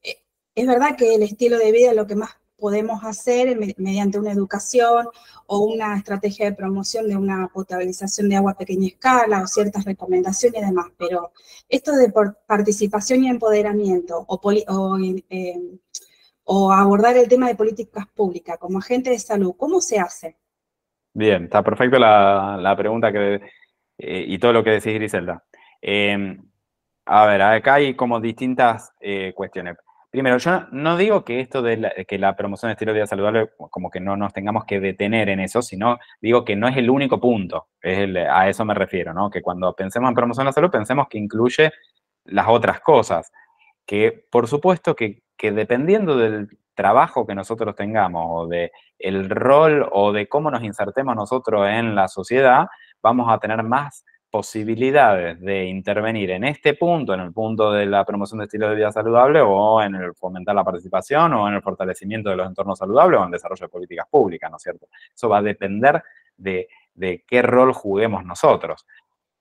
eh, es verdad que el estilo de vida es lo que más podemos hacer mediante una educación o una estrategia de promoción de una potabilización de agua a pequeña escala o ciertas recomendaciones y demás, pero esto de participación y empoderamiento em, o, abordar el tema de políticas públicas como agente de salud, ¿cómo se hace? Bien, está perfecto la, pregunta que, eh, y todo lo que decís, Griselda. Em, a ver, acá hay como distintas eh, cuestiones. Primero, yo no digo que esto de la, que la promoción de estilo de vida saludable, como que no nos tengamos que detener en eso, sino digo que no es el único punto, a eso me refiero, ¿no? Que cuando pensemos en promoción de la salud, pensemos que incluye las otras cosas, que por supuesto que, dependiendo del trabajo que nosotros tengamos o de el rol o de cómo nos insertemos nosotros en la sociedad, vamos a tener más posibilidades de intervenir en este punto, en el punto de la promoción de estilo de vida saludable o en el fomentar la participación o en el fortalecimiento de los entornos saludables o en el desarrollo de políticas públicas, ¿no es cierto? Eso va a depender de, qué rol juguemos nosotros.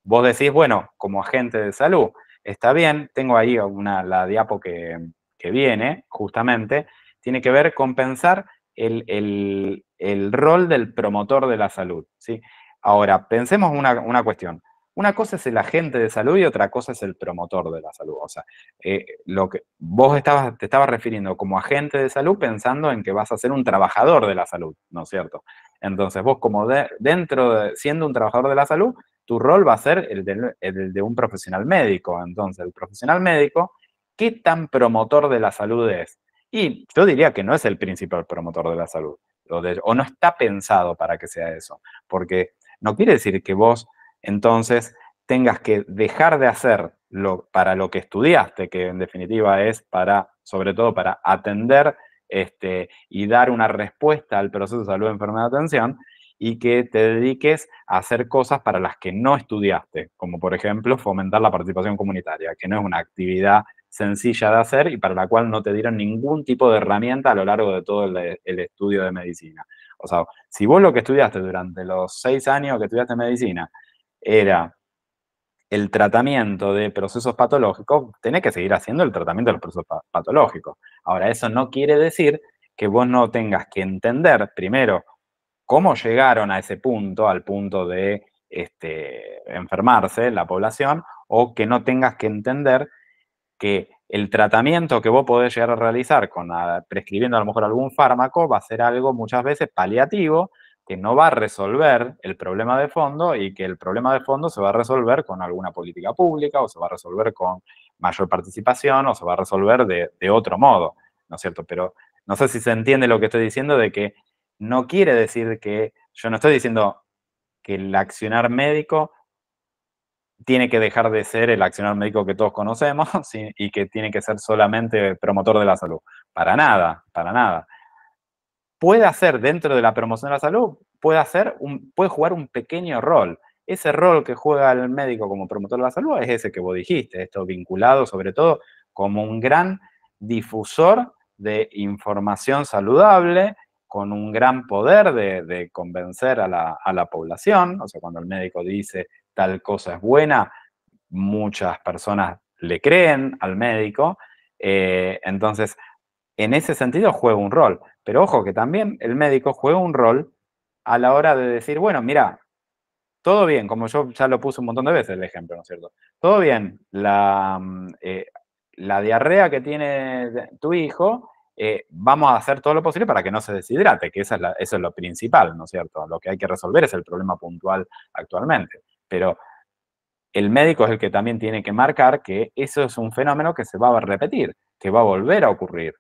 Vos decís, bueno, como agente de salud, está bien, tengo ahí una, la diapo que, que viene, justamente, tiene que ver con pensar el, rol del promotor de la salud, ¿sí? Ahora, pensemos una, una cuestión una cosa es el agente de salud y otra cosa es el promotor de la salud. O sea, eh, lo que vos estabas, te estabas refiriendo como agente de salud pensando en que vas a ser un trabajador de la salud, ¿no es cierto? Entonces vos como dentro, de, siendo un trabajador de la salud, tu rol va a ser el de, un profesional médico. Entonces, el profesional médico, ¿qué tan promotor de la salud es? Y yo diría que no es el principal promotor de la salud, o, no está pensado para que sea eso, porque no quiere decir que vos entonces tengas que dejar de hacer para lo que estudiaste, que en definitiva es para, sobre todo para atender este, y dar una respuesta al proceso de salud, enfermedad, atención, y que te dediques a hacer cosas para las que no estudiaste, como por ejemplo fomentar la participación comunitaria, que no es una actividad sencilla de hacer y para la cual no te dieron ningún tipo de herramienta a lo largo de todo el, el estudio de medicina. O sea, si vos lo que estudiaste durante los seis años que estudiaste medicina era el tratamiento de procesos patológicos, tenés que seguir haciendo el tratamiento de los procesos patológicos. Ahora, eso no quiere decir que vos no tengas que entender primero cómo llegaron a ese punto, al punto de este, enfermarse la población, o que no tengas que entender que el tratamiento que vos podés llegar a realizar con ah, prescribiendo a lo mejor algún fármaco va a ser algo muchas veces paliativo, que no va a resolver el problema de fondo y que el problema de fondo se va a resolver con alguna política pública o se va a resolver con mayor participación o se va a resolver de, otro modo, ¿no es cierto? Pero no sé si se entiende lo que estoy diciendo de que no quiere decir que, yo no estoy diciendo que el accionar médico tiene que dejar de ser el accionar médico que todos conocemos y que tiene que ser solamente promotor de la salud. Para nada, para nada puede hacer dentro de la promoción de la salud, puede, hacer puede jugar un pequeño rol. Ese rol que juega el médico como promotor de la salud es ese que vos dijiste, esto vinculado sobre todo como un gran difusor de información saludable, con un gran poder de, convencer a la, población. O sea, cuando el médico dice tal cosa es buena, muchas personas le creen al médico. Eh, entonces, en ese sentido juega un rol. Pero ojo que también el médico juega un rol a la hora de decir, bueno, mira, todo bien, como yo ya lo puse un montón de veces el ejemplo, ¿no es cierto? Todo bien, la, mm, eh, la diarrea que tiene tu hijo, eh, vamos a hacer todo lo posible para que no se deshidrate, que eso es lo principal, ¿no es cierto? Lo que hay que resolver es el problema puntual actualmente. Pero el médico es el que también tiene que marcar que eso es un fenómeno que se va a repetir, que va a volver a ocurrir.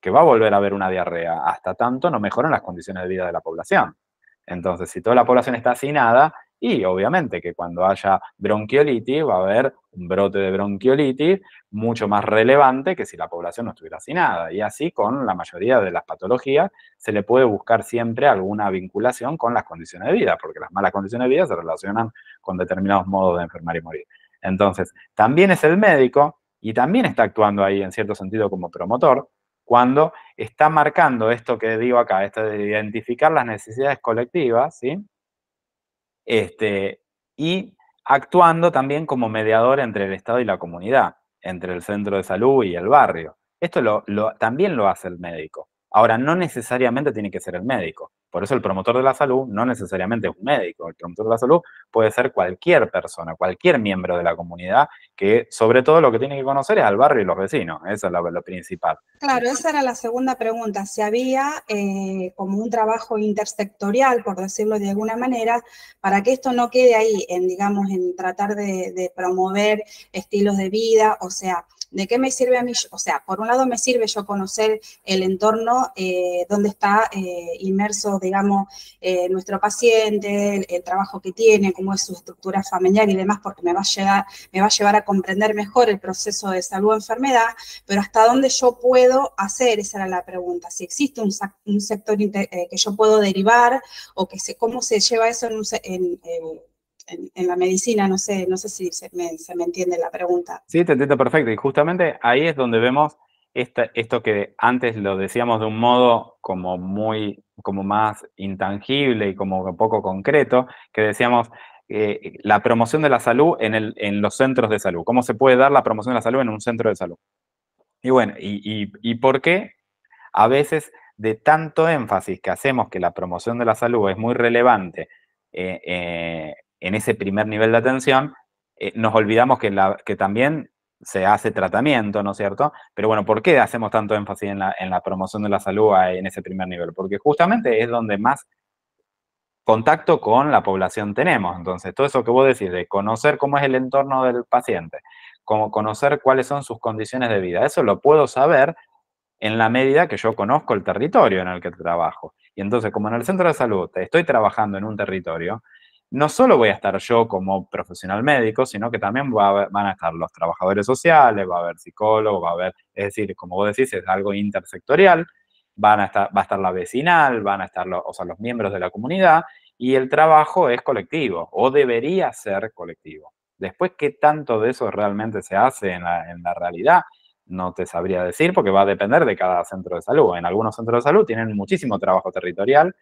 Que va a volver a haber una diarrea. Hasta tanto no mejoran las condiciones de vida de la población. Entonces, si toda la población está hacinada, y obviamente que cuando haya bronquiolitis va a haber un brote de bronquiolitis mucho más relevante que si la población no estuviera hacinada. Y así con la mayoría de las patologías se le puede buscar siempre alguna vinculación con las condiciones de vida, porque las malas condiciones de vida se relacionan con determinados modos de enfermar y morir. Entonces, también es el médico y también está actuando ahí en cierto sentido como promotor, cuando está marcando esto que digo acá, esto de identificar las necesidades colectivas, ¿sí? Este, y actuando también como mediador entre el Estado y la comunidad, entre el centro de salud y el barrio. Esto lo, también lo hace el médico. Ahora, no necesariamente tiene que ser el médico. Por eso el promotor de la salud no necesariamente es un médico, el promotor de la salud puede ser cualquier persona, cualquier miembro de la comunidad, que sobre todo lo que tiene que conocer es al barrio y los vecinos, eso es lo, principal. Claro, esa era la segunda pregunta, si había eh, como un trabajo intersectorial, por decirlo de alguna manera, para que esto no quede ahí, en, digamos, en tratar de promover estilos de vida, o sea, ¿De qué me sirve a mí? O sea, por un lado me sirve yo conocer el entorno eh, donde está eh, inmerso, digamos, eh, nuestro paciente, el, trabajo que tiene, cómo es su estructura familiar y demás, porque me va, a me va a llevar a comprender mejor el proceso de salud o enfermedad, pero hasta dónde yo puedo hacer, esa era la pregunta, si existe un, sector que yo puedo derivar o que se, cómo se lleva eso en un en, la medicina, no sé, no sé si se me, entiende la pregunta. Sí, te entiendo perfecto. Y justamente ahí es donde vemos esta, esto que antes lo decíamos de un modo como muy, como más intangible y como poco concreto, que decíamos eh, la promoción de la salud en, el, en, los centros de salud. ¿Cómo se puede dar la promoción de la salud en un centro de salud? Y bueno, y, por qué a veces de tanto énfasis que hacemos que la promoción de la salud es muy relevante eh, eh, en ese primer nivel de atención, eh, nos olvidamos que, también se hace tratamiento, ¿no es cierto? Pero bueno, ¿por qué hacemos tanto énfasis en la, promoción de la salud en ese primer nivel? Porque justamente es donde más contacto con la población tenemos. Entonces, todo eso que vos decís de conocer cómo es el entorno del paciente, conocer cuáles son sus condiciones de vida, eso lo puedo saber en la medida que yo conozco el territorio en el que trabajo. Y entonces, como en el centro de salud estoy trabajando en un territorio, no solo voy a estar yo como profesional médico, sino que también van a estar los trabajadores sociales, va a haber psicólogos, va a haber, es decir, como vos decís, es algo intersectorial, van a va a estar la vecinal, van a estar los, o los miembros de la comunidad, y el trabajo es colectivo, o debería ser colectivo. Después, ¿qué tanto de eso realmente se hace en la, en la realidad? No te sabría decir porque va a depender de cada centro de salud. En algunos centros de salud tienen muchísimo trabajo territorial,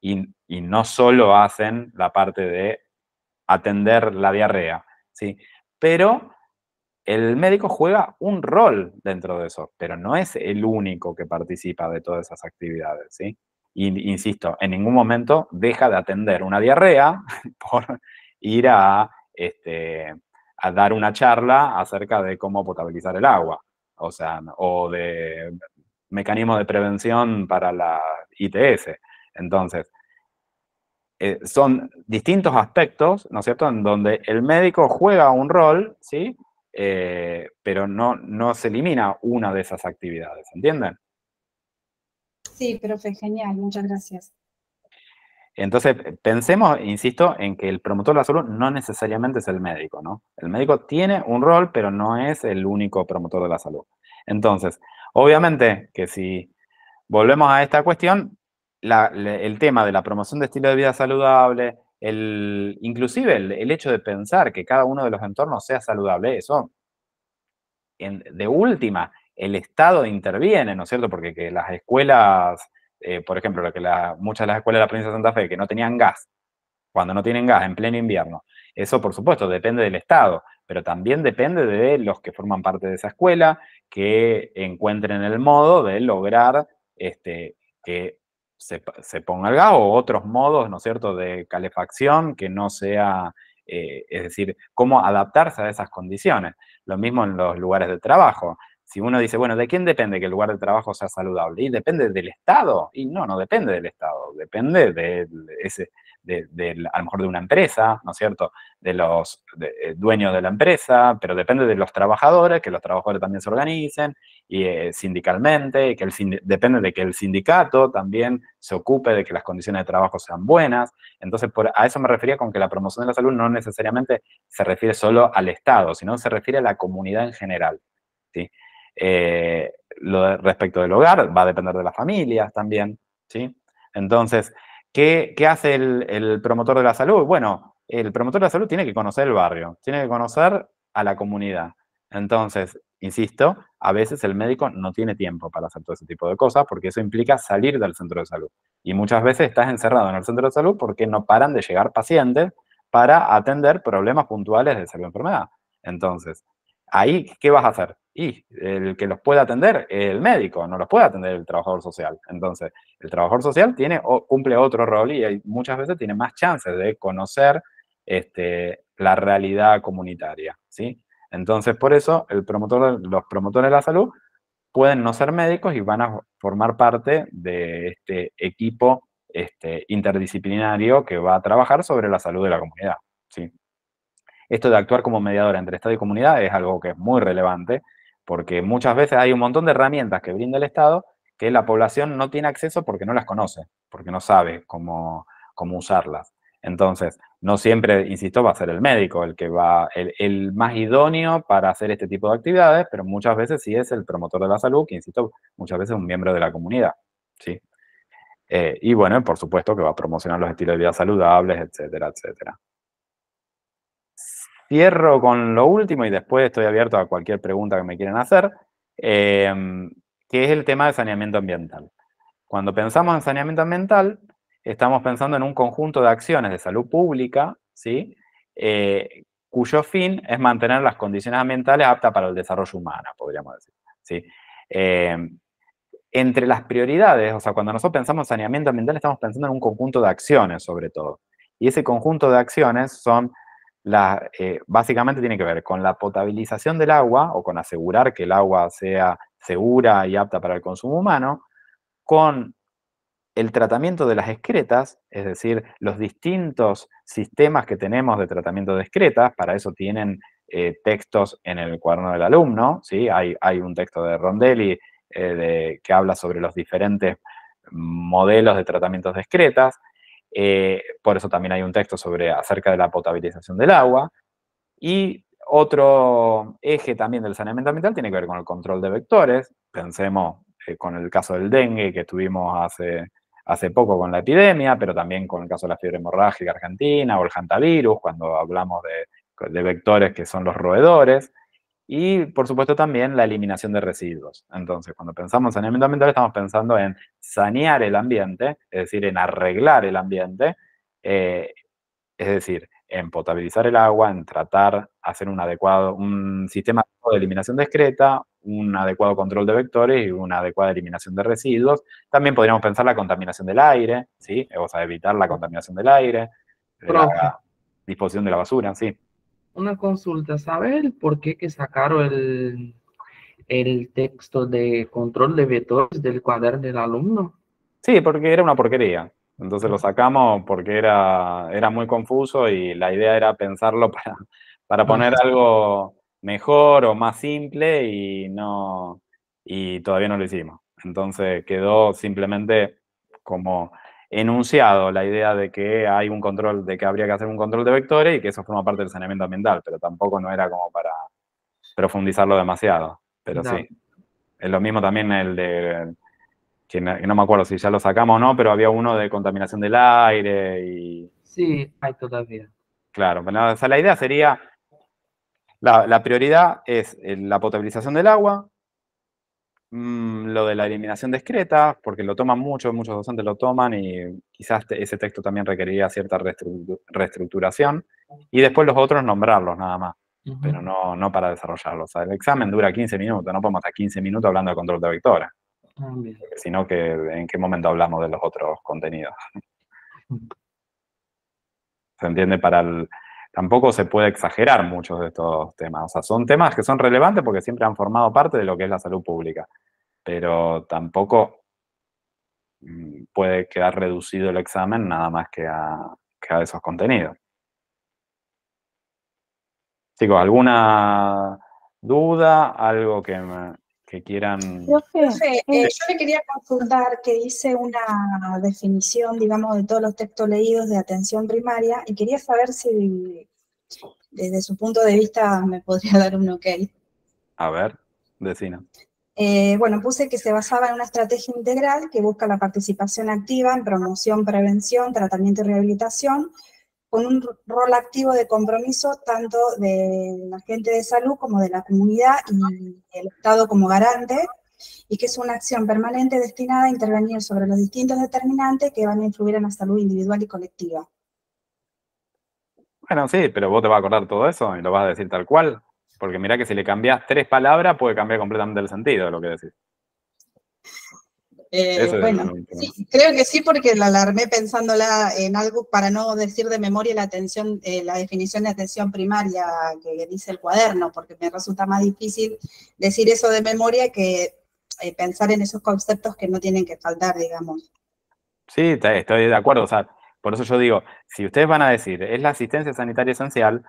y, no solo hacen la parte de atender la diarrea, ¿sí? Pero el médico juega un rol dentro de eso, pero no es el único que participa de todas esas actividades, ¿sí? Y, insisto, en ningún momento deja de atender una diarrea por ir a, este, a dar una charla acerca de cómo potabilizar el agua, o sea, o de mecanismos de prevención para la ITS. Entonces, eh, son distintos aspectos, ¿no es cierto?, en donde el médico juega un rol, ¿sí? Eh, pero no, no se elimina una de esas actividades, ¿entienden? Sí, profe, genial, muchas gracias. Entonces, pensemos, insisto, en que el promotor de la salud no necesariamente es el médico, ¿no? El médico tiene un rol, pero no es el único promotor de la salud. Entonces, obviamente que si volvemos a esta cuestión, el tema de la promoción de estilo de vida saludable, el, inclusive el, hecho de pensar que cada uno de los entornos sea saludable, eso, de última, el Estado interviene, ¿no es cierto? Porque las escuelas, eh, por ejemplo, muchas de las escuelas de la provincia de Santa Fe que no tenían gas, cuando no tienen gas en pleno invierno, eso por supuesto depende del Estado, pero también depende de los que forman parte de esa escuela, que encuentren el modo de lograr este, que se, ponga el gas o otros modos, ¿no es cierto?, de calefacción que no sea, eh, es decir, cómo adaptarse a esas condiciones. Lo mismo en los lugares de trabajo. Si uno dice, bueno, ¿de quién depende que el lugar de trabajo sea saludable? Y depende del Estado. Y no, no depende del Estado, depende de, ese, de, a lo mejor de una empresa, ¿no es cierto? De los eh, dueños de la empresa, pero depende de los trabajadores, que los trabajadores también se organicen y, eh, sindicalmente, que el depende de que el sindicato también se ocupe de que las condiciones de trabajo sean buenas. Entonces, por, a eso me refería con que la promoción de la salud no necesariamente se refiere solo al Estado, sino se refiere a la comunidad en general. Eh, lo respecto del hogar, va a depender de las familias también. ¿sí? Entonces, ¿qué, hace el promotor de la salud? Bueno, el promotor de la salud tiene que conocer el barrio, tiene que conocer a la comunidad. Entonces, Insisto, a veces el médico no tiene tiempo para hacer todo ese tipo de cosas porque eso implica salir del centro de salud. Y muchas veces estás encerrado en el centro de salud porque no paran de llegar pacientes para atender problemas puntuales de salud enfermedad. Entonces, ahí, ¿qué vas a hacer? Y el que los puede atender, el médico, no los puede atender el trabajador social. Entonces, el trabajador social tiene, cumple otro rol y muchas veces tiene más chances de conocer este, la realidad comunitaria, ¿sí? Entonces, por eso, el promotor, los promotores de la salud pueden no ser médicos y van a formar parte de este equipo este, interdisciplinario que va a trabajar sobre la salud de la comunidad. Esto de actuar como mediadora entre Estado y comunidad es algo que es muy relevante, porque muchas veces hay un montón de herramientas que brinda el Estado que la población no tiene acceso porque no las conoce, porque no sabe cómo usarlas. Entonces, no siempre, insisto, va a ser el médico el que va, el, más idóneo para hacer este tipo de actividades, pero muchas veces sí es el promotor de la salud, que insisto, muchas veces es un miembro de la comunidad, ¿sí? Eh, y bueno, por supuesto que va a promocionar los estilos de vida saludables, etcétera, etcétera. Cierro con lo último y después estoy abierto a cualquier pregunta que me quieran hacer, em, que es el tema de saneamiento ambiental. Cuando pensamos en saneamiento ambiental, estamos pensando en un conjunto de acciones de salud pública, ¿sí? Eh, cuyo fin es mantener las condiciones ambientales aptas para el desarrollo humano, podríamos decir. Eh, entre las prioridades, o sea, cuando nosotros pensamos en saneamiento ambiental, estamos pensando en un conjunto de acciones, sobre todo. Y ese conjunto de acciones son las, eh, básicamente tiene que ver con la potabilización del agua o con asegurar que el agua sea segura y apta para el consumo humano, con el tratamiento de las excretas, es decir, los distintos sistemas que tenemos de tratamiento de excretas, para eso tienen eh, textos en el cuaderno del alumno, ¿sí? hay, un texto de Rondelli eh, que habla sobre los diferentes modelos de tratamientos de excretas, eh, por eso también hay un texto sobre, acerca de la potabilización del agua, y otro eje también del saneamiento ambiental tiene que ver con el control de vectores, pensemos con el caso del dengue que tuvimos hace hace poco con la epidemia, pero también con el caso de la fiebre hemorrágica argentina o el hantavirus, cuando hablamos de, vectores que son los roedores. Y, por supuesto, también la eliminación de residuos. Entonces, cuando pensamos en saneamiento ambiental, estamos pensando en sanear el ambiente, es decir, en arreglar el ambiente, eh, es decir, en potabilizar el agua, en tratar, hacer un adecuado, un sistema de eliminación discreta, un adecuado control de vectores y una adecuada eliminación de residuos. También podríamos pensar la contaminación del aire, ¿sí? Vamos a evitar la contaminación del aire, la disposición de la basura, sí. Una consulta, ¿sabes por qué que sacaron el, el texto de control de vectores del cuaderno del alumno? Sí, porque era una porquería. Entonces lo sacamos porque era, era muy confuso y la idea era pensarlo para, para poner algo mejor o más simple y no y todavía no lo hicimos. Entonces quedó simplemente como enunciado la idea de que hay un control, de que habría que hacer un control de vectores y que eso forma parte del saneamiento ambiental, pero tampoco no era como para profundizarlo demasiado. Pero sí. Es lo mismo también el de que no, me acuerdo si ya lo sacamos o no, pero había uno de contaminación del aire y... Sí, hay todavía. Claro, bueno, la idea sería, la, prioridad es eh, la potabilización del agua, mm, lo de la eliminación discreta, porque lo toman mucho, muchos docentes lo toman y quizás ese texto también requeriría cierta reestructuración, y después los otros nombrarlos nada más, pero no, no para desarrollarlos. el examen dura 15 minutos, no podemos estar 15 minutos hablando de control de victoria Ah, sino que en qué momento hablamos de los otros contenidos. ¿Se entiende? Para el, tampoco se puede exagerar muchos de estos temas. O sea, son temas que son relevantes porque siempre han formado parte de lo que es la salud pública, pero tampoco mm, puede quedar reducido el examen nada más que a, que a esos contenidos. Chicos, ¿alguna duda? ¿Algo que me, quieran. Eh, eh, yo le quería consultar que hice una definición, digamos, de todos los textos leídos de atención primaria y quería saber si desde su punto de vista me podría dar un ok. A ver, decina. Eh, bueno, puse que se basaba en una estrategia integral que busca la participación activa en promoción, prevención, tratamiento y rehabilitación con un rol activo de compromiso tanto de la gente de salud como de la comunidad y el Estado como garante, y que es una acción permanente destinada a intervenir sobre los distintos determinantes que van a influir en la salud individual y colectiva. Bueno, sí, pero vos te vas a acordar todo eso y lo vas a decir tal cual, porque mira que si le cambias tres palabras puede cambiar completamente el sentido de lo que decís. Eh, bueno, creo que sí, porque la alarmé pensándola en algo, para no decir de memoria la atención, eh, la definición de atención primaria que dice el cuaderno, porque me resulta más difícil decir eso de memoria que eh, pensar en esos conceptos que no tienen que faltar, digamos. Sí, estoy de acuerdo. O por eso yo digo, si ustedes van a decir es la asistencia sanitaria esencial,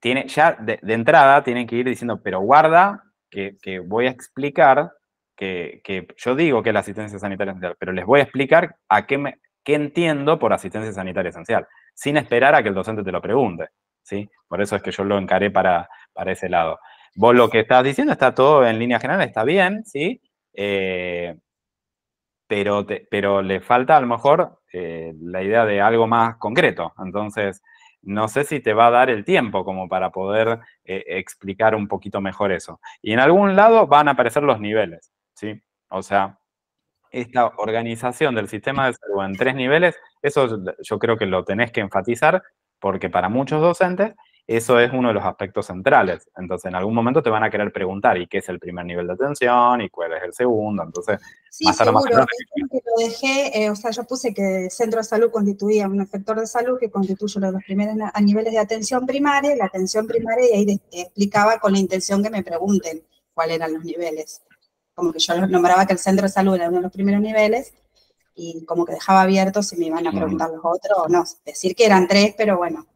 tiene, ya de, entrada tienen que ir diciendo, pero guarda que voy a explicar que, yo digo que es la asistencia sanitaria esencial, pero les voy a explicar a qué, me, qué entiendo por asistencia sanitaria esencial, sin esperar a que el docente te lo pregunte. ¿sí? Por eso es que yo lo encaré para, para ese lado. Vos lo que estás diciendo está todo en línea general, está bien, ¿sí? Eh, pero, pero le falta a lo mejor eh, la idea de algo más concreto. Entonces, no sé si te va a dar el tiempo como para poder eh, explicar un poquito mejor eso. Y en algún lado van a aparecer los niveles. ¿sí? O sea, esta organización del sistema de salud en tres niveles, eso yo creo que lo tenés que enfatizar porque para muchos docentes eso es uno de los aspectos centrales. Entonces, en algún momento te van a querer preguntar, ¿y qué es el primer nivel de atención? ¿Y cuál es el segundo? Entonces, sí, más seguro. dejé, eh, o sea, yo puse que el centro de salud constituía un sector de salud que constituye los primeros niveles de atención primaria, la atención primaria, y ahí explicaba con la intención que me pregunten cuáles eran los niveles como que yo nombraba que el centro de salud era uno de los primeros niveles y como que dejaba abierto si me iban a preguntar los otros o no. Decir que eran tres, pero bueno.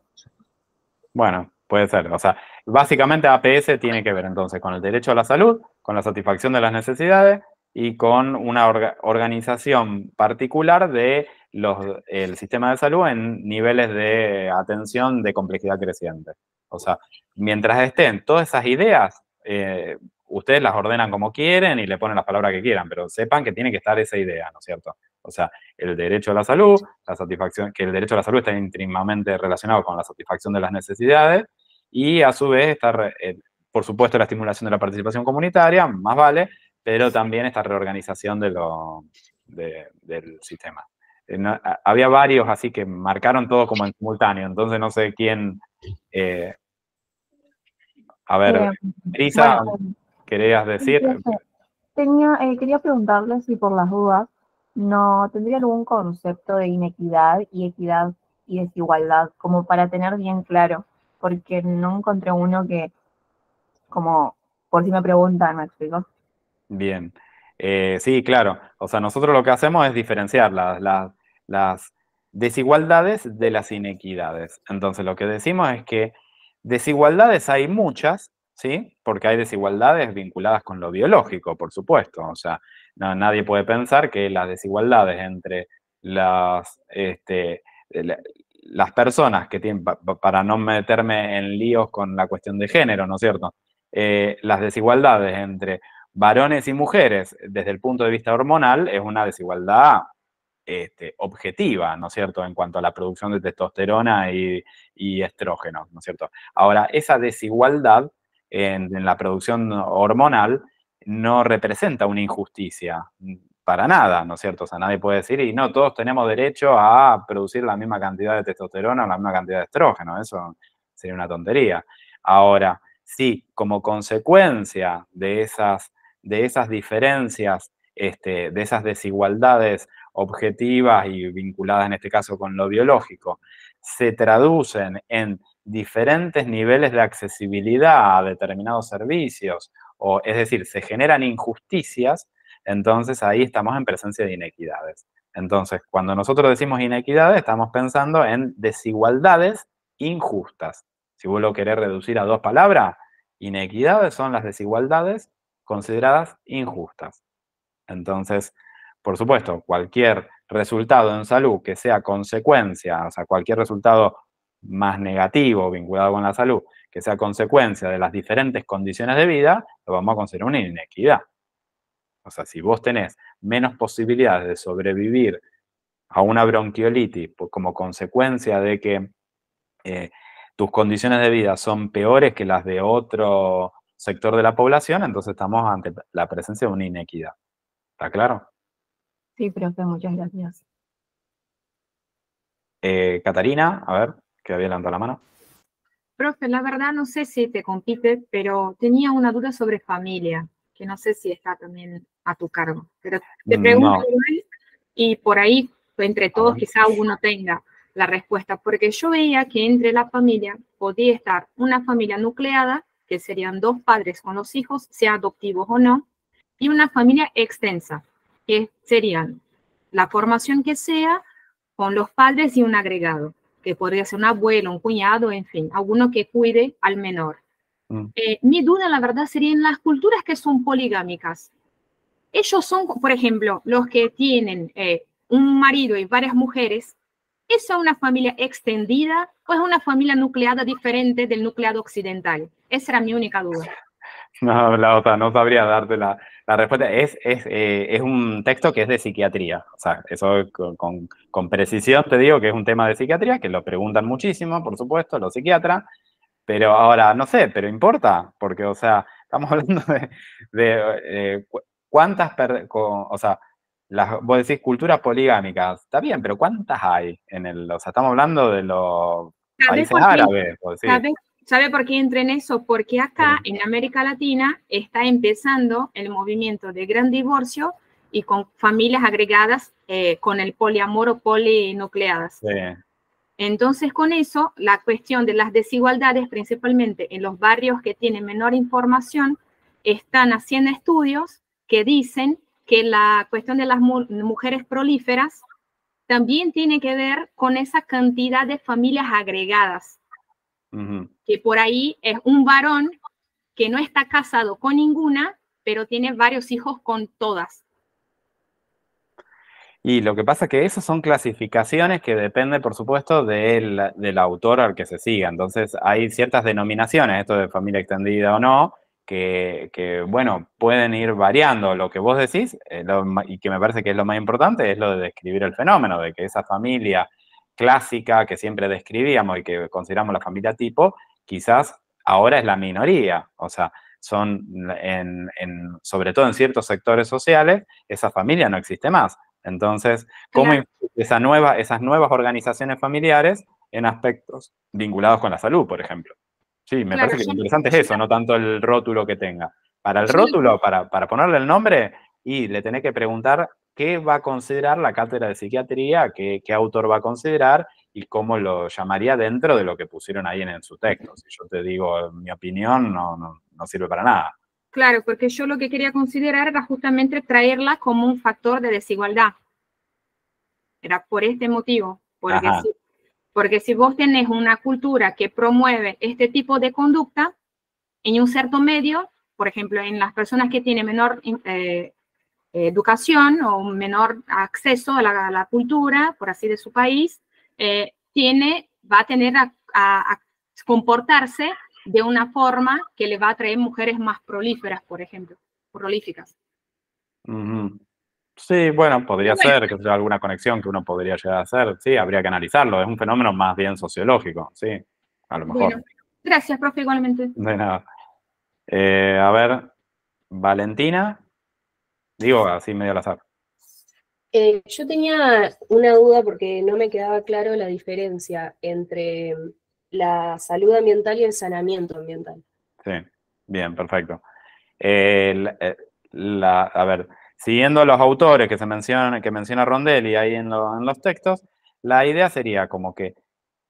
Bueno, puede ser. O sea, básicamente APS tiene que ver entonces con el derecho a la salud, con la satisfacción de las necesidades y con una organización particular de los, el sistema de salud en niveles de atención de complejidad creciente. O sea, mientras estén todas esas ideas, eh, ustedes las ordenan como quieren y le ponen las palabras que quieran, pero sepan que tiene que estar esa idea, ¿no es cierto? O sea, el derecho a la salud, la satisfacción, que el derecho a la salud está íntimamente relacionado con la satisfacción de las necesidades y a su vez estar, eh, por supuesto, la estimulación de la participación comunitaria, más vale, pero también esta reorganización de del sistema. Eh, había varios así que marcaron todo como en simultáneo, entonces no sé quién... Eh, a ver, ¿Querías decir? Eh, quería preguntarle si por las dudas no tendría algún concepto de inequidad y equidad y desigualdad, como para tener bien claro, porque no encontré uno que, como por si me preguntan, ¿me explico? Bien. Eh, sí, claro. O sea, nosotros lo que hacemos es diferenciar las, las, las desigualdades de las inequidades. Entonces, lo que decimos es que desigualdades hay muchas ¿sí? Porque hay desigualdades vinculadas con lo biológico, por supuesto. O sea, nadie puede pensar que las desigualdades entre las, este, las personas que tienen, para no meterme en líos con la cuestión de género, ¿no es cierto? Eh, las desigualdades entre varones y mujeres desde el punto de vista hormonal es una desigualdad este, objetiva, ¿no es cierto?, en cuanto a la producción de testosterona y, estrógeno, ¿no es cierto? Ahora, esa desigualdad en, la producción hormonal no representa una injusticia mm, para nada, ¿no es cierto? O sea, nadie puede decir, y no, todos tenemos derecho a producir la misma cantidad de testosterona o la misma cantidad de estrógeno, eso sería una tontería. Ahora, sí, como consecuencia de esas, de esas diferencias, este, de esas desigualdades objetivas y vinculadas en este caso con lo biológico, se traducen en diferentes niveles de accesibilidad a determinados servicios, o es decir, se generan injusticias, entonces ahí estamos en presencia de inequidades. Entonces, cuando nosotros decimos inequidades, estamos pensando en desigualdades injustas. Si vos lo querés reducir a dos palabras, inequidades son las desigualdades consideradas injustas. Entonces, por supuesto, cualquier resultado en salud que sea consecuencia, o sea, cualquier resultado más negativo vinculado con la salud, que sea consecuencia de las diferentes condiciones de vida, lo vamos a considerar una inequidad. O sea, si vos tenés menos posibilidades de sobrevivir a una bronquiolitis pues, como consecuencia de que eh, tus condiciones de vida son peores que las de otro sector de la población, entonces estamos ante la presencia de una inequidad. ¿Está claro? Sí, profe, muchas gracias. Eh, Catarina, a ver que había la mano. Profe, la verdad no sé si te compite, pero tenía una duda sobre familia, que no sé si está también a tu cargo. Pero te mm, pregunto y por ahí, entre todos, quizá uno tenga la respuesta, porque yo veía que entre la familia podía estar una familia nucleada, que serían dos padres con los hijos, sea adoptivos o no, y una familia extensa, que serían la formación que sea con los padres y un agregado que podría ser un abuelo, un cuñado, en fin, alguno que cuide al menor. Mm. Eh, mi duda, la verdad, sería en las culturas que son poligámicas. Ellos son, por ejemplo, los que tienen eh, un marido y varias mujeres. ¿Eso es una familia extendida o es una familia nucleada diferente del nucleado occidental? Esa era mi única duda. No, la otra, no sabría dártela. La respuesta es, es, eh, es, un texto que es de psiquiatría. O sea, eso con, precisión te digo que es un tema de psiquiatría, que lo preguntan muchísimo, por supuesto, los psiquiatras. Pero ahora, no sé, pero importa, porque, o sea, estamos hablando de, eh, cuántas, o sea, las, vos decís culturas poligámicas, está bien, pero ¿cuántas hay en el, o sea, estamos hablando de los países árabes, ¿Sabe por qué entré en eso? Porque acá en América Latina está empezando el movimiento de gran divorcio y con familias agregadas eh, con el poliamor o polinucleadas. Entonces, con eso, la cuestión de las desigualdades, principalmente en los barrios que tienen menor información, están haciendo estudios que dicen que la cuestión de las mujeres prolíferas también tiene que ver con esa cantidad de familias agregadas que por ahí es un varón que no está casado con ninguna, pero tiene varios hijos con todas. Y lo que pasa es que esas son clasificaciones que depende, por supuesto, del, autor al que se siga. Entonces, hay ciertas denominaciones, esto de familia extendida o no, que, bueno, pueden ir variando. Lo que vos decís, eh, y que me parece que es lo más importante, es lo de describir el fenómeno, de que esa familia clásica que siempre describíamos y que consideramos la familia tipo, quizás ahora es la minoría. O sea, son, sobre todo en ciertos sectores sociales, esa familia no existe más. Entonces, ¿cómo esas nuevas organizaciones familiares en aspectos vinculados con la salud, por ejemplo? Sí, me parece que lo interesante es eso, no tanto el rótulo que tenga. Para el rótulo, para, para ponerle el nombre, y le tenés que preguntar qué va a considerar la cátedra de psiquiatría, qué, qué autor va a considerar y cómo lo llamaría dentro de lo que pusieron ahí en, su texto. Si yo te digo mi opinión, no, no, no sirve para nada. Claro, porque yo lo que quería considerar era justamente traerla como un factor de desigualdad. Era por este motivo, porque si, porque si vos tenés una cultura que promueve este tipo de conducta en un cierto medio, por ejemplo, en las personas que tienen menor eh, eh, educación o un menor acceso a la, cultura, por así de su país, eh, tiene, va a tener a, comportarse de una forma que le va a traer mujeres más prolíferas, por ejemplo, prolíficas. Sí, bueno, podría ser que sea alguna conexión que uno podría llegar a hacer. Sí, habría que analizarlo. Es un fenómeno más bien sociológico, sí, a lo mejor. Bueno. Gracias, profe, igualmente. De nada. Eh, a ver, Valentina. Digo, así medio al azar. Eh, yo tenía una duda porque no me quedaba claro la diferencia entre la salud ambiental y el saneamiento ambiental. Sí, bien, perfecto. Eh, eh, a ver, siguiendo los autores que se mencionan, que menciona Rondelli ahí en, los textos, la idea sería como que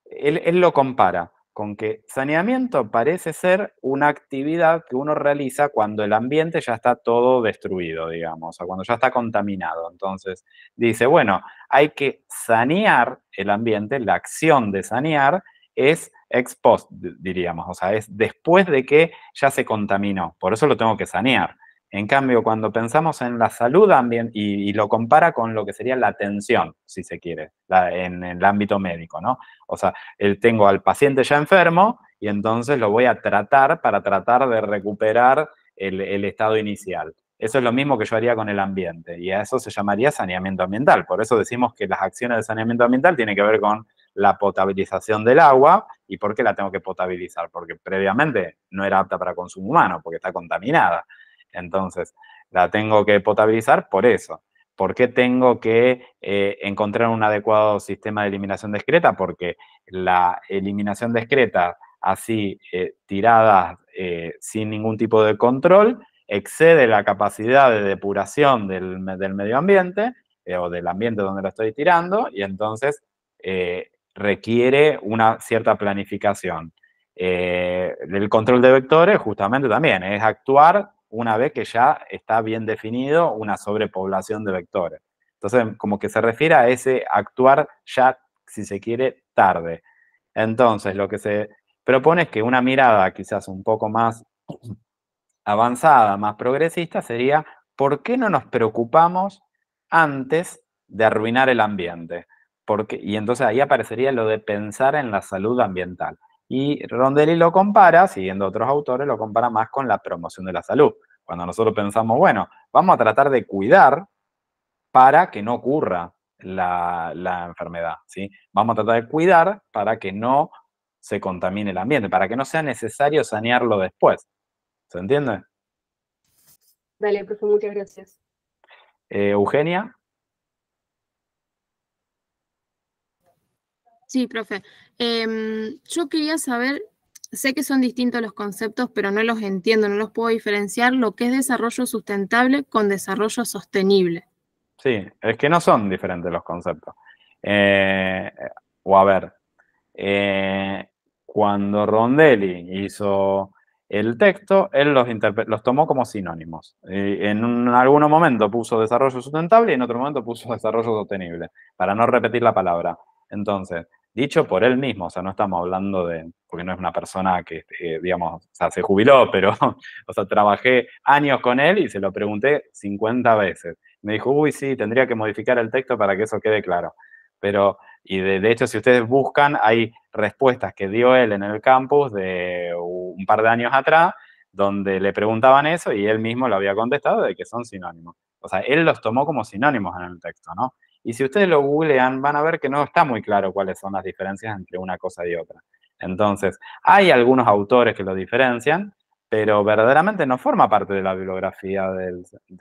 él lo compara con que saneamiento parece ser una actividad que uno realiza cuando el ambiente ya está todo destruido, digamos, o cuando ya está contaminado. Entonces, dice, bueno, hay que sanear el ambiente, la acción de sanear es ex post, diríamos, o sea, es después de que ya se contaminó, por eso lo tengo que sanear. En cambio, cuando pensamos en la salud y, y, lo compara con lo que sería la atención, si se quiere, en, el ámbito médico, ¿no? O sea, el, tengo al paciente ya enfermo y entonces lo voy a tratar para tratar de recuperar el, el estado inicial. Eso es lo mismo que yo haría con el ambiente y a eso se llamaría saneamiento ambiental. Por eso decimos que las acciones de saneamiento ambiental tienen que ver con la potabilización del agua. ¿Y por qué la tengo que potabilizar? Porque previamente no era apta para consumo humano, porque está contaminada. Entonces, la tengo que potabilizar por eso. ¿Por qué tengo que eh, encontrar un adecuado sistema de eliminación discreta? Porque la eliminación discreta, así eh, tirada eh, sin ningún tipo de control, excede la capacidad de depuración del, medio ambiente o del ambiente donde la estoy tirando y entonces requiere una cierta planificación. el control de vectores justamente también es actuar una vez que ya está bien definido una sobrepoblación de vectores. Entonces, como que se refiere a ese actuar ya, si se quiere, tarde. Entonces, lo que se propone es que una mirada quizás un poco más avanzada, más progresista, sería ¿por qué no nos preocupamos antes de arruinar el ambiente? Porque, y entonces ahí aparecería lo de pensar en la salud ambiental. Y Rondelli lo compara, siguiendo otros autores, lo compara más con la promoción de la salud. Cuando nosotros pensamos, bueno, vamos a tratar de cuidar para que no ocurra la, enfermedad, ¿sí? Vamos a tratar de cuidar para que no se contamine el ambiente, para que no sea necesario sanearlo después. ¿Se entiende? Dale, profe, muchas gracias. Eh, Eugenia. Sí, profe. Em, yo quería saber, sé que son distintos los conceptos, pero no los entiendo, no los puedo diferenciar, lo que es desarrollo sustentable con desarrollo sostenible. Sí, es que no son diferentes los conceptos. Eh, o a ver, eh, cuando Rondelli hizo el texto, él los, los tomó como sinónimos. en, en algún momento puso desarrollo sustentable y en otro momento puso desarrollo sostenible, para no repetir la palabra. Entonces, dicho por él mismo, o sea, no estamos hablando de, porque no es una persona que, eh, digamos, o sea, se jubiló, pero, o sea, trabajé años con él y se lo pregunté 50 veces. Me dijo, uy, sí, tendría que modificar el texto para que eso quede claro. Pero, y de hecho, si ustedes buscan, hay respuestas que dio él en el campus de un par de años atrás, donde le preguntaban eso y él mismo lo había contestado de que son sinónimos. O sea, él los tomó como sinónimos en el texto, ¿no? Y si ustedes lo googlean, van a ver que no está muy claro cuáles son las diferencias entre una cosa y otra. Entonces, hay algunos autores que lo diferencian, pero verdaderamente no forma parte de la bibliografía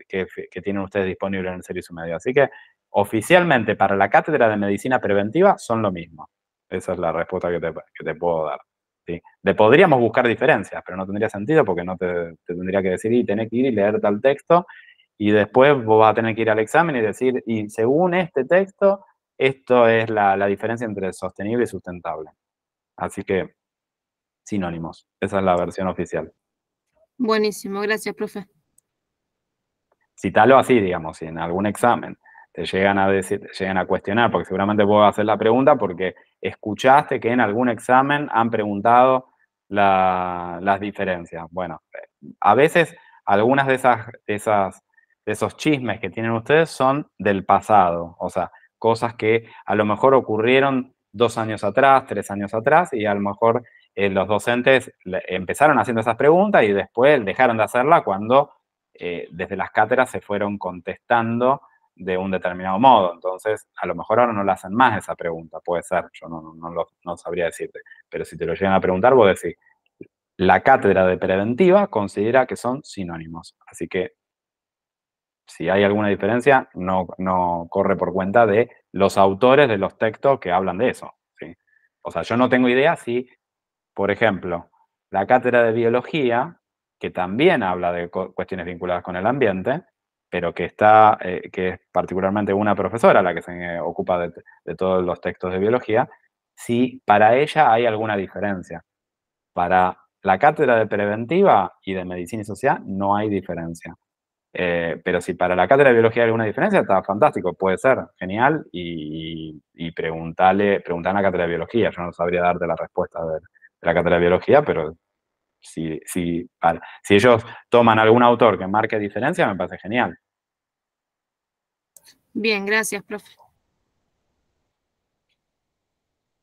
que, tienen ustedes disponible en el servicio medio. Así que, oficialmente, para la cátedra de medicina preventiva son lo mismo. Esa es la respuesta que te, puedo dar. ¿sí? Le podríamos buscar diferencias, pero no tendría sentido porque no te, te tendría que decir, y tenés que ir y leer tal texto y después vos vas a tener que ir al examen y decir, y según este texto, esto es la, diferencia entre sostenible y sustentable. Así que, sinónimos. Esa es la versión oficial. Buenísimo, gracias, profe. Citalo así, digamos, si en algún examen te llegan a decir, te llegan a cuestionar, porque seguramente vos vas a hacer la pregunta porque escuchaste que en algún examen han preguntado las diferencias. Bueno, eh, a veces algunas de esas esos chismes que tienen ustedes son del pasado, o sea, cosas que a lo mejor ocurrieron dos años atrás, tres años atrás, y a lo mejor eh, los docentes empezaron haciendo esas preguntas y después dejaron de hacerla cuando eh, desde las cátedras se fueron contestando de un determinado modo. Entonces, a lo mejor ahora no le hacen más esa pregunta, puede ser, yo no, no, no, sabría decirte, pero si te lo llegan a preguntar, vos decís, la cátedra de preventiva considera que son sinónimos, así que si hay alguna diferencia, no, corre por cuenta de los autores de los textos que hablan de eso. O sea, yo no tengo idea si, por ejemplo, la cátedra de biología, que también habla de cuestiones vinculadas con el ambiente, pero que está, eh, que es particularmente una profesora la que se ocupa de, de, todos los textos de biología, si para ella hay alguna diferencia. Para la cátedra de preventiva y de medicina y social no hay diferencia. Eh, pero si para la cátedra de biología hay alguna diferencia, está fantástico, puede ser, genial, y, preguntarle preguntarle preguntar a la cátedra de biología, yo no sabría darte la respuesta de, la cátedra de biología, pero si, si, si ellos toman algún autor que marque diferencia, me parece genial. Bien, gracias, profe.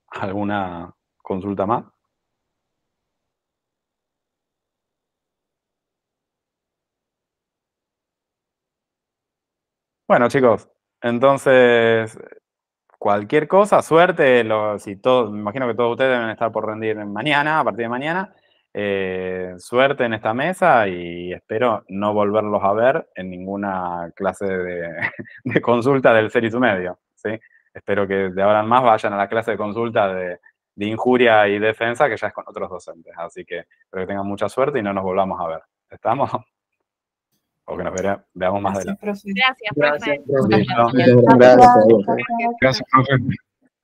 ¿Alguna consulta más? Bueno, chicos, entonces cualquier cosa, suerte, si todos, me imagino que todos ustedes deben estar por rendir mañana, a partir de mañana. Eh, suerte en esta mesa y espero no volverlos a ver en ninguna clase de, consulta del ser y su medio. ¿sí? Espero que de ahora en más vayan a la clase de consulta de injuria y defensa, que ya es con otros docentes. Así que espero que tengan mucha suerte y no nos volvamos a ver. ¿Estamos? o que nos veamos más adelante. Gracias, profesor. Gracias, profesor.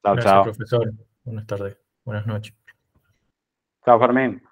Gracias, Chao, Buenas tardes. Buenas noches. Chao, Fermín.